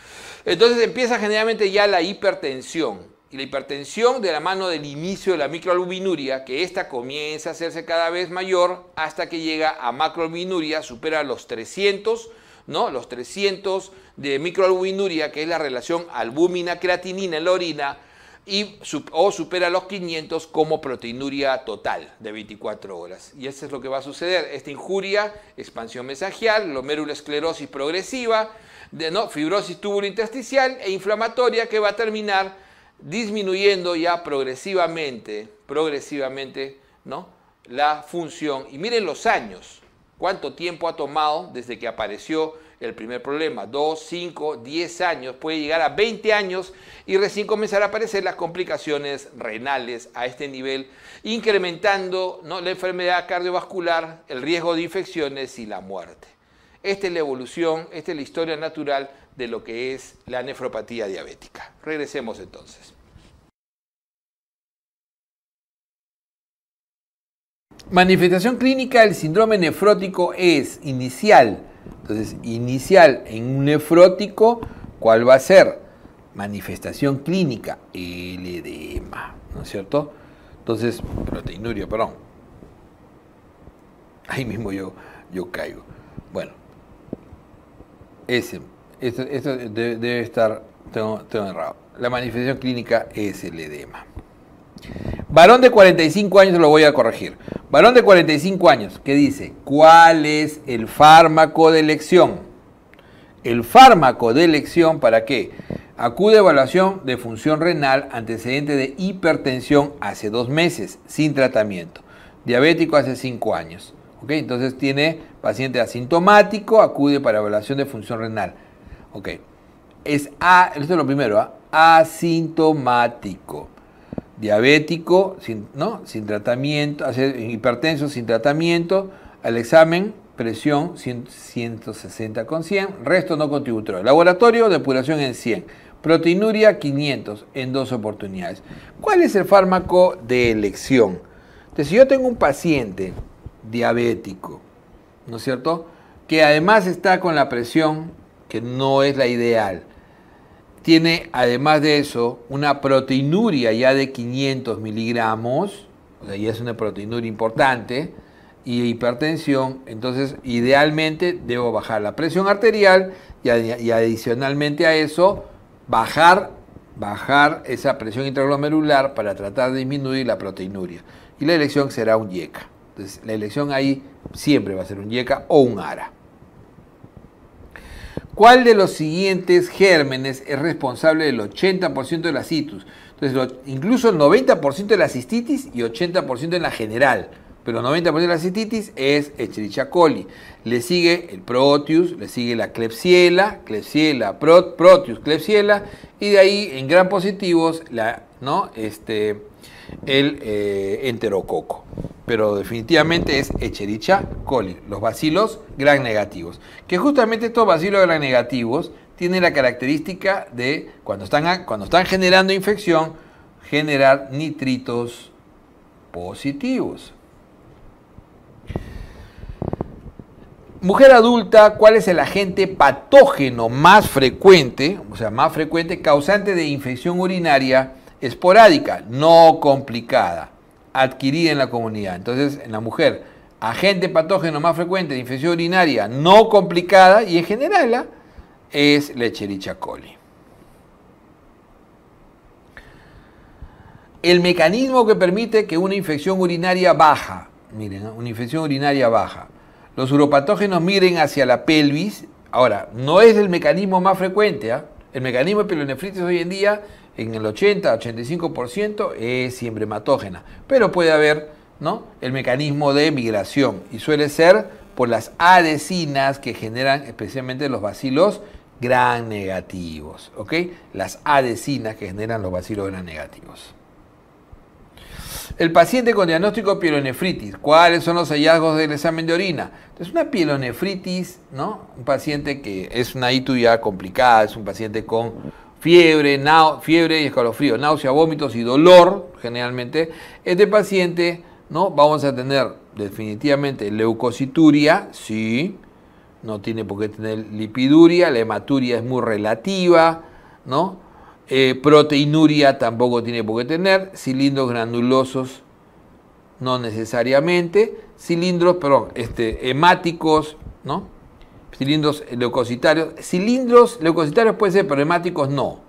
Entonces empieza generalmente ya la hipertensión. Y la hipertensión de la mano del inicio de la microalbuminuria, que ésta comienza a hacerse cada vez mayor hasta que llega a macroalbuminuria, supera los 300, ¿no? Los 300 de microalbuminuria, que es la relación albúmina-creatinina en la orina, y, o supera los 500 como proteinuria total de 24 horas. Y eso es lo que va a suceder. Esta injuria, expansión mesangial, esclerosis progresiva, de, ¿no? fibrosis e inflamatoria que va a terminar disminuyendo ya progresivamente, progresivamente, ¿no? La función. Y miren los años, cuánto tiempo ha tomado desde que apareció el primer problema. 2, 5, 10 años, puede llegar a 20 años y recién comenzar a aparecer las complicaciones renales a este nivel, incrementando ¿no? la enfermedad cardiovascular, el riesgo de infecciones y la muerte. Esta es la evolución, esta es la historia natural de lo que es la nefropatía diabética. Regresemos entonces. Manifestación clínica del síndrome nefrótico es inicial entonces, inicial en un nefrótico, ¿cuál va a ser? Manifestación clínica, el edema, ¿no es cierto? Entonces, proteinuria, perdón. Ahí mismo yo, yo caigo. Bueno, ese, esto, debe, debe estar, tengo, tengo errado. La manifestación clínica es el edema. Varón de 45 años, lo voy a corregir. Varón de 45 años, ¿qué dice, ¿cuál es el fármaco de elección? El fármaco de elección, ¿para qué? Acude a evaluación de función renal, antecedente de hipertensión hace dos meses, sin tratamiento. Diabético hace cinco años. Entonces tiene paciente asintomático, acude para evaluación de función renal. Es a, esto es lo primero, ¿ah? asintomático diabético, sin, ¿no? sin tratamiento, hacer hipertenso sin tratamiento, al examen presión 160 con 100, resto no contributorio. Laboratorio, depuración en 100. Proteinuria 500 en dos oportunidades. ¿Cuál es el fármaco de elección? Entonces, si yo tengo un paciente diabético, ¿no es cierto? Que además está con la presión que no es la ideal, tiene además de eso una proteinuria ya de 500 miligramos, o sea, ya es una proteinuria importante, y hipertensión, entonces idealmente debo bajar la presión arterial y, adicionalmente a eso bajar, bajar esa presión intraglomerular para tratar de disminuir la proteinuria. Y la elección será un YECA. Entonces la elección ahí siempre va a ser un YECA o un ARA. ¿Cuál de los siguientes gérmenes es responsable del 80% de la citus? Entonces, incluso el 90% de la cistitis y 80% en la general. Pero el 90% de la cistitis es Escherichia coli. Le sigue el Proteus, le sigue la Klebsiella, Klebsiella, Proteus, Klebsiella. Y de ahí, en gran positivos, la, ¿no? este, el eh, enterococo. Pero definitivamente es Echerichia coli, los bacilos gran negativos. Que justamente estos bacilos gran negativos tienen la característica de, cuando están, cuando están generando infección, generar nitritos positivos. Mujer adulta, ¿cuál es el agente patógeno más frecuente, o sea, más frecuente causante de infección urinaria esporádica, no complicada, adquirida en la comunidad. Entonces, en la mujer, agente patógeno más frecuente de infección urinaria no complicada y en general ¿ah? es la Echerichia coli. El mecanismo que permite que una infección urinaria baja, miren, una infección urinaria baja, los uropatógenos miren hacia la pelvis. Ahora, no es el mecanismo más frecuente. ¿ah? El mecanismo de pielonefritis hoy en día en el 80-85% es siempre hematógena, pero puede haber ¿no? el mecanismo de migración y suele ser por las adesinas que generan especialmente los vacilos gran negativos, ¿ok? Las adesinas que generan los vacilos gran negativos. El paciente con diagnóstico pielonefritis, ¿cuáles son los hallazgos del examen de orina? Es una pielonefritis, ¿no? Un paciente que es una ITU ya complicada, es un paciente con fiebre, fiebre y escalofrío, náusea, vómitos y dolor, generalmente, este paciente, ¿no? Vamos a tener definitivamente leucocituria, sí, no tiene por qué tener lipiduria, la hematuria es muy relativa, ¿no? Eh, proteinuria tampoco tiene por qué tener, cilindros granulosos no necesariamente, cilindros, perdón, este, hemáticos, ¿no? cilindros leucocitarios. Cilindros leucocitarios pueden ser, pero hemáticos no.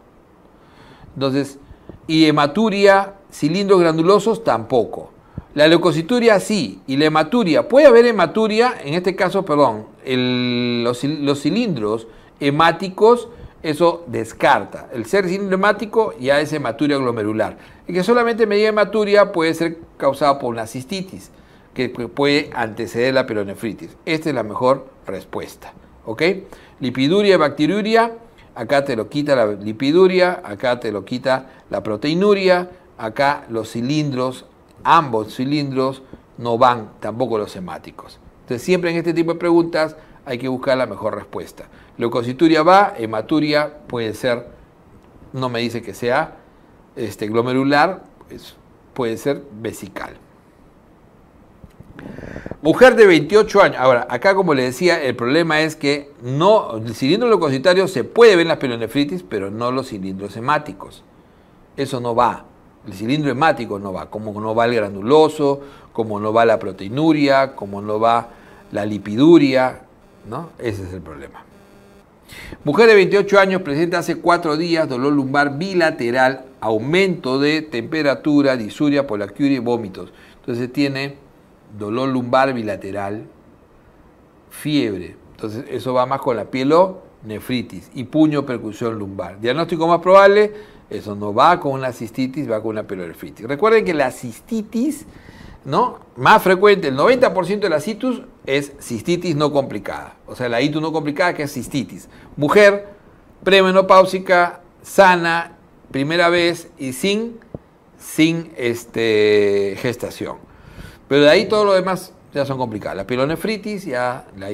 Entonces, y hematuria, cilindros granulosos tampoco. La leucocituria sí, y la hematuria. Puede haber hematuria, en este caso, perdón, los, cilindros hemáticos, eso descarta. El ser cilindro hemático ya es hematuria glomerular. y que solamente media hematuria puede ser causada por una cistitis, que puede anteceder la peronefritis, Esta es la mejor respuesta. ¿ok? Lipiduria, bacteriuria, acá te lo quita la lipiduria, acá te lo quita la proteinuria, acá los cilindros, ambos cilindros no van, tampoco los hemáticos. Entonces siempre en este tipo de preguntas hay que buscar la mejor respuesta. Leucocituria va, hematuria puede ser, no me dice que sea este, glomerular, pues, puede ser vesical. Mujer de 28 años. Ahora, acá como le decía, el problema es que no, el cilindro leucocitario se puede ver en las pielonefritis, pero no los cilindros hemáticos. Eso no va. El cilindro hemático no va, como no va el granuloso, como no va la proteinuria, como no va la lipiduria, ¿no? Ese es el problema. Mujer de 28 años presenta hace 4 días dolor lumbar bilateral, aumento de temperatura, disuria, polacuria y vómitos. Entonces tiene dolor lumbar bilateral, fiebre. Entonces eso va más con la piel nefritis y puño percusión lumbar. Diagnóstico más probable, eso no va con una cistitis, va con una pielonefritis. Recuerden que la cistitis, ¿no? Más frecuente, el 90% de la citus es cistitis no complicada. O sea, la cistitis no complicada que es cistitis. Mujer premenopáusica, sana, primera vez y sin, sin este, gestación. Pero de ahí todo lo demás ya son complicadas. La pilonefritis, ya la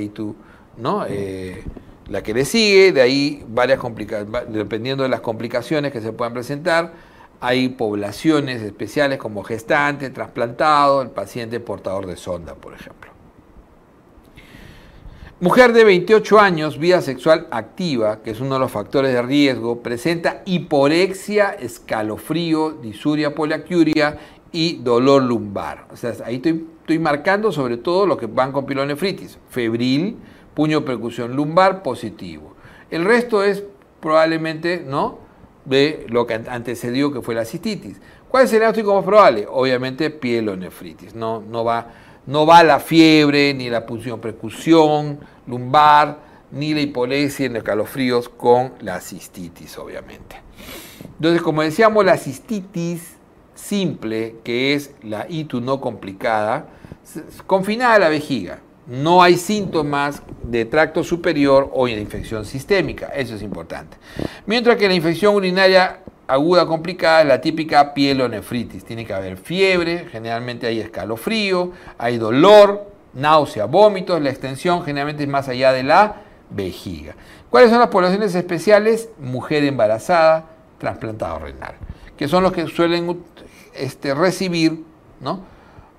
¿no? Eh, la que le sigue, de ahí varias complicaciones, dependiendo de las complicaciones que se puedan presentar, hay poblaciones especiales como gestante, trasplantado, el paciente portador de sonda, por ejemplo. Mujer de 28 años, vida sexual activa, que es uno de los factores de riesgo, presenta hiporexia, escalofrío, disuria poliacuria y dolor lumbar. O sea, ahí estoy, marcando sobre todo lo que van con pilonefritis. Febril, puño percusión lumbar, positivo. El resto es probablemente, ¿no? De lo que antecedió que fue la cistitis. ¿Cuál es el diagnóstico más probable? Obviamente pielonefritis. No, no, va, no va la fiebre, ni la punción percusión lumbar, ni la hipolesia, en los calofríos con la cistitis, obviamente. Entonces, como decíamos, la cistitis simple, que es la ITU no complicada, confinada a la vejiga. No hay síntomas de tracto superior o de infección sistémica, eso es importante. Mientras que la infección urinaria aguda complicada es la típica piel o nefritis. Tiene que haber fiebre, generalmente hay escalofrío, hay dolor, náusea, vómitos, la extensión generalmente es más allá de la vejiga. ¿Cuáles son las poblaciones especiales? Mujer embarazada, trasplantado renal, que son los que suelen este, recibir, ¿no?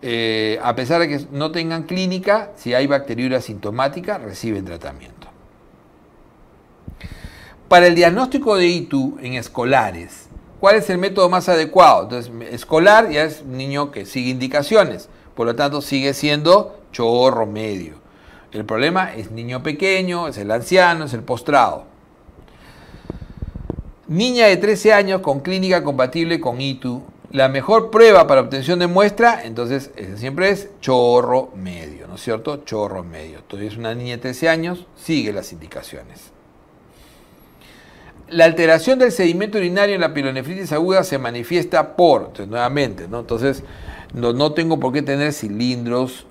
Eh, a pesar de que no tengan clínica, si hay bacteriuria sintomática, reciben tratamiento. Para el diagnóstico de ITU en escolares, ¿cuál es el método más adecuado? Entonces, escolar ya es un niño que sigue indicaciones, por lo tanto sigue siendo chorro medio. El problema es niño pequeño, es el anciano, es el postrado. Niña de 13 años con clínica compatible con ITU la mejor prueba para obtención de muestra, entonces siempre es chorro medio, ¿no es cierto? Chorro medio. Todavía es una niña de 13 años, sigue las indicaciones. La alteración del sedimento urinario en la pilonefritis aguda se manifiesta por, entonces, nuevamente, ¿no? Entonces, no, no tengo por qué tener cilindros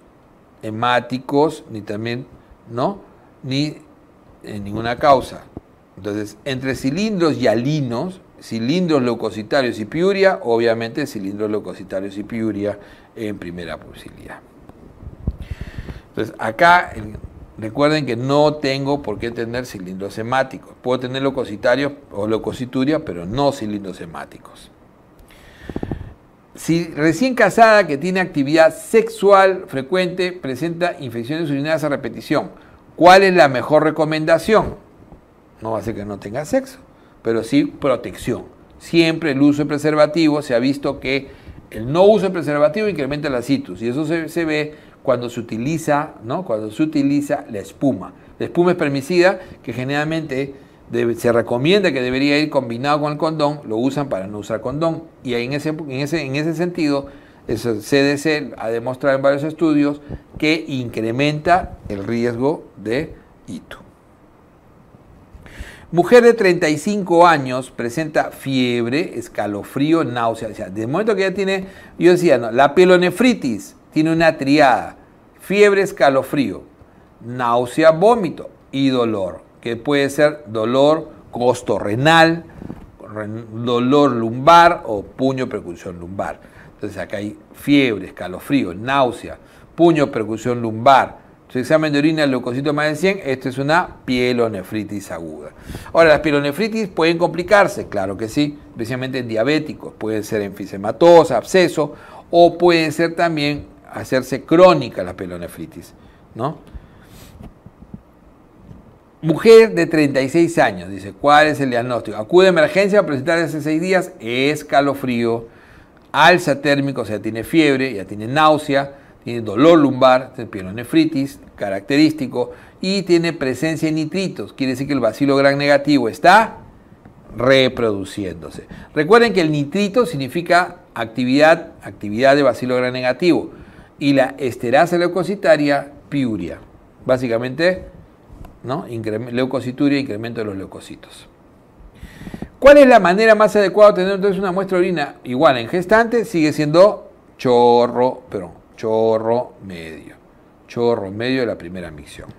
hemáticos, ni también, ¿no? Ni en eh, ninguna causa. Entonces, entre cilindros y alinos, cilindros leucocitarios y piuria, obviamente cilindros leucocitarios y piuria en primera posibilidad. Entonces, acá recuerden que no tengo por qué tener cilindros hemáticos. Puedo tener leucocitarios o leucocituria, pero no cilindros hemáticos. Si recién casada que tiene actividad sexual frecuente presenta infecciones urinarias a repetición, ¿cuál es la mejor recomendación? No va a ser que no tenga sexo pero sí protección. Siempre el uso de preservativo se ha visto que el no uso de preservativo incrementa las citus y eso se, ve cuando se utiliza, ¿no? Cuando se utiliza la espuma. La espuma es permisida, que generalmente se recomienda que debería ir combinado con el condón, lo usan para no usar condón y en ese, en ese, en ese sentido el CDC ha demostrado en varios estudios que incrementa el riesgo de hito. Mujer de 35 años presenta fiebre, escalofrío, náusea. De desde el momento que ya tiene, yo decía, no, la pielonefritis tiene una triada: fiebre, escalofrío, náusea, vómito y dolor, que puede ser dolor costo renal, dolor lumbar o puño percusión lumbar. Entonces acá hay fiebre, escalofrío, náusea, puño percusión lumbar, su examen de orina leucocitos leucocito más de 100, esto es una pielonefritis aguda. Ahora, las pielonefritis pueden complicarse, claro que sí, especialmente en diabéticos, pueden ser enfisematosa, absceso, o pueden ser también hacerse crónica la pielonefritis, ¿no? Mujer de 36 años, dice, ¿cuál es el diagnóstico? Acude a emergencia a presentar hace 6 días escalofrío, alza térmico, o sea, tiene fiebre, ya tiene náusea, tiene dolor lumbar, pielonefritis, característico, y tiene presencia de nitritos, quiere decir que el bacilo gran negativo está reproduciéndose. Recuerden que el nitrito significa actividad, actividad de bacilo gran negativo, y la esterasa leucocitaria, piuria. Básicamente, ¿no? leucocituria, incremento de los leucocitos. ¿Cuál es la manera más adecuada de tener entonces una muestra de orina igual en gestante? Sigue siendo chorro, pero chorro medio, chorro medio de la primera misión,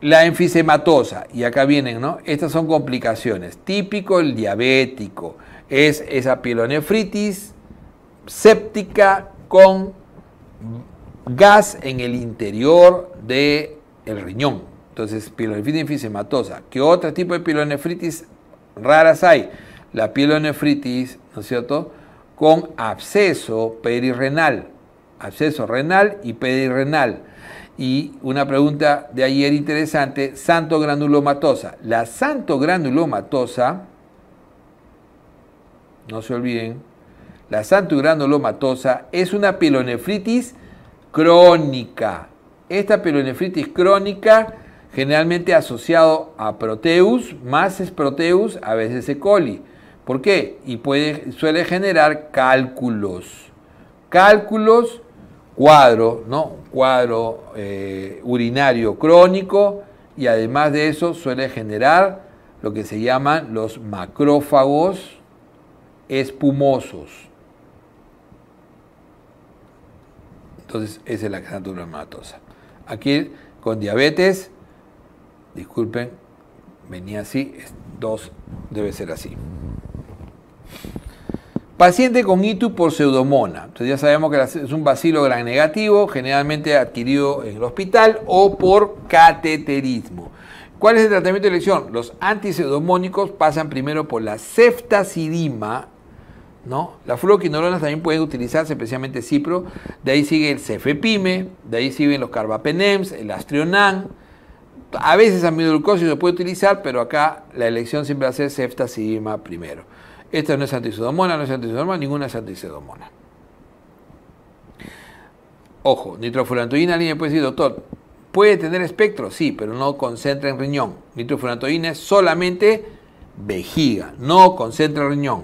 La enfisematosa, y acá vienen, ¿no? Estas son complicaciones. Típico el diabético, es esa pielonefritis séptica con gas en el interior del el riñón. Entonces, pielonefritis enfisematosa. ¿Qué otro tipo de pielonefritis raras hay? La pielonefritis, ¿no es cierto? con absceso perirrenal, absceso renal y perirrenal. Y una pregunta de ayer interesante, santogranulomatosa. La santogranulomatosa, no se olviden, la santogranulomatosa es una pilonefritis crónica. Esta pilonefritis crónica generalmente asociado a Proteus, más es Proteus, a veces E. coli. ¿Por qué? Y suele generar cálculos. Cálculos, cuadro, ¿no? Cuadro eh, urinario crónico y además de eso suele generar lo que se llaman los macrófagos espumosos. Entonces, esa es la canátura hematosa. Aquí con diabetes, disculpen, venía así, 2 debe ser así. Paciente con ITU por pseudomona. ya sabemos que es un bacilo gran negativo, generalmente adquirido en el hospital o por cateterismo. ¿Cuál es el tratamiento de elección? Los antiseudomónicos pasan primero por la ceftacidima, ¿no? Las fluoquinolonas también pueden utilizarse, especialmente cipro. De ahí sigue el cefepime, de ahí siguen los carbapenems, el astrionan, a veces glucosa se puede utilizar, pero acá la elección siempre va a ser primero. Esta no es antisodomona, no es antisodomona, ninguna es antisodomona. Ojo, nitrofurantoína, alguien puede decir, doctor, ¿puede tener espectro? Sí, pero no concentra en riñón. Nitrofurantoína es solamente vejiga, no concentra en riñón.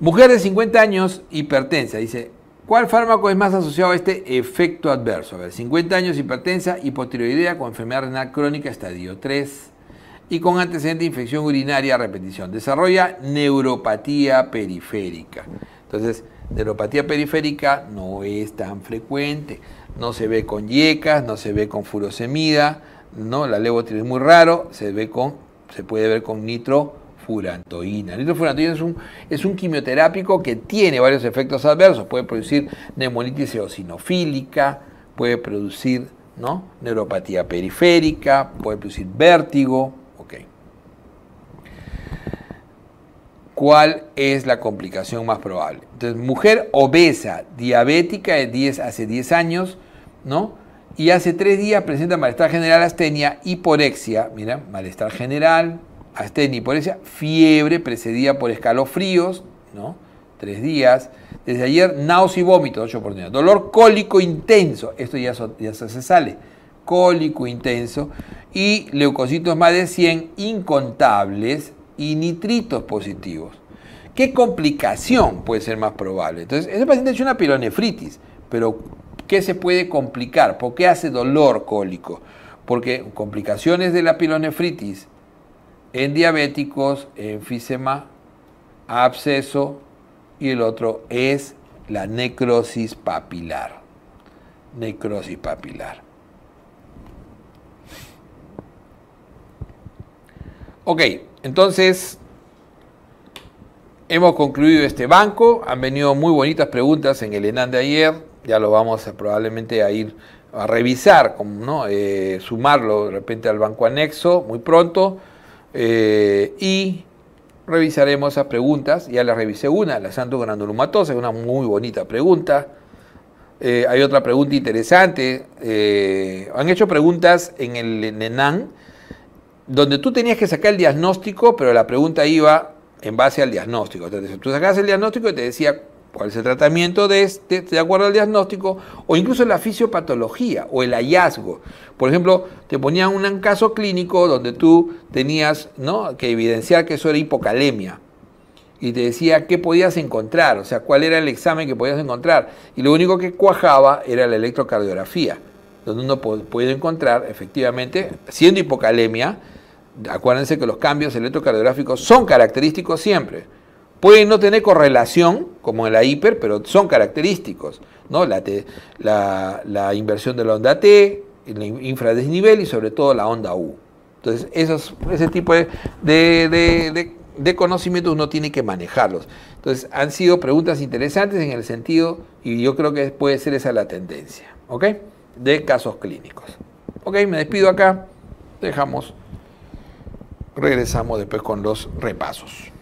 Mujer de 50 años, hipertensa, dice, ¿Cuál fármaco es más asociado a este efecto adverso? A ver, 50 años, hipertensa, hipotiroidea con enfermedad renal crónica, estadio 3 y con antecedente de infección urinaria repetición. Desarrolla neuropatía periférica. Entonces, neuropatía periférica no es tan frecuente. No se ve con yecas, no se ve con furosemida, ¿no? la levotiroides es muy raro, se ve con, se puede ver con nitro nitrofurantoína, es un, es un quimioterápico que tiene varios efectos adversos. Puede producir neumonitis eosinofílica, puede producir ¿no? neuropatía periférica, puede producir vértigo. ¿Cuál es la complicación más probable? Entonces, mujer obesa, diabética de hace 10 años, ¿no? Y hace 3 días presenta malestar general, astenia, hiporexia, mira, malestar general, astenia y esa fiebre precedida por escalofríos, ¿no? Tres días. Desde ayer, náuseas y vómitos, ocho oportunidades. Dolor cólico intenso, esto ya, se sale. Cólico intenso. Y leucocitos más de 100 incontables y nitritos positivos. ¿Qué complicación puede ser más probable? Entonces, ese paciente tiene una pilonefritis, pero ¿qué se puede complicar? ¿Por qué hace dolor cólico? Porque complicaciones de la pilonefritis en diabéticos, enfisema, absceso y el otro es la necrosis papilar. Necrosis papilar. Ok, entonces hemos concluido este banco. Han venido muy bonitas preguntas en el ENAN de ayer. Ya lo vamos probablemente a ir a revisar, ¿no? Eh, sumarlo de repente al banco anexo muy pronto. Eh, y revisaremos esas preguntas. Ya las revisé una, la santogranulomatosa, es una muy bonita pregunta. Eh, hay otra pregunta interesante. Eh, han hecho preguntas en el NENAN donde tú tenías que sacar el diagnóstico, pero la pregunta iba en base al diagnóstico. Entonces, tú sacabas el diagnóstico y te decía cuál es el tratamiento de este, de acuerdo al diagnóstico, o incluso la fisiopatología o el hallazgo. Por ejemplo, te ponían un caso clínico donde tú tenías ¿no? que evidenciar que eso era hipocalemia. Y te decía qué podías encontrar, o sea, cuál era el examen que podías encontrar. Y lo único que cuajaba era la electrocardiografía, donde uno puede encontrar, efectivamente, siendo hipocalemia, acuérdense que los cambios electrocardiográficos son característicos siempre Pueden no tener correlación, como en la hiper, pero son característicos. ¿no? La, la, inversión de la onda T, el infradesnivel y sobre todo la onda U. Entonces, ese tipo de, de, de, conocimientos uno tiene que manejarlos. Entonces, han sido preguntas interesantes en el sentido, y yo creo que puede ser esa la tendencia, ¿ok? De casos clínicos. Ok, me despido acá, dejamos, regresamos después con los repasos.